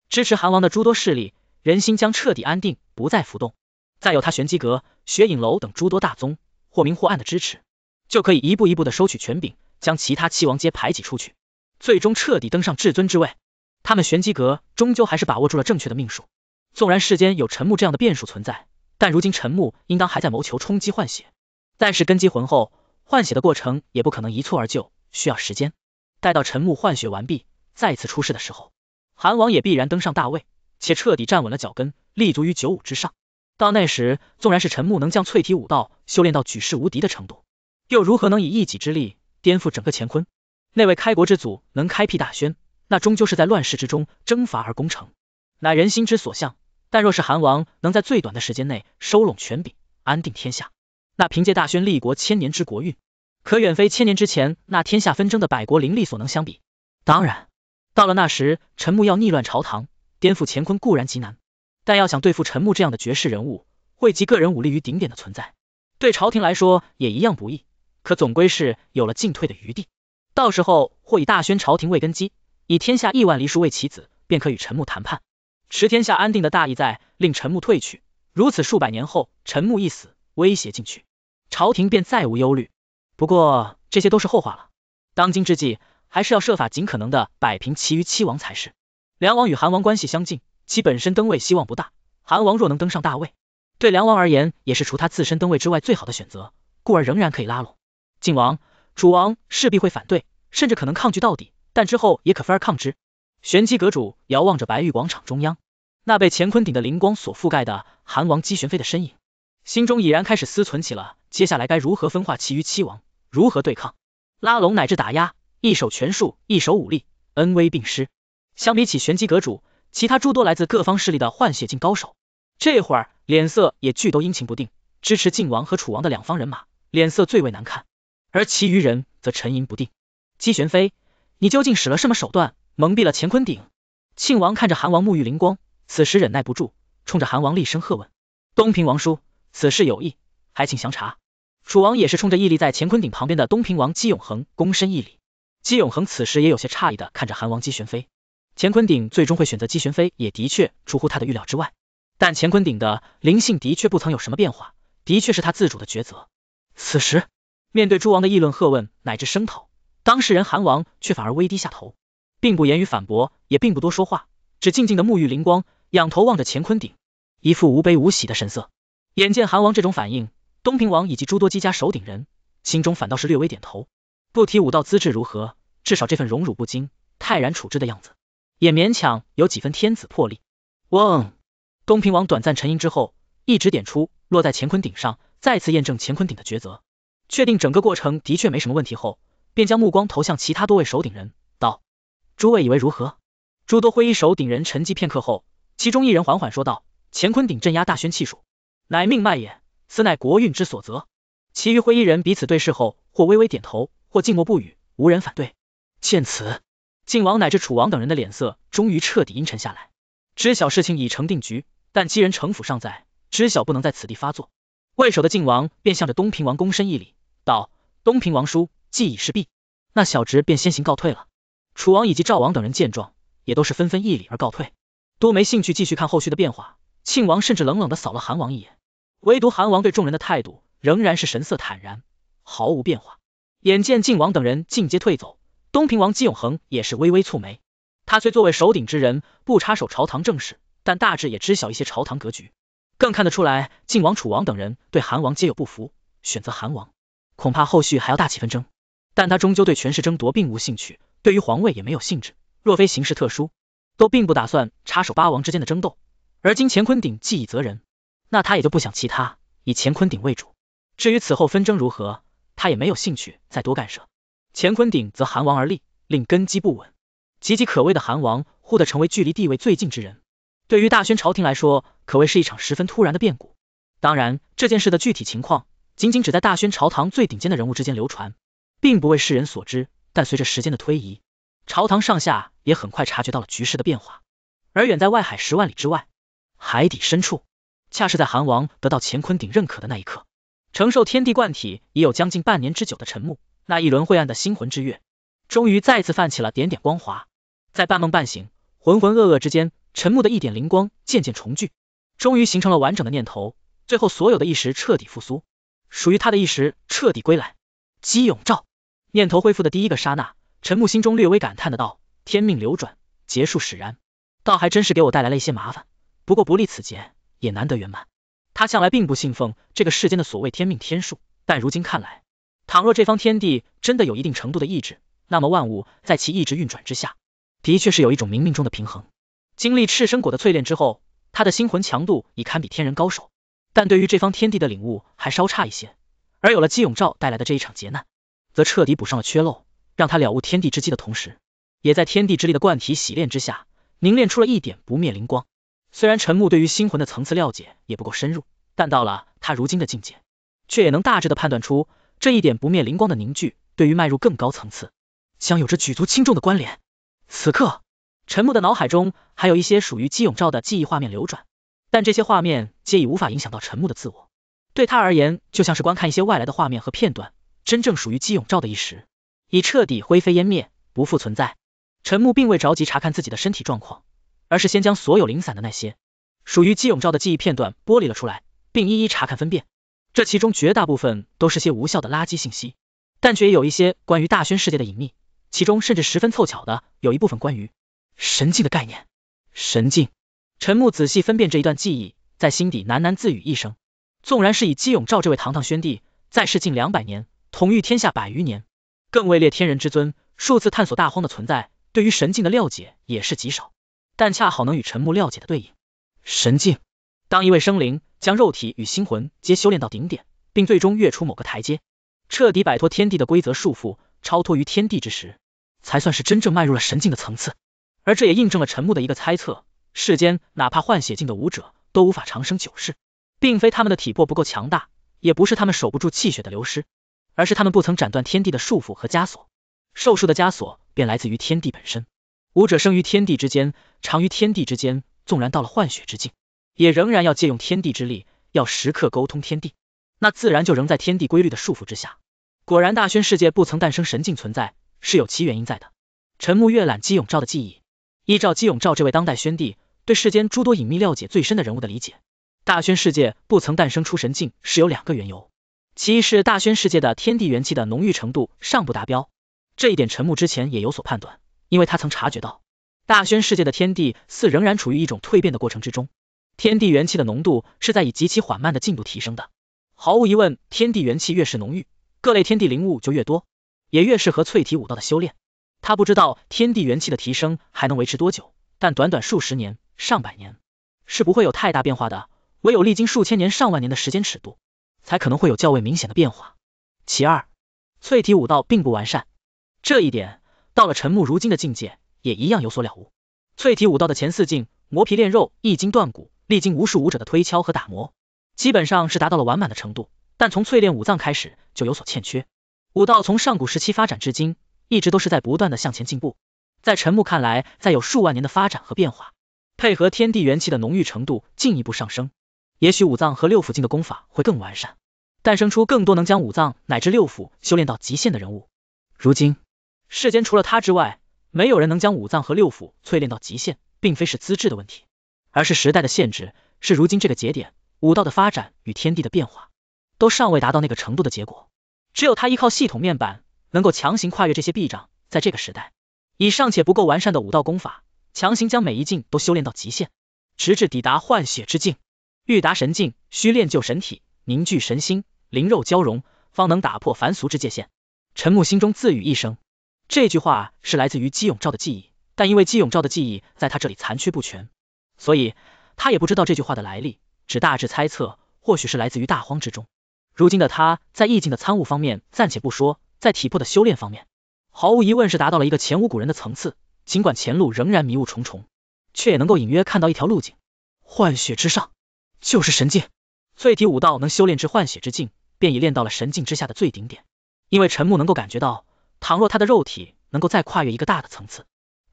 支持韩王的诸多势力人心将彻底安定，不再浮动。再有他玄机阁、雪影楼等诸多大宗，或明或暗的支持，就可以一步一步的收取权柄，将其他七王皆排挤出去，最终彻底登上至尊之位。他们玄机阁终究还是把握住了正确的命数，纵然世间有陈木这样的变数存在。但如今陈木应当还在谋求冲击换血，但是根基浑厚，换血的过程也不可能一蹴而就，需要时间。待到陈木换血完毕，再次出世的时候，韩王也必然登上大位，且彻底站稳了脚跟，立足于九五之上。到那时，纵然是陈木能将淬体武道修炼到举世无敌的程度，又如何能以一己之力颠覆整个乾坤？那位开国之祖能开辟大轩，那终究是在乱世之中征伐而攻城，乃人心之所向。但若是韩王能在最短的时间内收拢权柄，安定天下，那凭借大宣立国千年之国运，可远非千年之前那天下纷争的百国林立所能相比。当然，到了那时，陈木要逆乱朝堂，颠覆乾坤固然极难，但要想对付陈木这样的绝世人物，汇集个人武力于顶点的存在，对朝廷来说也一样不易。可总归是有了进退的余地，到时候或以大宣朝廷为根基，以天下亿万黎庶为棋子，便可与陈木谈判。持天下安定的大义在，令陈穆退去。如此数百年后，陈穆一死，威胁进去，朝廷便再无忧虑。不过这些都是后话了。当今之计，还是要设法尽可能的摆平其余七王才是。梁王与韩王关系相近，其本身登位希望不大。韩王若能登上大位，对梁王而言也是除他自身登位之外最好的选择，故而仍然可以拉拢。晋王、楚王势必会反对，甚至可能抗拒到底，但之后也可分而抗之。玄机阁主遥望着白玉广场中央那被乾坤顶的灵光所覆盖的韩王姬玄飞的身影，心中已然开始思忖起了接下来该如何分化其余七王，如何对抗、拉拢乃至打压，一手权术，一手武力，恩威并施。相比起玄机阁主，其他诸多来自各方势力的换血境高手，这会儿脸色也俱都阴晴不定。支持晋王和楚王的两方人马脸色最为难看，而其余人则沉吟不定。姬玄飞，你究竟使了什么手段？蒙蔽了乾坤鼎，庆王看着韩王沐浴灵光，此时忍耐不住，冲着韩王厉声喝问：“东平王叔，此事有异，还请详查。”楚王也是冲着屹立在乾坤鼎旁边的东平王姬永恒躬身一礼。姬永恒此时也有些诧异的看着韩王姬玄飞，乾坤鼎最终会选择姬玄飞，也的确出乎他的预料之外。但乾坤鼎的灵性的确不曾有什么变化，的确是他自主的抉择。此时面对诸王的议论、喝问乃至声讨，当事人韩王却反而微低下头。并不言语反驳，也并不多说话，只静静的沐浴灵光，仰头望着乾坤顶，一副无悲无喜的神色。眼见韩王这种反应，东平王以及诸多姬家首顶人心中反倒是略微点头。不提武道资质如何，至少这份荣辱不惊、泰然处之的样子，也勉强有几分天子魄力。嗡，东平王短暂沉吟之后，一指点出，落在乾坤顶上，再次验证乾坤顶的抉择，确定整个过程的确没什么问题后，便将目光投向其他多位首顶人。诸位以为如何？诸多灰衣手顶人沉寂片刻后，其中一人缓缓说道：“乾坤鼎镇压大宣气数，乃命脉也，此乃国运之所责。”其余灰衣人彼此对视后，或微微点头，或静默不语，无人反对。见此，晋王乃至楚王等人的脸色终于彻底阴沉下来。知晓事情已成定局，但几人城府尚在，知晓不能在此地发作，为首的晋王便向着东平王躬身一礼，道：“东平王叔，既已事毕，那小侄便先行告退了。”楚王以及赵王等人见状，也都是纷纷一礼而告退，都没兴趣继续看后续的变化。庆王甚至冷冷的扫了韩王一眼，唯独韩王对众人的态度仍然是神色坦然，毫无变化。眼见晋王等人尽皆退走，东平王姬永恒也是微微蹙眉。他虽作为首鼎之人，不插手朝堂政事，但大致也知晓一些朝堂格局，更看得出来晋王、楚王等人对韩王皆有不服，选择韩王，恐怕后续还要大起纷争。但他终究对权势争夺并无兴趣。对于皇位也没有兴致，若非形势特殊，都并不打算插手八王之间的争斗。而今乾坤鼎既已择人，那他也就不想其他，以乾坤鼎为主。至于此后纷争如何，他也没有兴趣再多干涉。乾坤鼎则韩王而立，令根基不稳，岌岌可危的韩王忽地成为距离地位最近之人。对于大宣朝廷来说，可谓是一场十分突然的变故。当然，这件事的具体情况，仅仅只在大宣朝堂最顶尖的人物之间流传，并不为世人所知。但随着时间的推移，朝堂上下也很快察觉到了局势的变化。而远在外海十万里之外，海底深处，恰是在韩王得到乾坤鼎认可的那一刻，承受天地灌体已有将近半年之久的沉木，那一轮晦暗的星魂之月，终于再次泛起了点点光华。在半梦半醒、浑浑噩噩之间，沉木的一点灵光渐渐重聚，终于形成了完整的念头，最后所有的意识彻底复苏，属于他的意识彻底归来，姬永照。念头恢复的第一个刹那，陈木心中略微感叹的道：“天命流转，劫数使然，倒还真是给我带来了一些麻烦。不过不利此劫，也难得圆满。他向来并不信奉这个世间的所谓天命天数，但如今看来，倘若这方天地真的有一定程度的意志，那么万物在其意志运转之下，的确是有一种冥冥中的平衡。经历赤身果的淬炼之后，他的心魂强度已堪比天人高手，但对于这方天地的领悟还稍差一些。而有了姬永照带来的这一场劫难。”则彻底补上了缺漏，让他了悟天地之机的同时，也在天地之力的灌体洗炼之下，凝练出了一点不灭灵光。虽然陈木对于星魂的层次了解也不够深入，但到了他如今的境界，却也能大致的判断出这一点不灭灵光的凝聚，对于迈入更高层次，将有着举足轻重的关联。此刻，陈木的脑海中还有一些属于姬永照的记忆画面流转，但这些画面皆已无法影响到陈木的自我，对他而言，就像是观看一些外来的画面和片段。真正属于姬永照的一时，已彻底灰飞烟灭，不复存在。陈木并未着急查看自己的身体状况，而是先将所有零散的那些属于姬永照的记忆片段剥离了出来，并一一查看分辨。这其中绝大部分都是些无效的垃圾信息，但却也有一些关于大宣世界的隐秘，其中甚至十分凑巧的有一部分关于神境的概念。神境，陈木仔细分辨这一段记忆，在心底喃喃自语一声。纵然是以姬永照这位堂堂宣帝在世近两百年。统御天下百余年，更位列天人之尊，数次探索大荒的存在，对于神境的了解也是极少。但恰好能与陈木了解的对应。神境，当一位生灵将肉体与心魂皆修炼到顶点，并最终跃出某个台阶，彻底摆脱天地的规则束缚，超脱于天地之时，才算是真正迈入了神境的层次。而这也印证了陈木的一个猜测：世间哪怕换血境的武者都无法长生九世，并非他们的体魄不够强大，也不是他们守不住气血的流失。而是他们不曾斩断天地的束缚和枷锁，受术的枷锁便来自于天地本身。武者生于天地之间，长于天地之间，纵然到了幻雪之境，也仍然要借用天地之力，要时刻沟通天地，那自然就仍在天地规律的束缚之下。果然，大宣世界不曾诞生神境存在，是有其原因在的。陈木阅览姬永照的记忆，依照姬永照这位当代宣帝对世间诸多隐秘了解最深的人物的理解，大宣世界不曾诞生出神境是有两个缘由。其一是大宣世界的天地元气的浓郁程度尚不达标，这一点陈木之前也有所判断，因为他曾察觉到大宣世界的天地似仍然处于一种蜕变的过程之中，天地元气的浓度是在以极其缓慢的进度提升的。毫无疑问，天地元气越是浓郁，各类天地灵物就越多，也越适合淬体武道的修炼。他不知道天地元气的提升还能维持多久，但短短数十年、上百年是不会有太大变化的，唯有历经数千年、上万年的时间尺度。才可能会有较为明显的变化。其二，淬体武道并不完善，这一点到了陈木如今的境界也一样有所了悟。淬体武道的前四境磨皮炼肉、易筋断骨，历经无数武者的推敲和打磨，基本上是达到了完满的程度，但从淬炼五脏开始就有所欠缺。武道从上古时期发展至今，一直都是在不断的向前进步。在陈木看来，再有数万年的发展和变化，配合天地元气的浓郁程度进一步上升。也许五脏和六腑境的功法会更完善，诞生出更多能将五脏乃至六腑修炼到极限的人物。如今，世间除了他之外，没有人能将五脏和六腑淬炼到极限，并非是资质的问题，而是时代的限制，是如今这个节点武道的发展与天地的变化都尚未达到那个程度的结果。只有他依靠系统面板，能够强行跨越这些壁障，在这个时代，以尚且不够完善的武道功法，强行将每一境都修炼到极限，直至抵达换血之境。欲达神境，需练就神体，凝聚神心，灵肉交融，方能打破凡俗之界限。陈木心中自语一声，这句话是来自于姬永照的记忆，但因为姬永照的记忆在他这里残缺不全，所以他也不知道这句话的来历，只大致猜测，或许是来自于大荒之中。如今的他在意境的参悟方面暂且不说，在体魄的修炼方面，毫无疑问是达到了一个前无古人的层次。尽管前路仍然迷雾重重，却也能够隐约看到一条路径。幻雪之上。就是神境，淬体武道能修炼至幻血之境，便已练到了神境之下的最顶点。因为陈木能够感觉到，倘若他的肉体能够再跨越一个大的层次，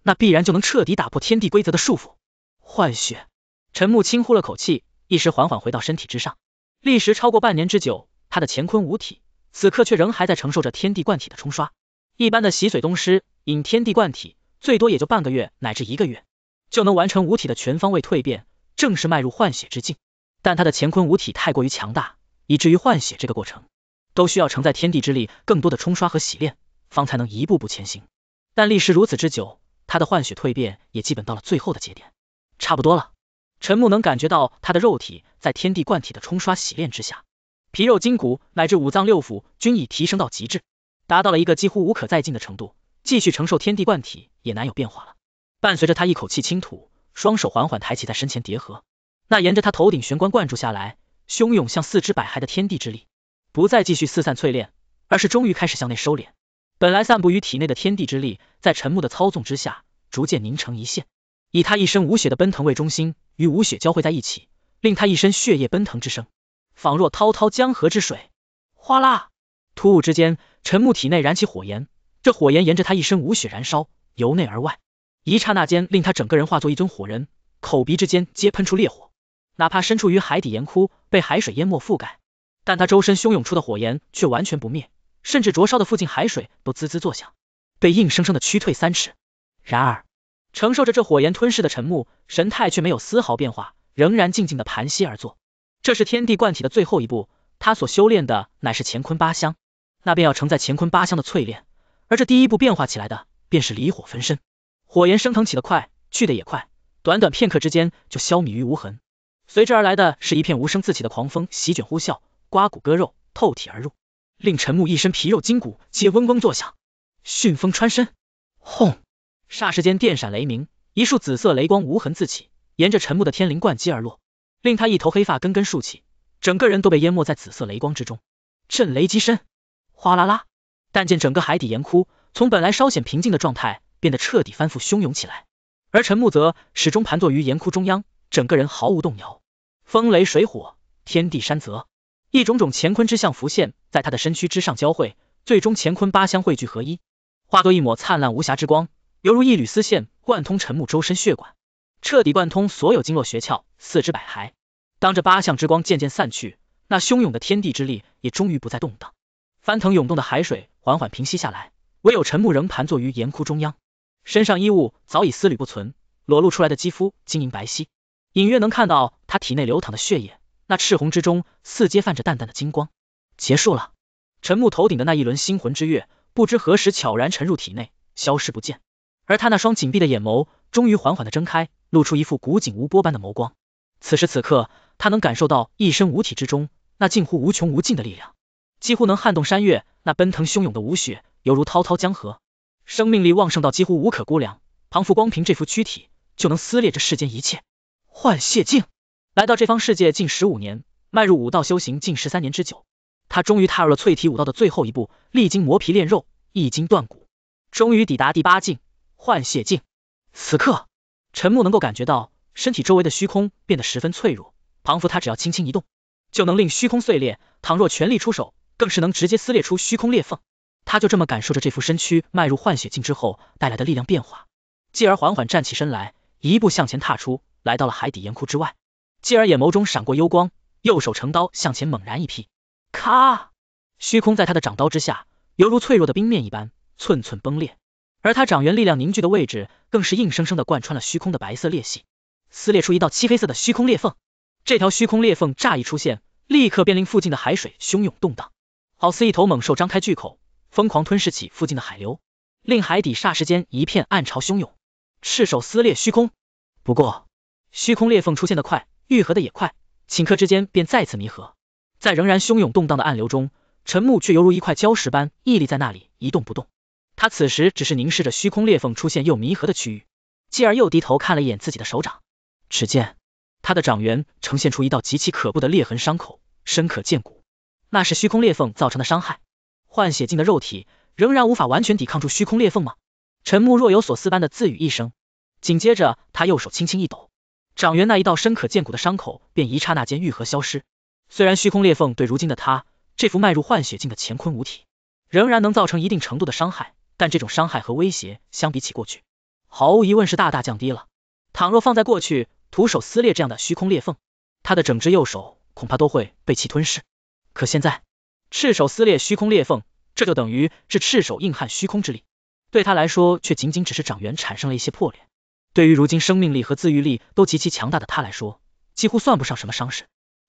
那必然就能彻底打破天地规则的束缚。幻血，陈木轻呼了口气，一时缓缓回到身体之上。历时超过半年之久，他的乾坤五体此刻却仍还在承受着天地贯体的冲刷。一般的洗髓东师引天地贯体，最多也就半个月乃至一个月，就能完成五体的全方位蜕变，正式迈入幻血之境。但他的乾坤五体太过于强大，以至于换血这个过程，都需要承载天地之力更多的冲刷和洗炼，方才能一步步前行。但历时如此之久，他的换血蜕变也基本到了最后的节点，差不多了。陈木能感觉到他的肉体在天地灌体的冲刷洗炼之下，皮肉筋骨乃至五脏六腑均已提升到极致，达到了一个几乎无可再进的程度，继续承受天地灌体也难有变化了。伴随着他一口气倾吐，双手缓缓抬起在身前叠合。那沿着他头顶玄关灌注下来，汹涌向四肢百骸的天地之力，不再继续四散淬炼，而是终于开始向内收敛。本来散布于体内的天地之力，在陈木的操纵之下，逐渐凝成一线，以他一身无血的奔腾为中心，与无血交汇在一起，令他一身血液奔腾之声，仿若滔滔江河之水。哗啦！突兀之间，陈木体内燃起火焰，这火焰沿着他一身无血燃烧，由内而外，一刹那间令他整个人化作一尊火人，口鼻之间皆喷出烈火。哪怕身处于海底岩窟，被海水淹没覆盖，但他周身汹涌出的火焰却完全不灭，甚至灼烧的附近海水都滋滋作响，被硬生生的驱退三尺。然而，承受着这火焰吞噬的沉木，神态却没有丝毫变化，仍然静静的盘膝而坐。这是天地灌体的最后一步，他所修炼的乃是乾坤八香，那便要承载乾坤八香的淬炼。而这第一步变化起来的，便是离火焚身，火焰升腾起的快，去的也快，短短片刻之间就消弭于无痕。随之而来的是一片无声自起的狂风，席卷呼啸，刮骨割肉，透体而入，令陈木一身皮肉筋骨皆嗡嗡作响。迅风穿身，轰！霎时间电闪雷鸣，一束紫色雷光无痕自起，沿着陈木的天灵贯击而落，令他一头黑发根根竖起，整个人都被淹没在紫色雷光之中。震雷击身，哗啦啦！但见整个海底岩窟从本来稍显平静的状态变得彻底翻覆汹涌起来，而陈木则始终盘坐于岩窟中央。整个人毫无动摇，风雷水火，天地山泽，一种种乾坤之象浮现在他的身躯之上交汇，最终乾坤八相汇聚合一，化作一抹灿烂无瑕之光，犹如一缕丝线贯通陈木周身血管，彻底贯通所有经络穴窍、四肢百骸。当这八相之光渐渐散去，那汹涌的天地之力也终于不再动荡，翻腾涌动的海水缓缓平息下来，唯有陈木仍盘坐于岩窟中央，身上衣物早已丝缕不存，裸露出来的肌肤晶莹白皙。隐约能看到他体内流淌的血液，那赤红之中似皆泛着淡淡的金光。结束了，陈木头顶的那一轮星魂之月，不知何时悄然沉入体内，消失不见。而他那双紧闭的眼眸，终于缓缓的睁开，露出一副古井无波般的眸光。此时此刻，他能感受到一身无体之中，那近乎无穷无尽的力量，几乎能撼动山岳。那奔腾汹涌的舞血，犹如滔滔江河，生命力旺盛到几乎无可估量。庞佛光凭这副躯体，就能撕裂这世间一切。幻血境，来到这方世界近十五年，迈入武道修行近十三年之久，他终于踏入了淬体武道的最后一步，历经磨皮炼肉，一筋断骨，终于抵达第八境幻血境。此刻，陈木能够感觉到身体周围的虚空变得十分脆弱，仿佛他只要轻轻一动，就能令虚空碎裂；倘若全力出手，更是能直接撕裂出虚空裂缝。他就这么感受着这副身躯迈入幻血境之后带来的力量变化，继而缓缓站起身来，一步向前踏出。来到了海底岩窟之外，继而眼眸中闪过幽光，右手成刀向前猛然一劈，咔！虚空在他的掌刀之下，犹如脆弱的冰面一般，寸寸崩裂，而他掌元力量凝聚的位置，更是硬生生的贯穿了虚空的白色裂隙，撕裂出一道漆黑色的虚空裂缝。这条虚空裂缝乍一出现，立刻便令附近的海水汹涌动荡，好似一头猛兽张开巨口，疯狂吞噬起附近的海流，令海底霎时间一片暗潮汹涌。赤手撕裂虚空，不过。虚空裂缝出现的快，愈合的也快，顷刻之间便再次弥合。在仍然汹涌动荡的暗流中，陈木却犹如一块礁石般屹立在那里一动不动。他此时只是凝视着虚空裂缝出现又弥合的区域，继而又低头看了一眼自己的手掌，只见他的掌缘呈现出一道极其可怖的裂痕伤口，深可见骨。那是虚空裂缝造成的伤害，幻血境的肉体仍然无法完全抵抗住虚空裂缝吗？陈木若有所思般的自语一声，紧接着他右手轻轻一抖。掌缘那一道深可见骨的伤口便一刹那间愈合消失。虽然虚空裂缝对如今的他这幅迈入幻血境的乾坤五体仍然能造成一定程度的伤害，但这种伤害和威胁相比起过去，毫无疑问是大大降低了。倘若放在过去，徒手撕裂这样的虚空裂缝，他的整只右手恐怕都会被其吞噬。可现在，赤手撕裂虚空裂缝，这就等于是赤手硬撼虚空之力，对他来说却仅仅只是掌缘产生了一些破裂。对于如今生命力和自愈力都极其强大的他来说，几乎算不上什么伤势。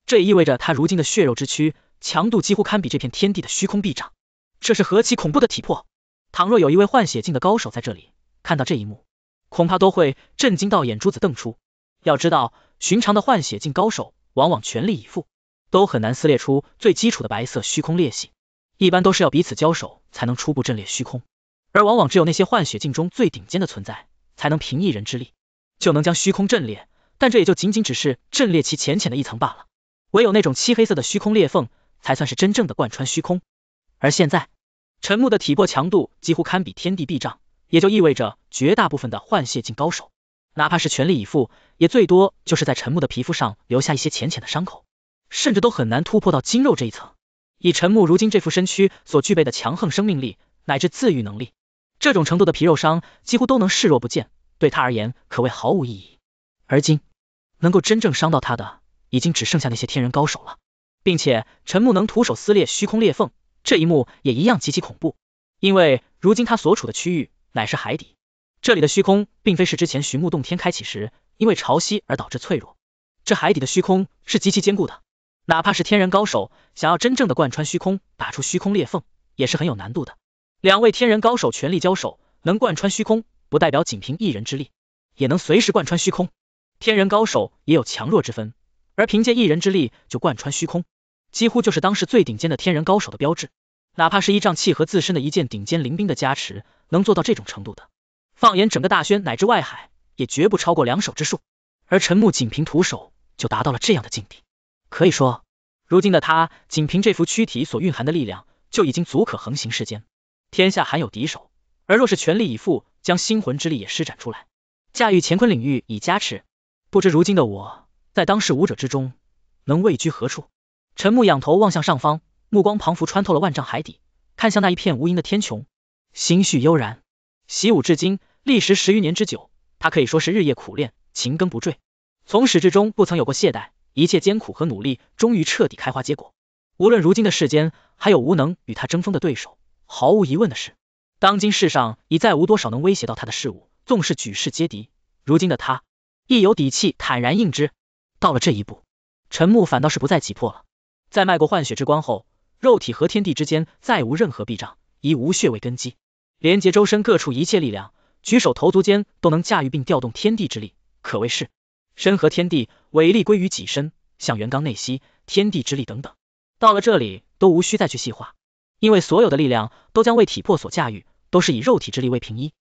这也意味着他如今的血肉之躯强度几乎堪比这片天地的虚空壁障，这是何其恐怖的体魄！倘若有一位换血境的高手在这里看到这一幕，恐怕都会震惊到眼珠子瞪出。要知道，寻常的换血境高手往往全力以赴，都很难撕裂出最基础的白色虚空裂隙，一般都是要彼此交手才能初步阵裂虚空，而往往只有那些换血境中最顶尖的存在。才能凭一人之力就能将虚空震裂，但这也就仅仅只是震裂其浅浅的一层罢了。唯有那种漆黑色的虚空裂缝，才算是真正的贯穿虚空。而现在，陈木的体魄强度几乎堪比天地壁障，也就意味着绝大部分的幻血境高手，哪怕是全力以赴，也最多就是在陈木的皮肤上留下一些浅浅的伤口，甚至都很难突破到筋肉这一层。以陈木如今这副身躯所具备的强横生命力，乃至自愈能力。这种程度的皮肉伤，几乎都能视若不见，对他而言可谓毫无意义。而今，能够真正伤到他的，已经只剩下那些天人高手了。并且，陈木能徒手撕裂虚空裂缝，这一幕也一样极其恐怖。因为如今他所处的区域乃是海底，这里的虚空并非是之前寻木洞天开启时，因为潮汐而导致脆弱，这海底的虚空是极其坚固的，哪怕是天人高手，想要真正的贯穿虚空，打出虚空裂缝，也是很有难度的。两位天人高手全力交手，能贯穿虚空，不代表仅凭一人之力也能随时贯穿虚空。天人高手也有强弱之分，而凭借一人之力就贯穿虚空，几乎就是当时最顶尖的天人高手的标志。哪怕是依仗契合自身的一件顶尖灵兵的加持，能做到这种程度的，放眼整个大宣乃至外海，也绝不超过两手之数。而陈木仅凭徒手就达到了这样的境地，可以说，如今的他仅凭这副躯体所蕴含的力量，就已经足可横行世间。天下罕有敌手，而若是全力以赴，将星魂之力也施展出来，驾驭乾坤领域以加持，不知如今的我在当世武者之中能位居何处？陈木仰头望向上方，目光彷佛穿透了万丈海底，看向那一片无垠的天穹，心绪悠然。习武至今，历时十余年之久，他可以说是日夜苦练，勤耕不辍，从始至终不曾有过懈怠，一切艰苦和努力终于彻底开花结果。无论如今的世间还有无能与他争锋的对手。毫无疑问的是，当今世上已再无多少能威胁到他的事物，纵是举世皆敌，如今的他亦有底气坦然应之。到了这一步，陈木反倒是不再急迫了。在迈过幻血之关后，肉体和天地之间再无任何壁障，以无血为根基，连接周身各处一切力量，举手投足间都能驾驭并调动天地之力，可谓是身合天地，伟力归于己身，向元刚内吸天地之力等等，到了这里都无需再去细化。因为所有的力量都将为体魄所驾驭，都是以肉体之力为平一。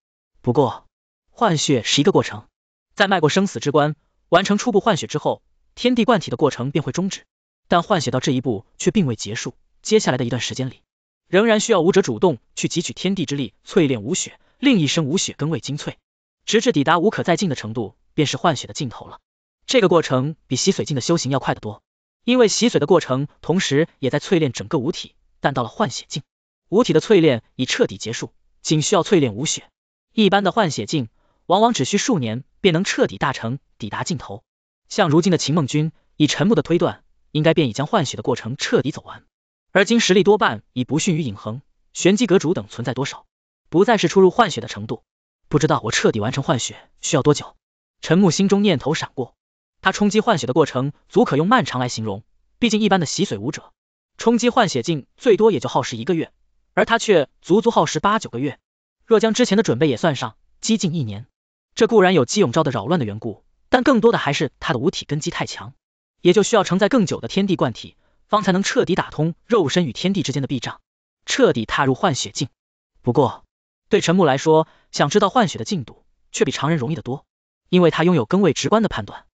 不过，换血是一个过程，在迈过生死之关，完成初步换血之后，天地灌体的过程便会终止。但换血到这一步却并未结束，接下来的一段时间里，仍然需要武者主动去汲取天地之力，淬炼武血，另一身武血更为精粹，直至抵达无可再进的程度，便是换血的尽头了。这个过程比洗髓境的修行要快得多，因为洗髓的过程同时也在淬炼整个武体。但到了换血境，武体的淬炼已彻底结束，仅需要淬炼武血。一般的换血境，往往只需数年便能彻底大成，抵达尽头。像如今的秦梦君，以陈木的推断，应该便已将换血的过程彻底走完，而今实力多半已不逊于影恒、玄机阁主等存在多少，不再是初入换血的程度。不知道我彻底完成换血需要多久？陈木心中念头闪过，他冲击换血的过程，足可用漫长来形容。毕竟一般的洗髓武者。冲击换血境最多也就耗时一个月，而他却足足耗时八九个月。若将之前的准备也算上，激近一年。这固然有姬永昭的扰乱的缘故，但更多的还是他的五体根基太强，也就需要承载更久的天地贯体，方才能彻底打通肉身与天地之间的壁障，彻底踏入换血境。不过，对陈木来说，想知道换血的进度却比常人容易得多，因为他拥有更为直观的判断。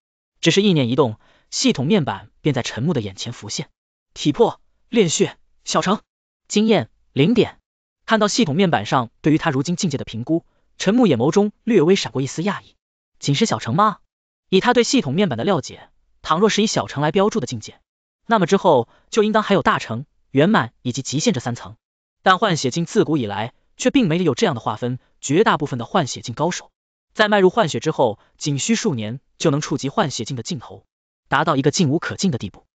只是意念一动，系统面板便在陈木的眼前浮现，体魄。炼血小成，经验零点。看到系统面板上对于他如今境界的评估，陈木眼眸中略微闪过一丝讶异。仅是小成吗？以他对系统面板的了解，倘若是以小成来标注的境界，那么之后就应当还有大成、圆满以及极限这三层。但换血境自古以来却并没有这样的划分，绝大部分的换血境高手在迈入换血之后，仅需数年就能触及换血境的尽头，达到一个进无可进的地步。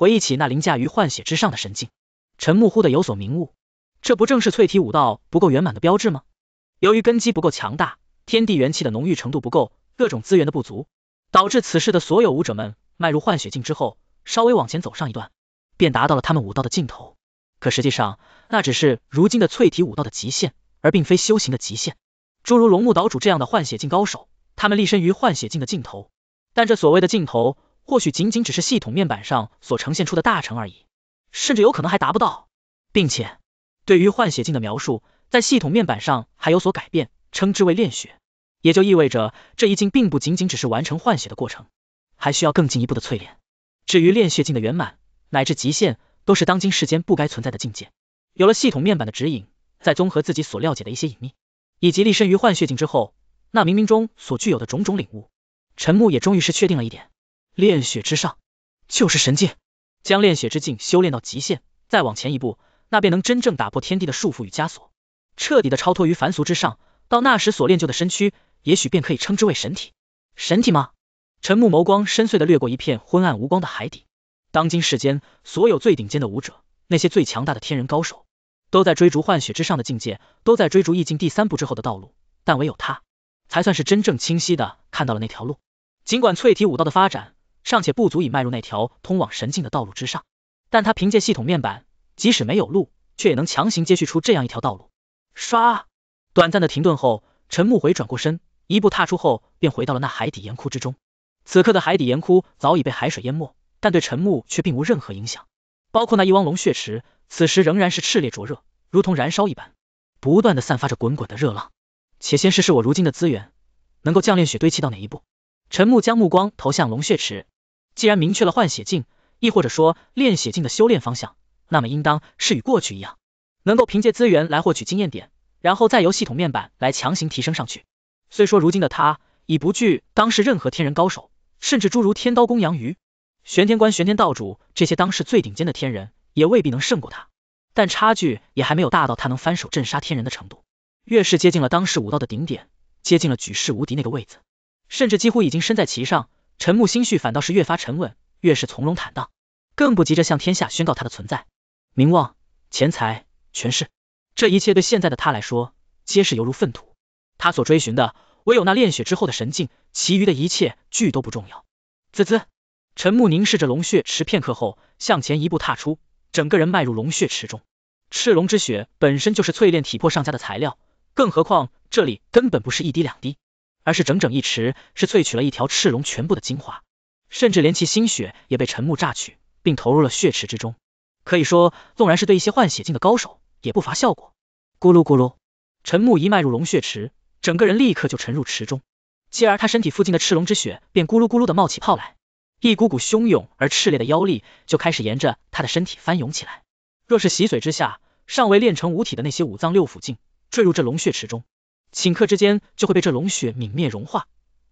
回忆起那凌驾于幻血之上的神境，陈木忽的有所明悟，这不正是淬体武道不够圆满的标志吗？由于根基不够强大，天地元气的浓郁程度不够，各种资源的不足，导致此世的所有武者们迈入幻血境之后，稍微往前走上一段，便达到了他们武道的尽头。可实际上，那只是如今的淬体武道的极限，而并非修行的极限。诸如龙木岛主这样的换血境高手，他们立身于幻血境的尽头，但这所谓的尽头。或许仅仅只是系统面板上所呈现出的大成而已，甚至有可能还达不到。并且，对于换血境的描述，在系统面板上还有所改变，称之为炼血，也就意味着这一境并不仅仅只是完成换血的过程，还需要更进一步的淬炼。至于炼血境的圆满乃至极限，都是当今世间不该存在的境界。有了系统面板的指引，再综合自己所了解的一些隐秘，以及立身于换血境之后，那冥冥中所具有的种种领悟，陈木也终于是确定了一点。炼血之上就是神境，将炼血之境修炼到极限，再往前一步，那便能真正打破天地的束缚与枷锁，彻底的超脱于凡俗之上。到那时所练就的身躯，也许便可以称之为神体。神体吗？陈木眸光深邃的掠过一片昏暗无光的海底。当今世间所有最顶尖的武者，那些最强大的天人高手，都在追逐幻雪之上的境界，都在追逐意境第三步之后的道路。但唯有他，才算是真正清晰的看到了那条路。尽管淬体武道的发展。尚且不足以迈入那条通往神境的道路之上，但他凭借系统面板，即使没有路，却也能强行接续出这样一条道路。刷，短暂的停顿后，陈木回转过身，一步踏出后，便回到了那海底岩窟之中。此刻的海底岩窟早已被海水淹没，但对陈木却并无任何影响，包括那一汪龙血池，此时仍然是炽烈灼热，如同燃烧一般，不断的散发着滚滚的热浪。且先试试我如今的资源，能够将炼血堆砌到哪一步？陈木将目光投向龙血池，既然明确了换血境，亦或者说炼血境的修炼方向，那么应当是与过去一样，能够凭借资源来获取经验点，然后再由系统面板来强行提升上去。虽说如今的他已不惧当世任何天人高手，甚至诸如天刀公杨鱼、玄天观玄天道主这些当世最顶尖的天人，也未必能胜过他，但差距也还没有大到他能翻手镇杀天人的程度。越是接近了当世武道的顶点，接近了举世无敌那个位子。甚至几乎已经身在其上，陈木心绪反倒是越发沉稳，越是从容坦荡，更不急着向天下宣告他的存在。名望、钱财、权势，这一切对现在的他来说，皆是犹如粪土。他所追寻的唯有那炼血之后的神境，其余的一切俱都不重要。滋滋，陈木凝视着龙血池片刻后，向前一步踏出，整个人迈入龙血池中。赤龙之血本身就是淬炼体魄上佳的材料，更何况这里根本不是一滴两滴。而是整整一池，是萃取了一条赤龙全部的精华，甚至连其心血也被陈木榨取，并投入了血池之中。可以说，纵然是对一些换血境的高手，也不乏效果。咕噜咕噜，陈木一迈入龙血池，整个人立刻就沉入池中，继而他身体附近的赤龙之血便咕噜咕噜的冒起泡来，一股股汹涌而炽烈的妖力就开始沿着他的身体翻涌起来。若是洗髓之下尚未练成五体的那些五脏六腑境，坠入这龙血池中。顷刻之间就会被这龙血泯灭融化，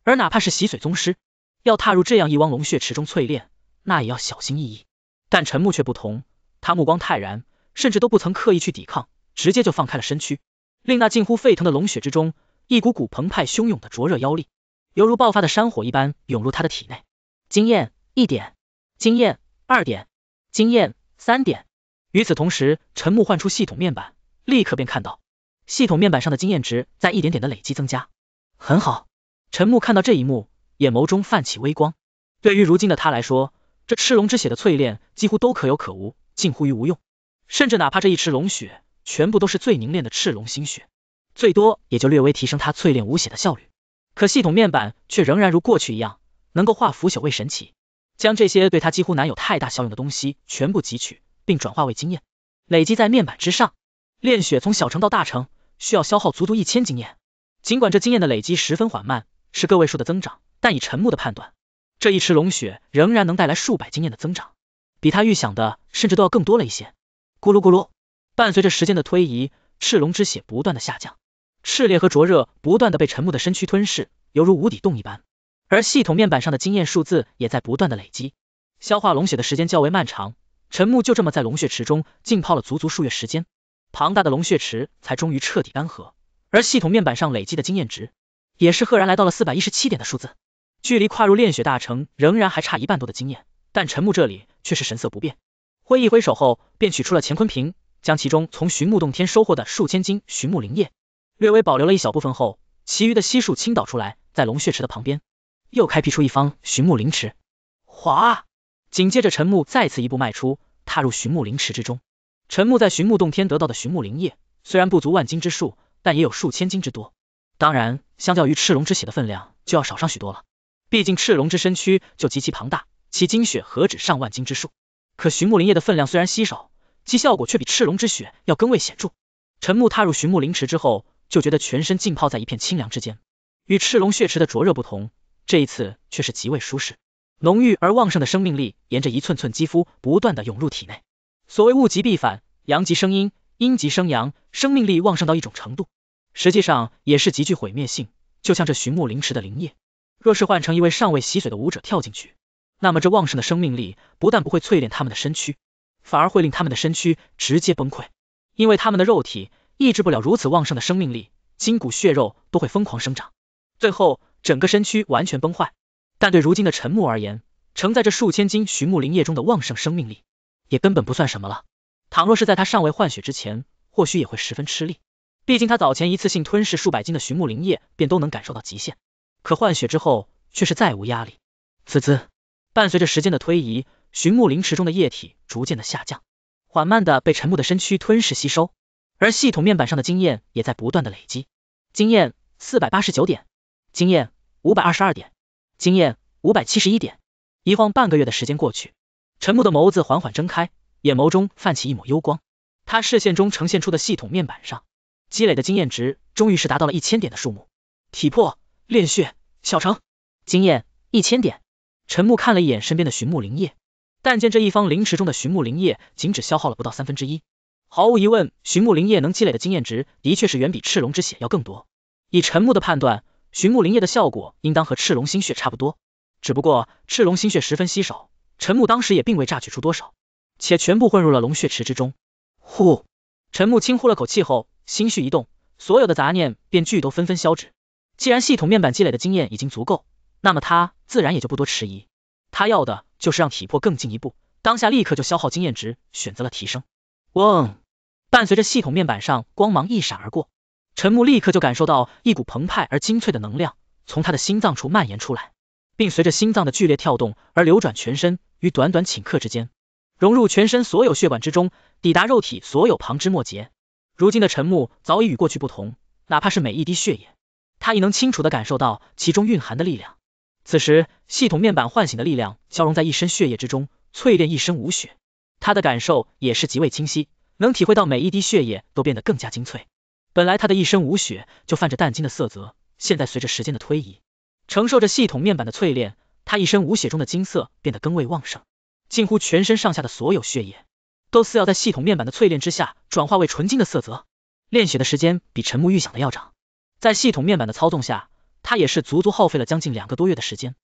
而哪怕是洗髓宗师，要踏入这样一汪龙血池中淬炼，那也要小心翼翼。但陈木却不同，他目光泰然，甚至都不曾刻意去抵抗，直接就放开了身躯，令那近乎沸腾的龙血之中，一股股澎湃汹涌的灼热妖力，犹如爆发的山火一般涌入他的体内。经验一点，经验二点，经验三点。与此同时，陈木唤出系统面板，立刻便看到。系统面板上的经验值在一点点的累积增加，很好。陈木看到这一幕，眼眸中泛起微光。对于如今的他来说，这赤龙之血的淬炼几乎都可有可无，近乎于无用。甚至哪怕这一池龙血全部都是最凝练的赤龙心血，最多也就略微提升他淬炼无血的效率。可系统面板却仍然如过去一样，能够化腐朽为神奇，将这些对他几乎难有太大效用的东西全部汲取，并转化为经验，累积在面板之上。炼血从小成到大成。需要消耗足足一千经验，尽管这经验的累积十分缓慢，是个位数的增长，但以陈木的判断，这一池龙血仍然能带来数百经验的增长，比他预想的甚至都要更多了一些。咕噜咕噜，伴随着时间的推移，赤龙之血不断的下降，炽烈和灼热不断的被陈木的身躯吞噬，犹如无底洞一般，而系统面板上的经验数字也在不断的累积。消化龙血的时间较为漫长，陈木就这么在龙血池中浸泡了足足数月时间。庞大的龙血池才终于彻底干涸，而系统面板上累积的经验值也是赫然来到了四百一十七点的数字，距离跨入炼血大成仍然还差一半多的经验，但陈木这里却是神色不变，挥一挥手后便取出了乾坤瓶，将其中从寻木洞天收获的数千斤寻木灵液，略微保留了一小部分后，其余的悉数倾倒出来，在龙血池的旁边又开辟出一方寻木灵池，哗，紧接着陈木再次一步迈出，踏入寻木灵池之中。陈木在寻木洞天得到的寻木灵液，虽然不足万斤之数，但也有数千斤之多。当然，相较于赤龙之血的分量就要少上许多了。毕竟赤龙之身躯就极其庞大，其精血何止上万斤之数。可寻木灵液的分量虽然稀少，其效果却比赤龙之血要更为显著。陈木踏入寻木灵池之后，就觉得全身浸泡在一片清凉之间，与赤龙血池的灼热不同，这一次却是极为舒适。浓郁而旺盛的生命力沿着一寸寸肌肤不断的涌入体内。所谓物极必反，阳极生阴，阴极生阳，生命力旺盛到一种程度，实际上也是极具毁灭性。就像这寻木灵池的灵液，若是换成一位尚未洗髓的武者跳进去，那么这旺盛的生命力不但不会淬炼他们的身躯，反而会令他们的身躯直接崩溃，因为他们的肉体抑制不了如此旺盛的生命力，筋骨血肉都会疯狂生长，最后整个身躯完全崩坏。但对如今的陈木而言，承载着数千斤寻木灵液中的旺盛生命力。也根本不算什么了。倘若是在他尚未换血之前，或许也会十分吃力。毕竟他早前一次性吞噬数百斤的寻木灵液，便都能感受到极限。可换血之后，却是再无压力。滋滋，伴随着时间的推移，寻木灵池中的液体逐渐的下降，缓慢的被沉木的身躯吞噬吸收。而系统面板上的经验也在不断的累积，经验四百八十九点，经验五百二十二点，经验五百七十一点。一晃半个月的时间过去。陈木的眸子缓缓睁开，眼眸中泛起一抹幽光。他视线中呈现出的系统面板上，积累的经验值终于是达到了一千点的数目。体魄、炼血、小成，经验一千点。陈木看了一眼身边的寻木灵液，但见这一方灵池中的寻木灵液仅只消耗了不到三分之一。毫无疑问，寻木灵液能积累的经验值的确是远比赤龙之血要更多。以陈木的判断，寻木灵液的效果应当和赤龙心血差不多，只不过赤龙心血十分稀少。陈木当时也并未榨取出多少，且全部混入了龙血池之中。呼，陈木轻呼了口气后，心绪一动，所有的杂念便俱都纷纷消止。既然系统面板积累的经验已经足够，那么他自然也就不多迟疑。他要的就是让体魄更进一步，当下立刻就消耗经验值，选择了提升。嗡，伴随着系统面板上光芒一闪而过，陈木立刻就感受到一股澎湃而精粹的能量从他的心脏处蔓延出来。并随着心脏的剧烈跳动而流转全身，于短短顷刻之间融入全身所有血管之中，抵达肉体所有旁枝末节。如今的陈木早已与过去不同，哪怕是每一滴血液，他亦能清楚的感受到其中蕴含的力量。此时，系统面板唤醒的力量消融在一身血液之中，淬炼一身武血。他的感受也是极为清晰，能体会到每一滴血液都变得更加精粹。本来他的一身武血就泛着淡金的色泽，现在随着时间的推移。承受着系统面板的淬炼，他一身无血中的金色变得更为旺盛，近乎全身上下的所有血液，都似要在系统面板的淬炼之下转化为纯金的色泽。炼血的时间比陈木预想的要长，在系统面板的操纵下，他也是足足耗费了将近两个多月的时间，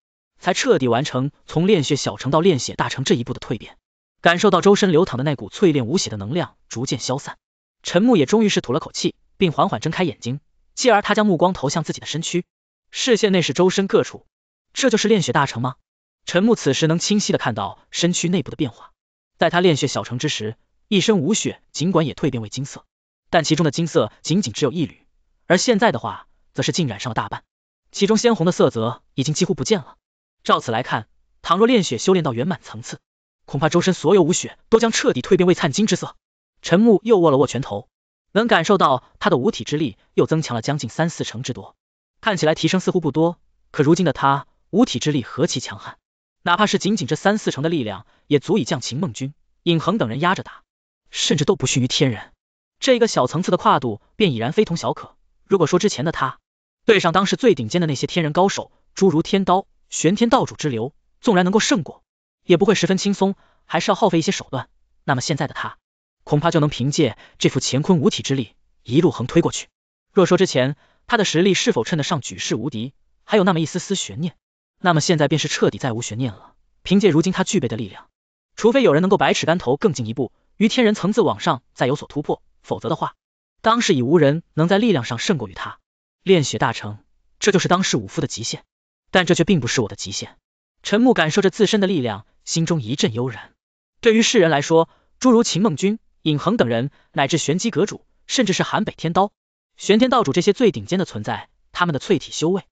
才彻底完成从炼血小成到炼血大成这一步的蜕变。感受到周身流淌的那股淬炼无血的能量逐渐消散，陈木也终于是吐了口气，并缓缓睁开眼睛，继而他将目光投向自己的身躯。视线内是周身各处，这就是炼血大成吗？陈木此时能清晰的看到身躯内部的变化。在他炼血小成之时，一身武血尽管也蜕变为金色，但其中的金色仅仅只有一缕，而现在的话，则是浸染上了大半，其中鲜红的色泽已经几乎不见了。照此来看，倘若炼血修炼到圆满层次，恐怕周身所有武血都将彻底蜕变为灿金之色。陈木又握了握拳头，能感受到他的武体之力又增强了将近三四成之多。看起来提升似乎不多，可如今的他，五体之力何其强悍，哪怕是仅仅这三四成的力量，也足以将秦梦君、尹恒等人压着打，甚至都不逊于天人。这一个小层次的跨度，便已然非同小可。如果说之前的他，对上当时最顶尖的那些天人高手，诸如天刀、玄天道主之流，纵然能够胜过，也不会十分轻松，还是要耗费一些手段。那么现在的他，恐怕就能凭借这副乾坤五体之力，一路横推过去。若说之前，他的实力是否称得上举世无敌，还有那么一丝丝悬念。那么现在便是彻底再无悬念了。凭借如今他具备的力量，除非有人能够百尺竿头更进一步，于天人层次往上再有所突破，否则的话，当世已无人能在力量上胜过于他。炼血大成，这就是当世武夫的极限。但这却并不是我的极限。陈木感受着自身的力量，心中一阵悠然。对于世人来说，诸如秦梦君、尹恒等人，乃至玄机阁主，甚至是韩北天刀。玄天道主这些最顶尖的存在，他们的淬体修为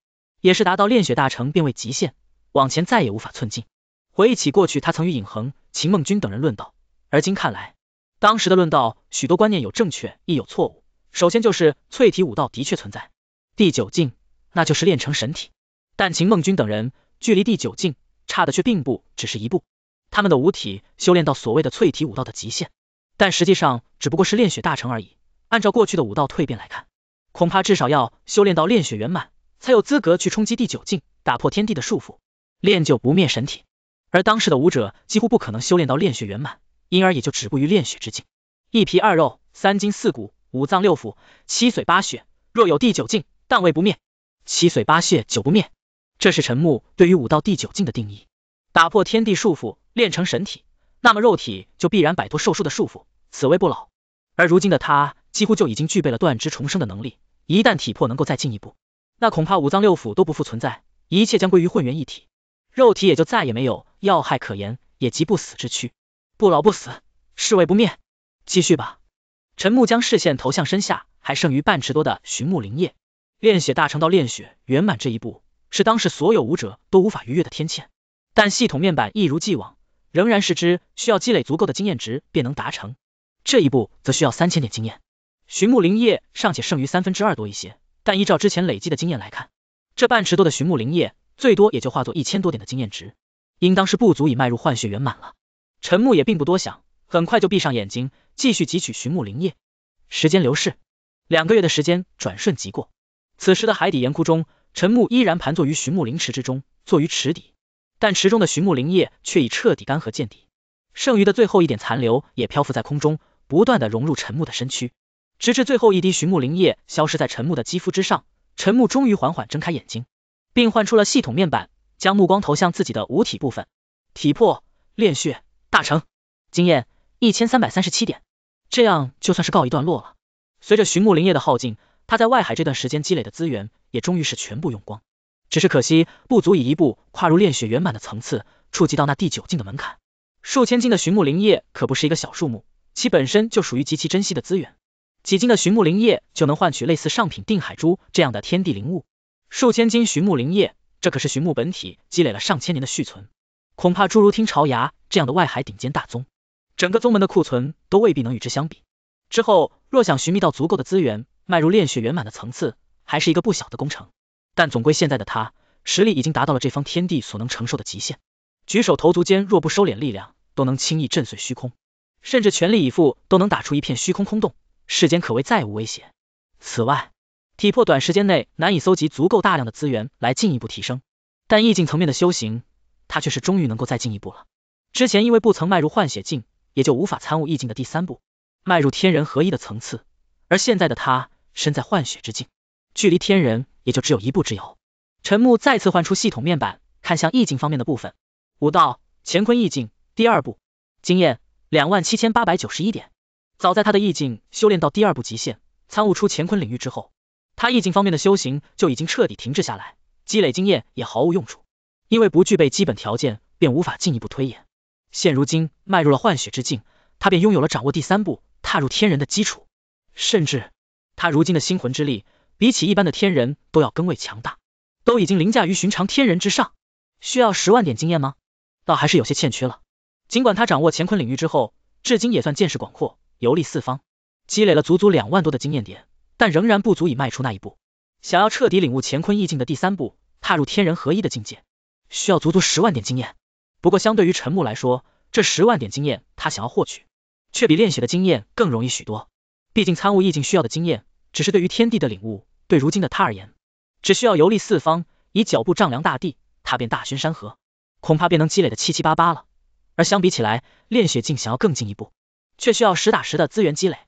也是达到炼血大成，变为极限，往前再也无法寸进。回忆起过去，他曾与尹恒、秦梦君等人论道，而今看来，当时的论道许多观念有正确亦有错误。首先就是淬体武道的确存在第九境，那就是练成神体，但秦梦君等人距离第九境差的却并不只是一步，他们的武体修炼到所谓的淬体武道的极限，但实际上只不过是炼血大成而已。按照过去的武道蜕变来看。恐怕至少要修炼到炼血圆满，才有资格去冲击第九境，打破天地的束缚，练就不灭神体。而当时的武者几乎不可能修炼到炼血圆满，因而也就止步于炼血之境。一皮二肉三筋四骨五脏六腑七髓八血，若有第九境，但为不灭。七髓八血久不灭，这是陈木对于武道第九境的定义。打破天地束缚，练成神体，那么肉体就必然摆脱寿数的束缚，此为不老。而如今的他，几乎就已经具备了断肢重生的能力。一旦体魄能够再进一步，那恐怕五脏六腑都不复存在，一切将归于混元一体，肉体也就再也没有要害可言，也即不死之躯，不老不死，是谓不灭。继续吧。陈木将视线投向身下还剩余半尺多的寻木灵叶，炼血大成到炼血圆满这一步，是当时所有武者都无法逾越的天堑。但系统面板一如既往，仍然是之需要积累足够的经验值便能达成。这一步则需要三千点经验，寻木灵液尚且剩余三分之二多一些，但依照之前累积的经验来看，这半池多的寻木灵液最多也就化作一千多点的经验值，应当是不足以迈入幻血圆满了。陈木也并不多想，很快就闭上眼睛，继续汲取寻木灵液。时间流逝，两个月的时间转瞬即过，此时的海底岩窟中，陈木依然盘坐于寻木灵池之中，坐于池底，但池中的寻木灵液却已彻底干涸见底，剩余的最后一点残留也漂浮在空中。不断的融入陈木的身躯，直至最后一滴寻木灵液消失在陈木的肌肤之上，陈木终于缓缓睁开眼睛，并换出了系统面板，将目光投向自己的五体部分，体魄炼血大成，经验一千三百三十七点，这样就算是告一段落了。随着寻木灵液的耗尽，他在外海这段时间积累的资源也终于是全部用光，只是可惜不足以一步跨入炼血圆满的层次，触及到那第九境的门槛。数千斤的寻木灵液可不是一个小数目。其本身就属于极其珍惜的资源，几斤的寻木灵叶就能换取类似上品定海珠这样的天地灵物，数千斤寻木灵叶，这可是寻木本体积累了上千年的续存，恐怕诸如听潮牙这样的外海顶尖大宗，整个宗门的库存都未必能与之相比。之后若想寻觅到足够的资源，迈入炼血圆满的层次，还是一个不小的工程。但总归现在的他，实力已经达到了这方天地所能承受的极限，举手投足间若不收敛力量，都能轻易震碎虚空。甚至全力以赴都能打出一片虚空空洞，世间可谓再无威胁。此外，体魄短时间内难以搜集足够大量的资源来进一步提升，但意境层面的修行，他却是终于能够再进一步了。之前因为不曾迈入幻血境，也就无法参悟意境的第三步，迈入天人合一的层次。而现在的他身在幻血之境，距离天人也就只有一步之遥。陈木再次换出系统面板，看向意境方面的部分，武道乾坤意境第二步，经验。两万七千八百九十一点。早在他的意境修炼到第二步极限，参悟出乾坤领域之后，他意境方面的修行就已经彻底停滞下来，积累经验也毫无用处，因为不具备基本条件，便无法进一步推演。现如今迈入了幻雪之境，他便拥有了掌握第三步、踏入天人的基础，甚至他如今的心魂之力，比起一般的天人都要更为强大，都已经凌驾于寻常天人之上。需要十万点经验吗？倒还是有些欠缺了。尽管他掌握乾坤领域之后，至今也算见识广阔，游历四方，积累了足足两万多的经验点，但仍然不足以迈出那一步。想要彻底领悟乾坤意境的第三步，踏入天人合一的境界，需要足足十万点经验。不过，相对于陈木来说，这十万点经验他想要获取，却比练血的经验更容易许多。毕竟参悟意境需要的经验，只是对于天地的领悟，对如今的他而言，只需要游历四方，以脚步丈量大地，踏遍大川山河，恐怕便能积累的七七八八了。而相比起来，炼血境想要更进一步，却需要实打实的资源积累。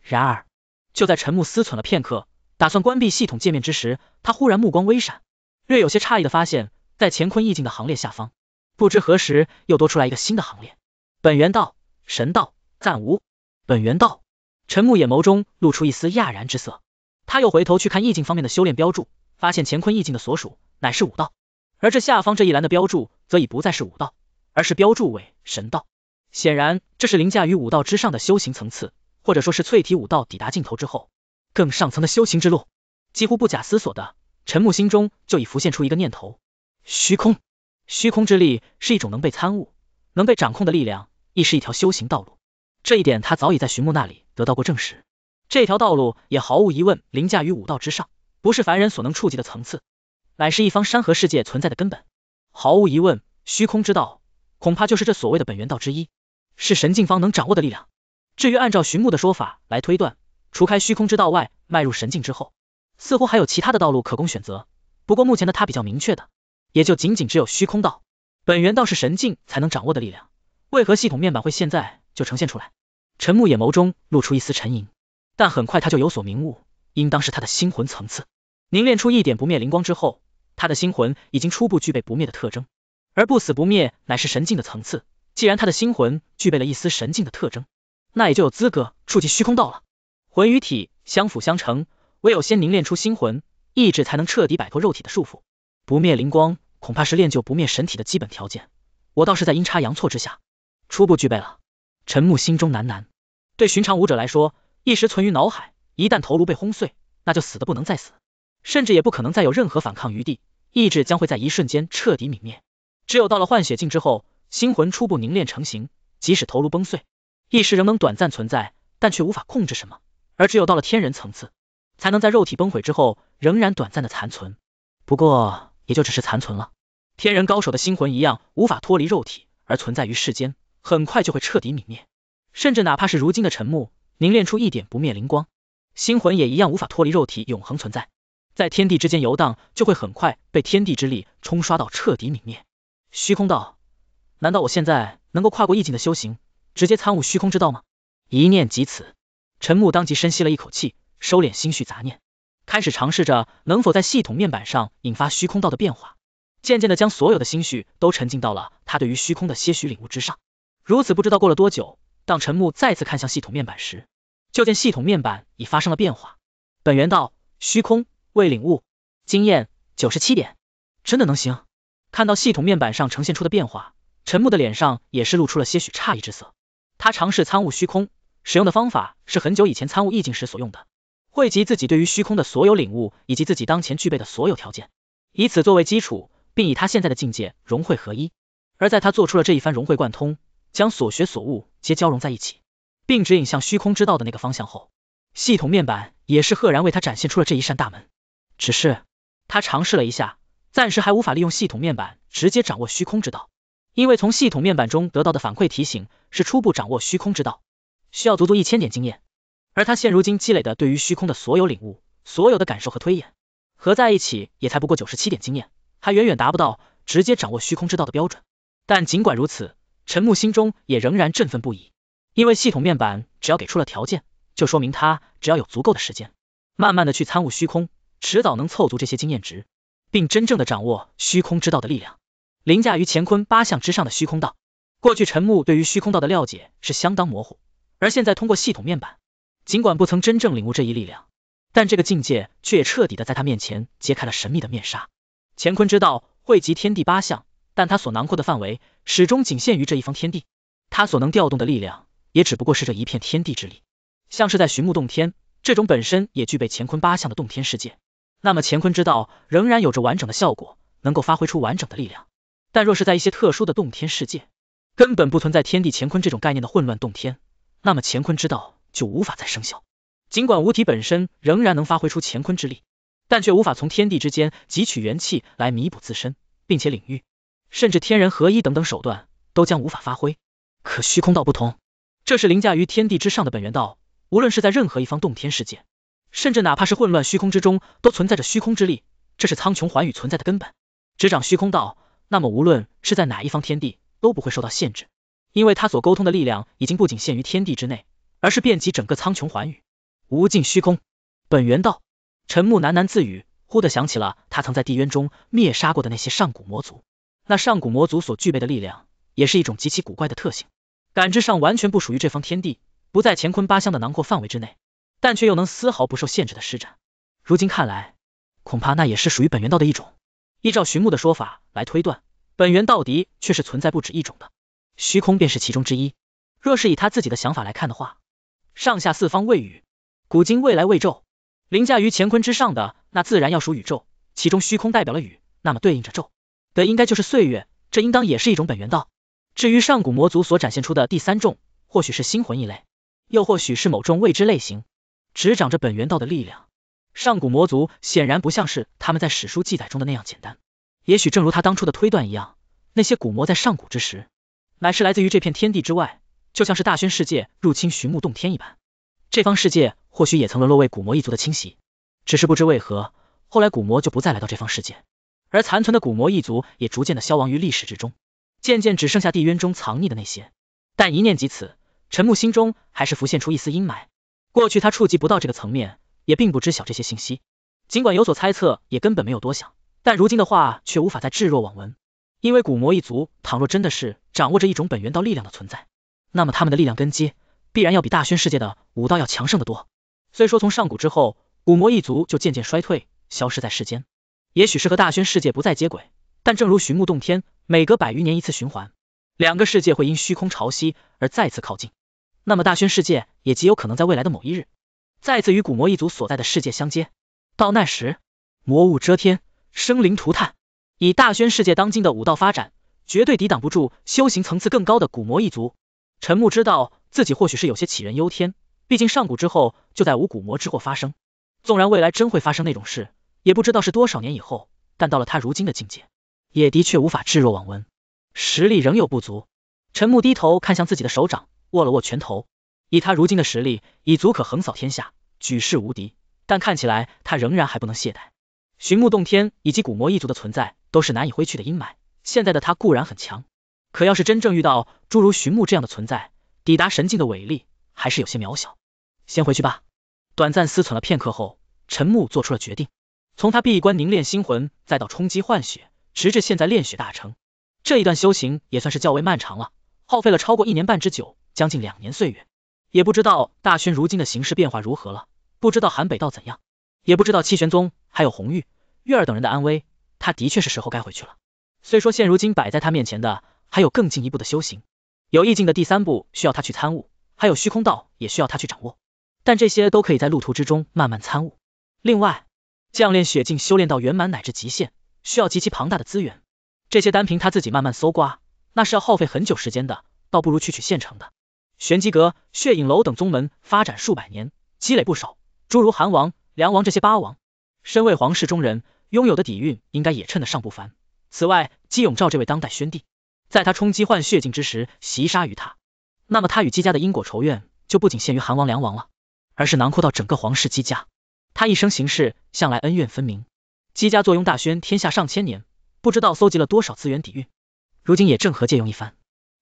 然而，就在陈木思忖了片刻，打算关闭系统界面之时，他忽然目光微闪，略有些诧异的发现，在乾坤意境的行列下方，不知何时又多出来一个新的行列——本源道、神道、暂无。本源道，陈木眼眸中露出一丝讶然之色。他又回头去看意境方面的修炼标注，发现乾坤意境的所属乃是武道，而这下方这一栏的标注，则已不再是武道。而是标注为神道，显然这是凌驾于武道之上的修行层次，或者说是淬体武道抵达尽头之后更上层的修行之路。几乎不假思索的，陈木心中就已浮现出一个念头：虚空。虚空之力是一种能被参悟、能被掌控的力量，亦是一条修行道路。这一点他早已在徐木那里得到过证实。这条道路也毫无疑问凌驾于武道之上，不是凡人所能触及的层次，乃是一方山河世界存在的根本。毫无疑问，虚空之道。恐怕就是这所谓的本源道之一，是神境方能掌握的力量。至于按照寻木的说法来推断，除开虚空之道外，迈入神境之后，似乎还有其他的道路可供选择。不过目前的他比较明确的，也就仅仅只有虚空道。本源道是神境才能掌握的力量，为何系统面板会现在就呈现出来？陈木眼眸中露出一丝沉吟，但很快他就有所明悟，应当是他的心魂层次凝练出一点不灭灵光之后，他的心魂已经初步具备不灭的特征。而不死不灭乃是神境的层次，既然他的心魂具备了一丝神境的特征，那也就有资格触及虚空道了。魂与体相辅相成，唯有先凝练出心魂，意志才能彻底摆脱肉体的束缚。不灭灵光恐怕是练就不灭神体的基本条件，我倒是在阴差阳错之下初步具备了。陈木心中喃喃，对寻常武者来说，一时存于脑海，一旦头颅被轰碎，那就死的不能再死，甚至也不可能再有任何反抗余地，意志将会在一瞬间彻底泯灭。只有到了换血境之后，星魂初步凝练成型，即使头颅崩碎，意识仍能短暂存在，但却无法控制什么。而只有到了天人层次，才能在肉体崩毁之后，仍然短暂的残存，不过也就只是残存了。天人高手的星魂一样无法脱离肉体而存在于世间，很快就会彻底泯灭。甚至哪怕是如今的陈木，凝练出一点不灭灵光，星魂也一样无法脱离肉体永恒存在，在天地之间游荡，就会很快被天地之力冲刷到彻底泯灭。虚空道，难道我现在能够跨过意境的修行，直接参悟虚空之道吗？一念即此，陈木当即深吸了一口气，收敛心绪杂念，开始尝试着能否在系统面板上引发虚空道的变化。渐渐的，将所有的心绪都沉浸到了他对于虚空的些许领悟之上。如此，不知道过了多久，当陈木再次看向系统面板时，就见系统面板已发生了变化。本源道虚空未领悟，经验九十七点，真的能行？看到系统面板上呈现出的变化，陈木的脸上也是露出了些许诧异之色。他尝试参悟虚空，使用的方法是很久以前参悟意境时所用的，汇集自己对于虚空的所有领悟，以及自己当前具备的所有条件，以此作为基础，并以他现在的境界融会合一。而在他做出了这一番融会贯通，将所学所悟皆交融在一起，并指引向虚空之道的那个方向后，系统面板也是赫然为他展现出了这一扇大门。只是他尝试了一下。暂时还无法利用系统面板直接掌握虚空之道，因为从系统面板中得到的反馈提醒是初步掌握虚空之道，需要足足一千点经验，而他现如今积累的对于虚空的所有领悟、所有的感受和推演，合在一起也才不过九十七点经验，还远远达不到直接掌握虚空之道的标准。但尽管如此，陈木心中也仍然振奋不已，因为系统面板只要给出了条件，就说明他只要有足够的时间，慢慢的去参悟虚空，迟早能凑足这些经验值。并真正的掌握虚空之道的力量，凌驾于乾坤八象之上的虚空道。过去陈木对于虚空道的了解是相当模糊，而现在通过系统面板，尽管不曾真正领悟这一力量，但这个境界却也彻底的在他面前揭开了神秘的面纱。乾坤之道汇集天地八象，但它所囊括的范围始终仅限于这一方天地，它所能调动的力量也只不过是这一片天地之力。像是在寻木洞天这种本身也具备乾坤八象的洞天世界。那么乾坤之道仍然有着完整的效果，能够发挥出完整的力量。但若是在一些特殊的洞天世界，根本不存在天地乾坤这种概念的混乱洞天，那么乾坤之道就无法再生效。尽管武体本身仍然能发挥出乾坤之力，但却无法从天地之间汲取元气来弥补自身，并且领域、甚至天人合一等等手段都将无法发挥。可虚空道不同，这是凌驾于天地之上的本源道，无论是在任何一方洞天世界。甚至哪怕是混乱虚空之中，都存在着虚空之力，这是苍穹寰宇存在的根本。执掌虚空道，那么无论是在哪一方天地，都不会受到限制，因为他所沟通的力量，已经不仅限于天地之内，而是遍及整个苍穹寰宇，无尽虚空。本源道，陈木喃喃自语，忽地想起了他曾在地渊中灭杀过的那些上古魔族，那上古魔族所具备的力量，也是一种极其古怪的特性，感知上完全不属于这方天地，不在乾坤八相的囊括范围之内。但却又能丝毫不受限制的施展，如今看来，恐怕那也是属于本源道的一种。依照寻木的说法来推断，本源道敌却是存在不止一种的，虚空便是其中之一。若是以他自己的想法来看的话，上下四方未宇，古今未来未宙，凌驾于乾坤之上的那自然要属宇宙，其中虚空代表了宇，那么对应着宙的应该就是岁月，这应当也是一种本源道。至于上古魔族所展现出的第三种，或许是星魂一类，又或许是某种未知类型。执掌着本源道的力量，上古魔族显然不像是他们在史书记载中的那样简单。也许正如他当初的推断一样，那些古魔在上古之时，乃是来自于这片天地之外，就像是大宣世界入侵寻木洞天一般。这方世界或许也曾沦落为古魔一族的侵袭，只是不知为何，后来古魔就不再来到这方世界，而残存的古魔一族也逐渐的消亡于历史之中，渐渐只剩下地渊中藏匿的那些。但一念及此，陈木心中还是浮现出一丝阴霾。过去他触及不到这个层面，也并不知晓这些信息，尽管有所猜测，也根本没有多想，但如今的话却无法再置若罔闻，因为古魔一族倘若真的是掌握着一种本源道力量的存在，那么他们的力量根基必然要比大宣世界的武道要强盛的多。虽说从上古之后，古魔一族就渐渐衰退，消失在世间，也许是和大宣世界不再接轨，但正如寻木洞天，每隔百余年一次循环，两个世界会因虚空潮汐而再次靠近。那么大宣世界也极有可能在未来的某一日，再次与古魔一族所在的世界相接。到那时，魔物遮天，生灵涂炭。以大宣世界当今的武道发展，绝对抵挡不住修行层次更高的古魔一族。陈木知道自己或许是有些杞人忧天，毕竟上古之后就在五古魔之祸发生。纵然未来真会发生那种事，也不知道是多少年以后。但到了他如今的境界，也的确无法置若罔闻，实力仍有不足。陈木低头看向自己的手掌。握了握拳头，以他如今的实力，已足可横扫天下，举世无敌。但看起来，他仍然还不能懈怠。寻木洞天以及古魔一族的存在，都是难以挥去的阴霾。现在的他固然很强，可要是真正遇到诸如寻木这样的存在，抵达神境的伟力还是有些渺小。先回去吧。短暂思忖了片刻后，陈木做出了决定。从他闭关凝练心魂，再到冲击幻血，直至现在炼血大成，这一段修行也算是较为漫长了。耗费了超过一年半之久，将近两年岁月，也不知道大轩如今的形势变化如何了，不知道韩北道怎样，也不知道七玄宗还有红玉、月儿等人的安危。他的确是时候该回去了。虽说现如今摆在他面前的还有更进一步的修行，有意境的第三步需要他去参悟，还有虚空道也需要他去掌握，但这些都可以在路途之中慢慢参悟。另外，将练血境修炼到圆满乃至极限，需要极其庞大的资源，这些单凭他自己慢慢搜刮。那是要耗费很久时间的，倒不如去取现成的。玄机阁、血影楼等宗门发展数百年，积累不少。诸如韩王、梁王这些八王，身为皇室中人，拥有的底蕴应该也称得上不凡。此外，姬永照这位当代宣帝，在他冲击幻血境之时袭杀于他，那么他与姬家的因果仇怨就不仅限于韩王、梁王了，而是囊括到整个皇室姬家。他一生行事向来恩怨分明，姬家坐拥大宣天下上千年，不知道搜集了多少资源底蕴。如今也正合借用一番，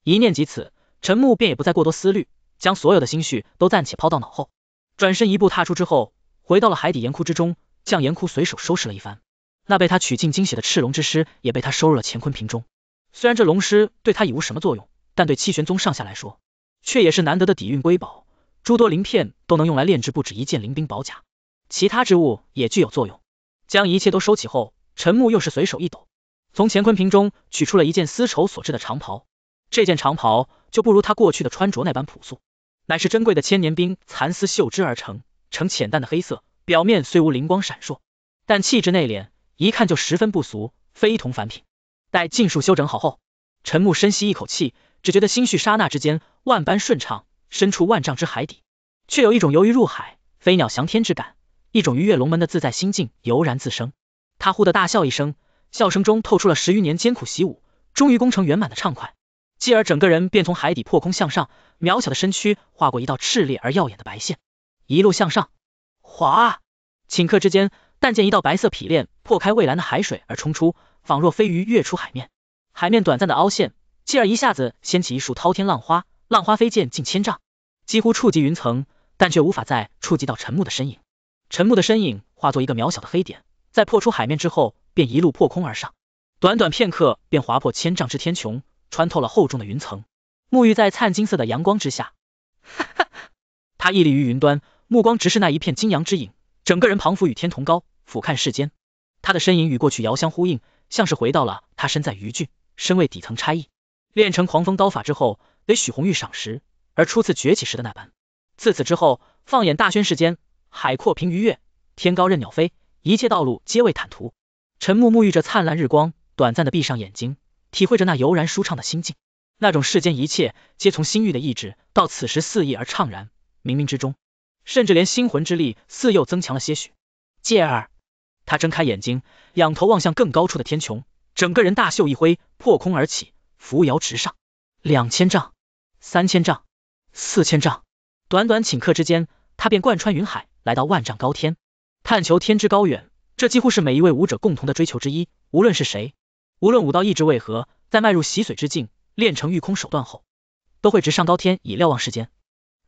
一念及此，陈木便也不再过多思虑，将所有的心绪都暂且抛到脑后，转身一步踏出之后，回到了海底岩窟之中，将岩窟随手收拾了一番。那被他取尽精血的赤龙之尸也被他收入了乾坤瓶中。虽然这龙尸对他已无什么作用，但对七玄宗上下来说，却也是难得的底蕴瑰宝，诸多鳞片都能用来炼制不止一件灵兵宝甲，其他之物也具有作用。将一切都收起后，陈木又是随手一抖。从乾坤瓶中取出了一件丝绸所制的长袍，这件长袍就不如他过去的穿着那般朴素，乃是珍贵的千年冰蚕丝绣织而成，呈浅淡的黑色，表面虽无灵光闪烁，但气质内敛，一看就十分不俗，非同凡品。待尽数修整好后，陈木深吸一口气，只觉得心绪刹那之间万般顺畅，身处万丈之海底，却有一种游鱼入海、飞鸟翔天之感，一种鱼跃龙门的自在心境油然自生。他忽地大笑一声。笑声中透出了十余年艰苦习武，终于功成圆满的畅快，继而整个人便从海底破空向上，渺小的身躯划过一道炽烈而耀眼的白线，一路向上，哗！顷刻之间，但见一道白色匹链破开蔚蓝的海水而冲出，仿若飞鱼跃出海面，海面短暂的凹陷，继而一下子掀起一束滔天浪花，浪花飞溅近千丈，几乎触及云层，但却无法再触及到陈木的身影。陈木的身影化作一个渺小的黑点，在破出海面之后。便一路破空而上，短短片刻便划破千丈之天穹，穿透了厚重的云层，沐浴在灿金色的阳光之下。哈哈，他屹立于云端，目光直视那一片金阳之影，整个人彷佛与天同高，俯瞰世间。他的身影与过去遥相呼应，像是回到了他身在余郡，身为底层差役，练成狂风刀法之后，得许红玉赏识，而初次崛起时的那般。自此之后，放眼大宣世间，海阔凭鱼跃，天高任鸟飞，一切道路皆为坦途。陈木沐浴着灿烂日光，短暂的闭上眼睛，体会着那悠然舒畅的心境，那种世间一切皆从心欲的意志，到此时肆意而怅然，冥冥之中，甚至连心魂之力似又增强了些许。继而，他睁开眼睛，仰头望向更高处的天穹，整个人大袖一挥，破空而起，扶摇直上，两千丈、三千丈、四千丈，短短顷刻之间，他便贯穿云海，来到万丈高天，探求天之高远。这几乎是每一位武者共同的追求之一，无论是谁，无论武道意志为何，在迈入洗髓之境，练成御空手段后，都会直上高天以瞭望世间。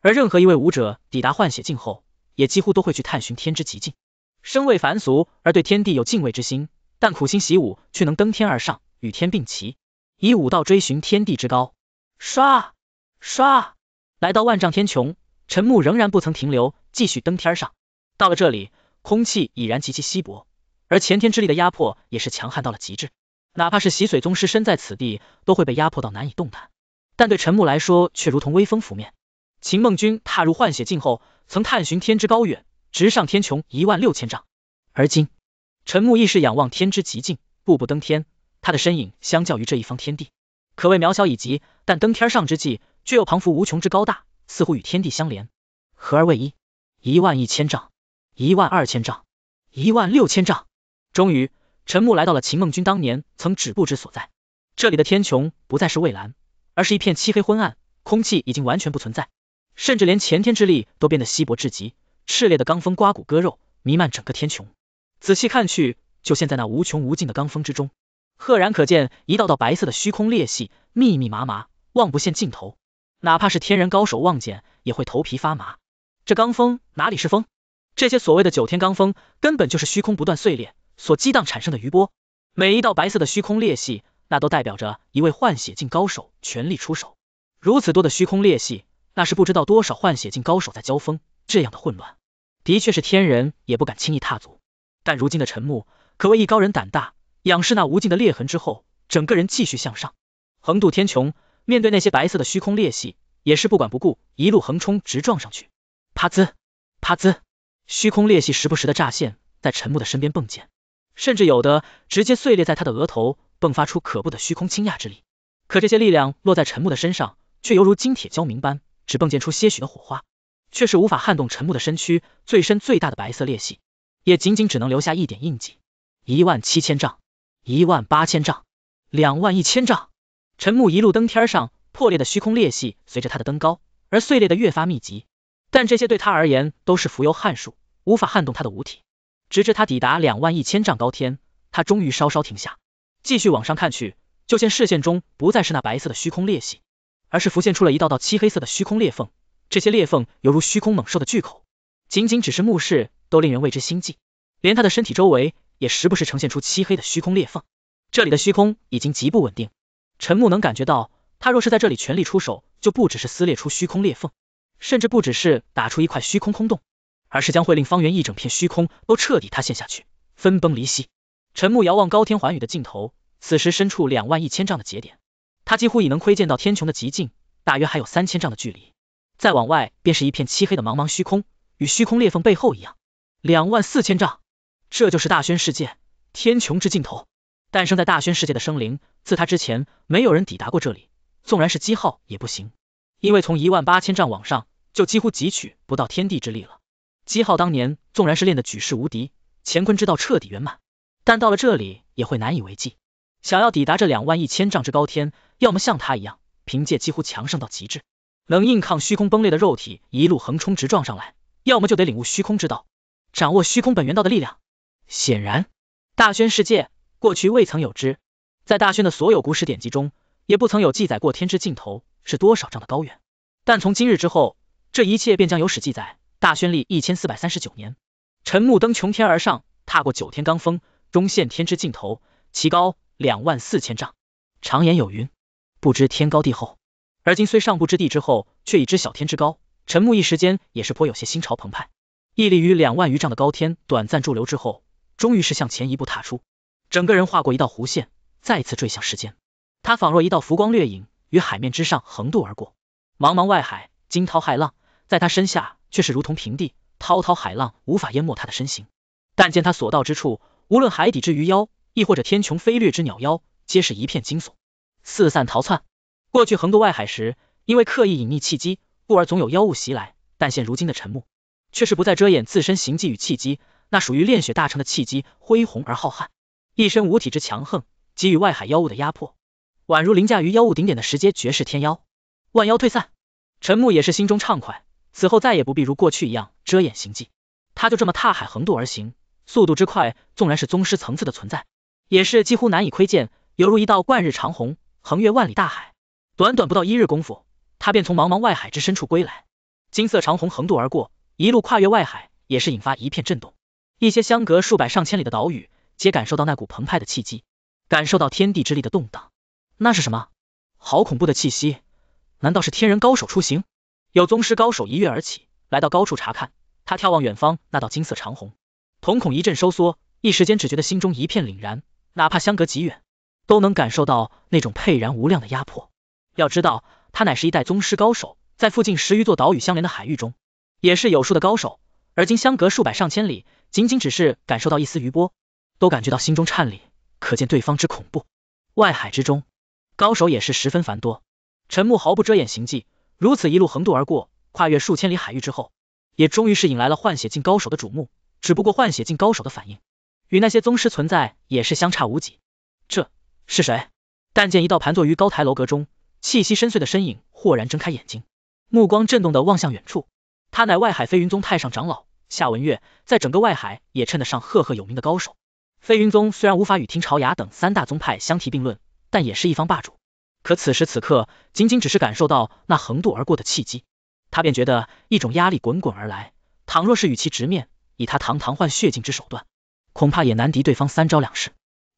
而任何一位武者抵达换血境后，也几乎都会去探寻天之极境。生为凡俗，而对天地有敬畏之心，但苦心习武，却能登天而上，与天并齐，以武道追寻天地之高。刷刷，来到万丈天穹，陈木仍然不曾停留，继续登天上。到了这里。空气已然极其稀薄，而前天之力的压迫也是强悍到了极致，哪怕是洗髓宗师身在此地，都会被压迫到难以动弹。但对陈木来说，却如同微风拂面。秦梦君踏入幻血境后，曾探寻天之高远，直上天穹一万六千丈。而今，陈木亦是仰望天之极境，步步登天。他的身影相较于这一方天地，可谓渺小以极，但登天上之际，却又彷佛无穷之高大，似乎与天地相连，合而为一，一万一千丈。一万二千丈，一万六千丈，终于，陈木来到了秦梦君当年曾止步之所在。这里的天穹不再是蔚蓝，而是一片漆黑昏暗，空气已经完全不存在，甚至连前天之力都变得稀薄至极。炽烈的罡风刮骨割肉，弥漫整个天穹。仔细看去，就陷在那无穷无尽的罡风之中，赫然可见一道道白色的虚空裂隙，密密麻麻，望不见尽头。哪怕是天人高手望见，也会头皮发麻。这罡风哪里是风？这些所谓的九天罡风，根本就是虚空不断碎裂所激荡产生的余波。每一道白色的虚空裂隙，那都代表着一位换血境高手全力出手。如此多的虚空裂隙，那是不知道多少换血境高手在交锋。这样的混乱，的确是天人也不敢轻易踏足。但如今的陈木，可谓艺高人胆大。仰视那无尽的裂痕之后，整个人继续向上，横渡天穹。面对那些白色的虚空裂隙，也是不管不顾，一路横冲直撞上去。啪滋，啪滋。虚空裂隙时不时的乍现，在陈木的身边迸溅，甚至有的直接碎裂在他的额头，迸发出可怖的虚空倾压之力。可这些力量落在陈木的身上，却犹如金铁交鸣般，只迸溅出些许的火花，却是无法撼动陈木的身躯。最深最大的白色裂隙，也仅仅只能留下一点印记。一万七千丈，一万八千丈，两万一千丈，陈木一路登天，上破裂的虚空裂隙随着他的登高而碎裂的越发密集，但这些对他而言都是蜉蝣撼术，无法撼动他的武体，直至他抵达两万一千丈高天，他终于稍稍停下，继续往上看去，就见视线中不再是那白色的虚空裂隙，而是浮现出了一道道漆黑色的虚空裂缝，这些裂缝犹如虚空猛兽的巨口，仅仅只是目视都令人为之心悸，连他的身体周围也时不时呈现出漆黑的虚空裂缝，这里的虚空已经极不稳定，陈木能感觉到，他若是在这里全力出手，就不只是撕裂出虚空裂缝，甚至不只是打出一块虚空空洞。而是将会令方圆一整片虚空都彻底塌陷下去，分崩离析。陈木遥望高天寰宇的尽头，此时身处两万一千丈的节点，他几乎已能窥见到天穹的极境，大约还有三千丈的距离。再往外，便是一片漆黑的茫茫虚空，与虚空裂缝背后一样。两万四千丈，这就是大宣世界天穹之尽头。诞生在大宣世界的生灵，自他之前，没有人抵达过这里，纵然是姬浩也不行，因为从一万八千丈往上，就几乎汲取不到天地之力了。姬浩当年纵然是练得举世无敌，乾坤之道彻底圆满，但到了这里也会难以为继。想要抵达这两万一千丈之高天，要么像他一样，凭借几乎强盛到极致，能硬抗虚空崩裂的肉体一路横冲直撞上来；要么就得领悟虚空之道，掌握虚空本源道的力量。显然，大宣世界过去未曾有之，在大宣的所有古史典籍中，也不曾有记载过天之尽头是多少丈的高远。但从今日之后，这一切便将有史记载。大宣历一千四百三十九年，陈木登穹天而上，踏过九天罡峰，终现天之尽头，其高两万四千丈。常言有云，不知天高地厚。而今虽上不之地之后，却已知小天之高。陈木一时间也是颇有些心潮澎湃。屹立于两万余丈的高天，短暂驻留之后，终于是向前一步踏出，整个人划过一道弧线，再次坠向世间。他仿若一道浮光掠影，于海面之上横渡而过。茫茫外海，惊涛骇浪，在他身下。却是如同平地，滔滔海浪无法淹没他的身形。但见他所到之处，无论海底之鱼妖，亦或者天穹飞掠之鸟妖，皆是一片惊悚，四散逃窜。过去横渡外海时，因为刻意隐匿契机，故而总有妖物袭来。但现如今的陈木，却是不再遮掩自身行迹与契机，那属于炼血大成的契机恢宏而浩瀚，一身五体之强横，给予外海妖物的压迫，宛如凌驾于妖物顶点的石阶绝世天妖。万妖退散，陈木也是心中畅快。此后再也不必如过去一样遮掩行迹，他就这么踏海横渡而行，速度之快，纵然是宗师层次的存在，也是几乎难以窥见，犹如一道贯日长虹，横越万里大海。短短不到一日功夫，他便从茫茫外海之深处归来，金色长虹横渡而过，一路跨越外海，也是引发一片震动，一些相隔数百上千里的岛屿，皆感受到那股澎湃的气机，感受到天地之力的动荡。那是什么？好恐怖的气息！难道是天人高手出行？有宗师高手一跃而起，来到高处查看。他眺望远方那道金色长虹，瞳孔一阵收缩，一时间只觉得心中一片凛然。哪怕相隔极远，都能感受到那种沛然无量的压迫。要知道，他乃是一代宗师高手，在附近十余座岛屿相连的海域中，也是有数的高手。而今相隔数百上千里，仅仅只是感受到一丝余波，都感觉到心中颤栗，可见对方之恐怖。外海之中，高手也是十分繁多。陈木毫不遮掩行迹。如此一路横渡而过，跨越数千里海域之后，也终于是引来了换血境高手的瞩目。只不过换血境高手的反应，与那些宗师存在也是相差无几。这是谁？但见一道盘坐于高台楼阁中，气息深邃的身影豁然睁开眼睛，目光震动的望向远处。他乃外海飞云宗太上长老夏文月，在整个外海也称得上赫赫有名的高手。飞云宗虽然无法与听朝牙等三大宗派相提并论，但也是一方霸主。可此时此刻，仅仅只是感受到那横渡而过的契机，他便觉得一种压力滚滚而来。倘若是与其直面，以他堂堂换血境之手段，恐怕也难敌对方三招两式。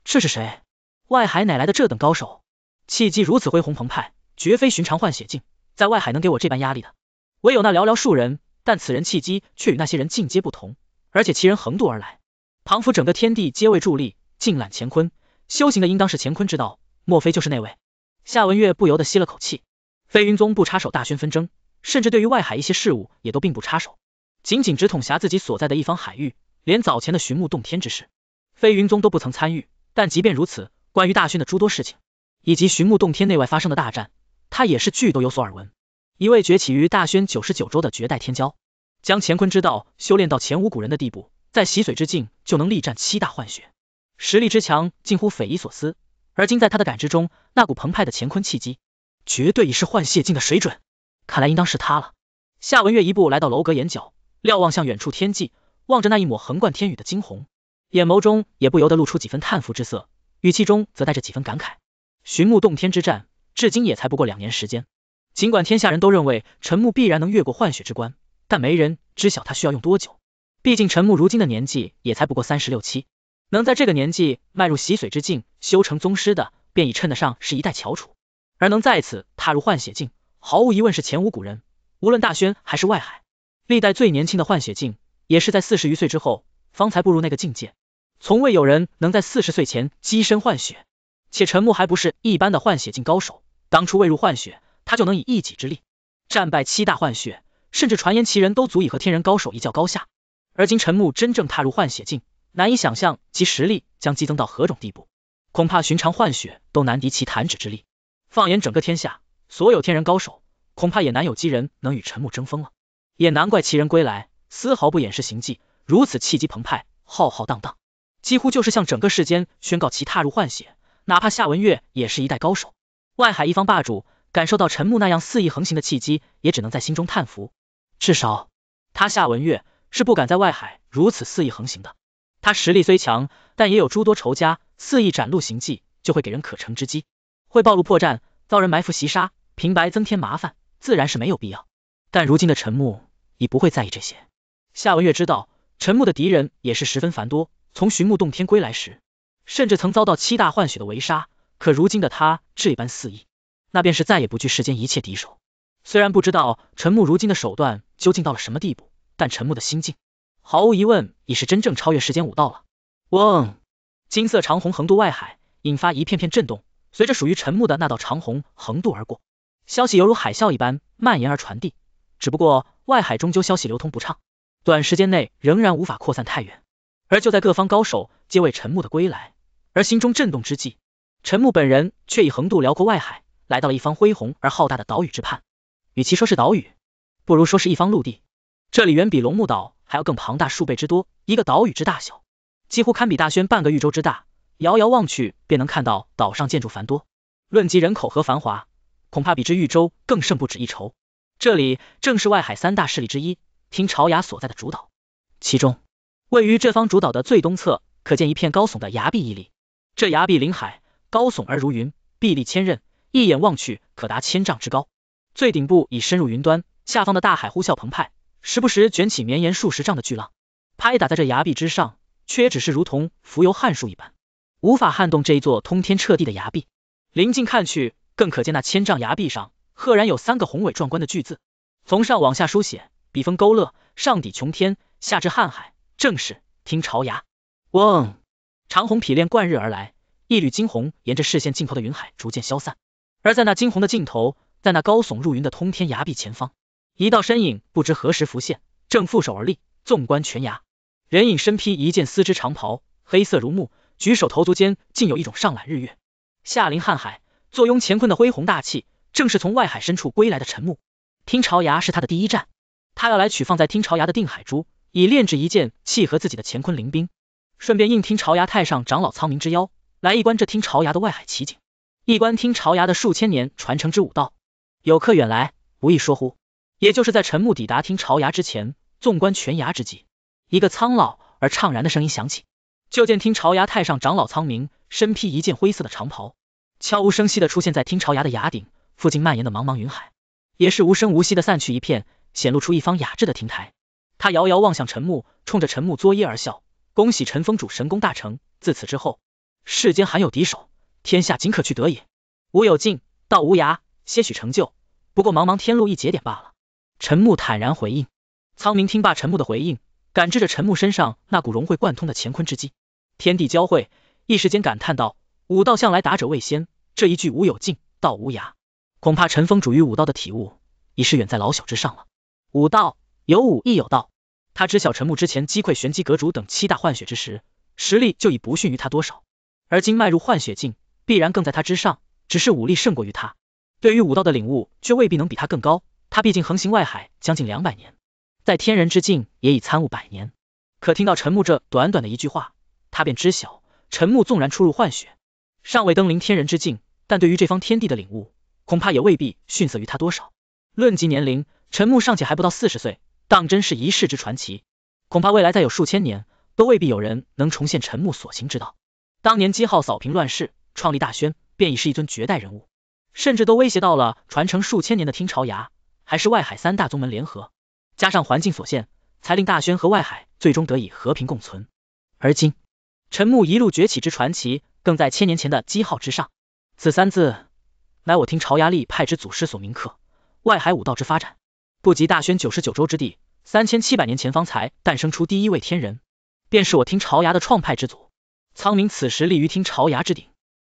这是谁？外海哪来的这等高手？契机如此恢宏澎湃，绝非寻常换血境，在外海能给我这般压力的，唯有那寥寥数人。但此人契机却与那些人境阶不同，而且其人横渡而来，仿佛整个天地皆为助力，尽揽乾坤。修行的应当是乾坤之道，莫非就是那位？夏文月不由得吸了口气，飞云宗不插手大宣纷争，甚至对于外海一些事务也都并不插手，仅仅只统辖自己所在的一方海域。连早前的寻木洞天之事，飞云宗都不曾参与。但即便如此，关于大轩的诸多事情，以及寻木洞天内外发生的大战，他也是俱都有所耳闻。一位崛起于大宣九十九州的绝代天骄，将乾坤之道修炼到前无古人的地步，在洗髓之境就能力战七大幻血，实力之强近乎匪夷所思。而今在他的感知中，那股澎湃的乾坤气机，绝对已是幻血境的水准。看来应当是他了。夏文月一步来到楼阁眼角，瞭望向远处天际，望着那一抹横贯天宇的惊鸿，眼眸中也不由得露出几分叹服之色，语气中则带着几分感慨。寻木洞天之战，至今也才不过两年时间。尽管天下人都认为陈木必然能越过幻血之关，但没人知晓他需要用多久。毕竟陈木如今的年纪也才不过三十六七。能在这个年纪迈入洗髓之境，修成宗师的，便已称得上是一代翘楚。而能在此踏入换血境，毫无疑问是前无古人。无论大宣还是外海，历代最年轻的换血境，也是在四十余岁之后方才步入那个境界，从未有人能在四十岁前跻身换血。且陈木还不是一般的换血境高手，当初未入换血，他就能以一己之力战败七大换血，甚至传言其人都足以和天人高手一较高下。而今陈木真正踏入换血境。难以想象其实力将激增到何种地步，恐怕寻常换血都难敌其弹指之力。放眼整个天下，所有天人高手恐怕也难有几人能与陈木争锋了。也难怪其人归来，丝毫不掩饰行迹，如此气机澎湃，浩浩荡荡，几乎就是向整个世间宣告其踏入换血。哪怕夏文月也是一代高手，外海一方霸主，感受到陈木那样肆意横行的契机，也只能在心中叹服。至少他夏文月是不敢在外海如此肆意横行的。他实力虽强，但也有诸多仇家，肆意展露行迹，就会给人可乘之机，会暴露破绽，遭人埋伏袭杀，平白增添麻烦，自然是没有必要。但如今的陈木已不会在意这些。夏文月知道，陈木的敌人也是十分繁多，从寻木洞天归来时，甚至曾遭到七大幻血的围杀。可如今的他这般肆意，那便是再也不惧世间一切敌手。虽然不知道陈木如今的手段究竟到了什么地步，但陈木的心境。毫无疑问，已是真正超越时间武道了。嗡，金色长虹横渡外海，引发一片片震动。随着属于陈木的那道长虹横渡而过，消息犹如海啸一般蔓延而传递。只不过外海终究消息流通不畅，短时间内仍然无法扩散太远。而就在各方高手皆为陈木的归来而心中震动之际，陈木本人却已横渡辽阔外海，来到了一方恢宏而浩大的岛屿之畔。与其说是岛屿，不如说是一方陆地。这里远比龙木岛。还要更庞大数倍之多，一个岛屿之大小，几乎堪比大宣半个豫州之大。遥遥望去，便能看到岛上建筑繁多，论及人口和繁华，恐怕比之豫州更胜不止一筹。这里正是外海三大势力之一，听朝崖所在的主岛。其中，位于这方主岛的最东侧，可见一片高耸的崖壁屹立。这崖壁临海，高耸而如云，壁立千仞，一眼望去可达千丈之高。最顶部已深入云端，下方的大海呼啸澎湃。时不时卷起绵延数十丈的巨浪，拍打在这崖壁之上，却也只是如同浮游汉树一般，无法撼动这一座通天彻地的崖壁。临近看去，更可见那千丈崖壁上，赫然有三个宏伟壮观的巨字，从上往下书写，笔锋勾勒，上抵穹天，下至瀚海，正是听潮崖。嗡，长虹匹炼贯日而来，一缕金虹沿着视线尽头的云海逐渐消散，而在那金虹的尽头，在那高耸入云的通天崖壁前方。一道身影不知何时浮现，正负手而立，纵观全崖。人影身披一件丝织长袍，黑色如墨，举手投足间竟有一种上揽日月、下临瀚海、坐拥乾坤的恢宏大气。正是从外海深处归来的陈木。听潮崖是他的第一站，他要来取放在听潮崖的定海珠，以炼制一件契合自己的乾坤灵兵，顺便应听潮崖太上长老苍冥之邀，来一观这听潮崖的外海奇景，一观听潮崖的数千年传承之武道。有客远来，不亦说乎？也就是在陈木抵达听潮崖之前，纵观全崖之际，一个苍老而怅然的声音响起。就见听潮崖太上长老苍明身披一件灰色的长袍，悄无声息地出现在听潮崖的崖顶附近，蔓延的茫茫云海也是无声无息地散去一片，显露出一方雅致的亭台。他遥遥望向陈木，冲着陈木作揖而笑：“恭喜陈峰主神功大成，自此之后，世间罕有敌手，天下尽可去得也。吾有尽，道无涯，些许成就，不过茫茫天路一节点罢了。”陈木坦然回应，苍明听罢陈木的回应，感知着陈木身上那股融会贯通的乾坤之机，天地交汇，一时间感叹道：“武道向来达者为先，这一句无有尽，道无涯，恐怕陈风主于武道的体悟，已是远在老朽之上了。武道有武亦有道，他知晓陈木之前击溃玄机阁主等七大幻血之时，实力就已不逊于他多少，而今迈入幻血境，必然更在他之上，只是武力胜过于他，对于武道的领悟却未必能比他更高。”他毕竟横行外海将近两百年，在天人之境也已参悟百年。可听到陈木这短短的一句话，他便知晓陈木纵然出入幻雪，尚未登临天人之境，但对于这方天地的领悟，恐怕也未必逊色于他多少。论及年龄，陈木尚且还不到四十岁，当真是一世之传奇。恐怕未来再有数千年，都未必有人能重现陈木所行之道。当年姬浩扫平乱世，创立大宣，便已是一尊绝代人物，甚至都威胁到了传承数千年的听朝崖。还是外海三大宗门联合，加上环境所限，才令大宣和外海最终得以和平共存。而今，陈木一路崛起之传奇，更在千年前的姬号之上。此三字，乃我听朝牙立派之祖师所铭刻。外海武道之发展，不及大宣九十九州之地。三千七百年前方才诞生出第一位天人，便是我听朝牙的创派之祖。苍明此时立于听朝牙之顶，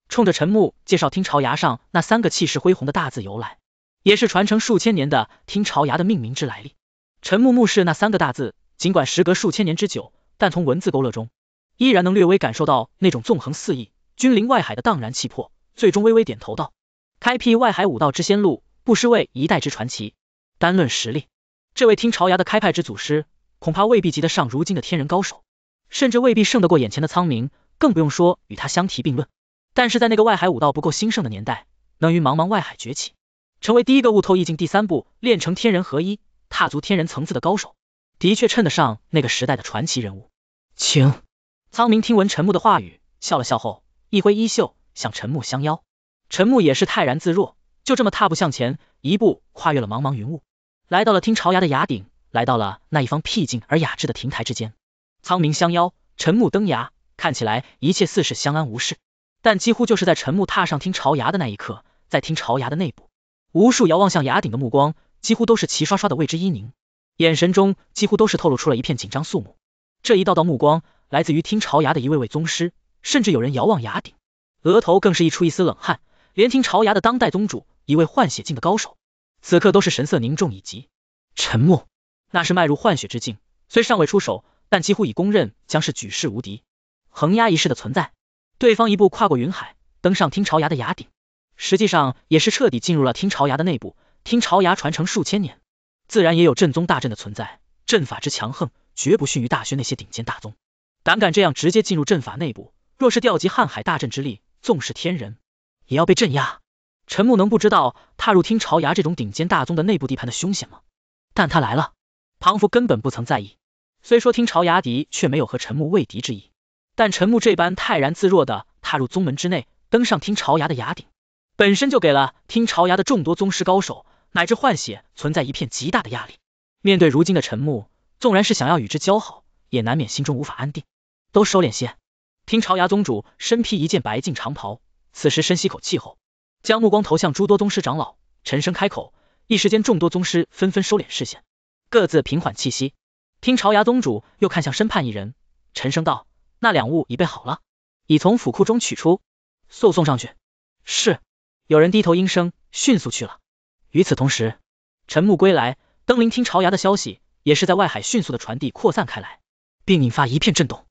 冲着陈木介绍听朝牙上那三个气势恢宏的大字由来。也是传承数千年的听潮崖的命名之来历。陈木木氏那三个大字，尽管时隔数千年之久，但从文字勾勒中，依然能略微感受到那种纵横四溢、君临外海的荡然气魄。最终微微点头道：“开辟外海武道之先路，不失为一代之传奇。单论实力，这位听潮崖的开派之祖师，恐怕未必及得上如今的天人高手，甚至未必胜得过眼前的苍明，更不用说与他相提并论。但是在那个外海武道不够兴盛的年代，能于茫茫外海崛起。”成为第一个悟透意境第三步，练成天人合一，踏足天人层次的高手，的确称得上那个时代的传奇人物。请，苍明听闻陈木的话语，笑了笑后，一挥衣袖，向陈木相邀。陈木也是泰然自若，就这么踏步向前，一步跨越了茫茫云雾，来到了听潮崖的崖顶，来到了那一方僻静而雅致的亭台之间。苍明相邀，陈木登崖，看起来一切似是相安无事，但几乎就是在陈木踏上听潮崖的那一刻，在听潮崖的内部。无数遥望向崖顶的目光，几乎都是齐刷刷的为之一凝，眼神中几乎都是透露出了一片紧张肃穆。这一道道目光，来自于听潮崖的一位位宗师，甚至有人遥望崖顶，额头更是溢出一丝冷汗。连听潮崖的当代宗主，一位幻血境的高手，此刻都是神色凝重以及沉默。那是迈入幻血之境，虽尚未出手，但几乎已公认将是举世无敌、横压一世的存在。对方一步跨过云海，登上听潮崖的崖顶。实际上也是彻底进入了听潮崖的内部。听潮崖传承数千年，自然也有正宗大阵的存在，阵法之强横，绝不逊于大宣那些顶尖大宗。胆敢这样直接进入阵法内部，若是调集瀚海大阵之力，纵是天人，也要被镇压。陈木能不知道踏入听潮崖这种顶尖大宗的内部地盘的凶险吗？但他来了，庞福根本不曾在意。虽说听潮崖敌，却没有和陈木为敌之意。但陈木这般泰然自若的踏入宗门之内，登上听潮崖的崖顶。本身就给了听朝崖的众多宗师高手乃至幻血存在一片极大的压力。面对如今的陈木，纵然是想要与之交好，也难免心中无法安定。都收敛些。听朝崖宗主身披一件白净长袍，此时深吸口气后，将目光投向诸多宗师长老，沉声开口。一时间，众多宗师纷纷收敛视线，各自平缓气息。听朝崖宗主又看向身畔一人，沉声道：“那两物已备好了，已从府库中取出，速送上去。”是。有人低头应声，迅速去了。与此同时，陈木归来登临听朝崖的消息，也是在外海迅速的传递扩散开来，并引发一片震动。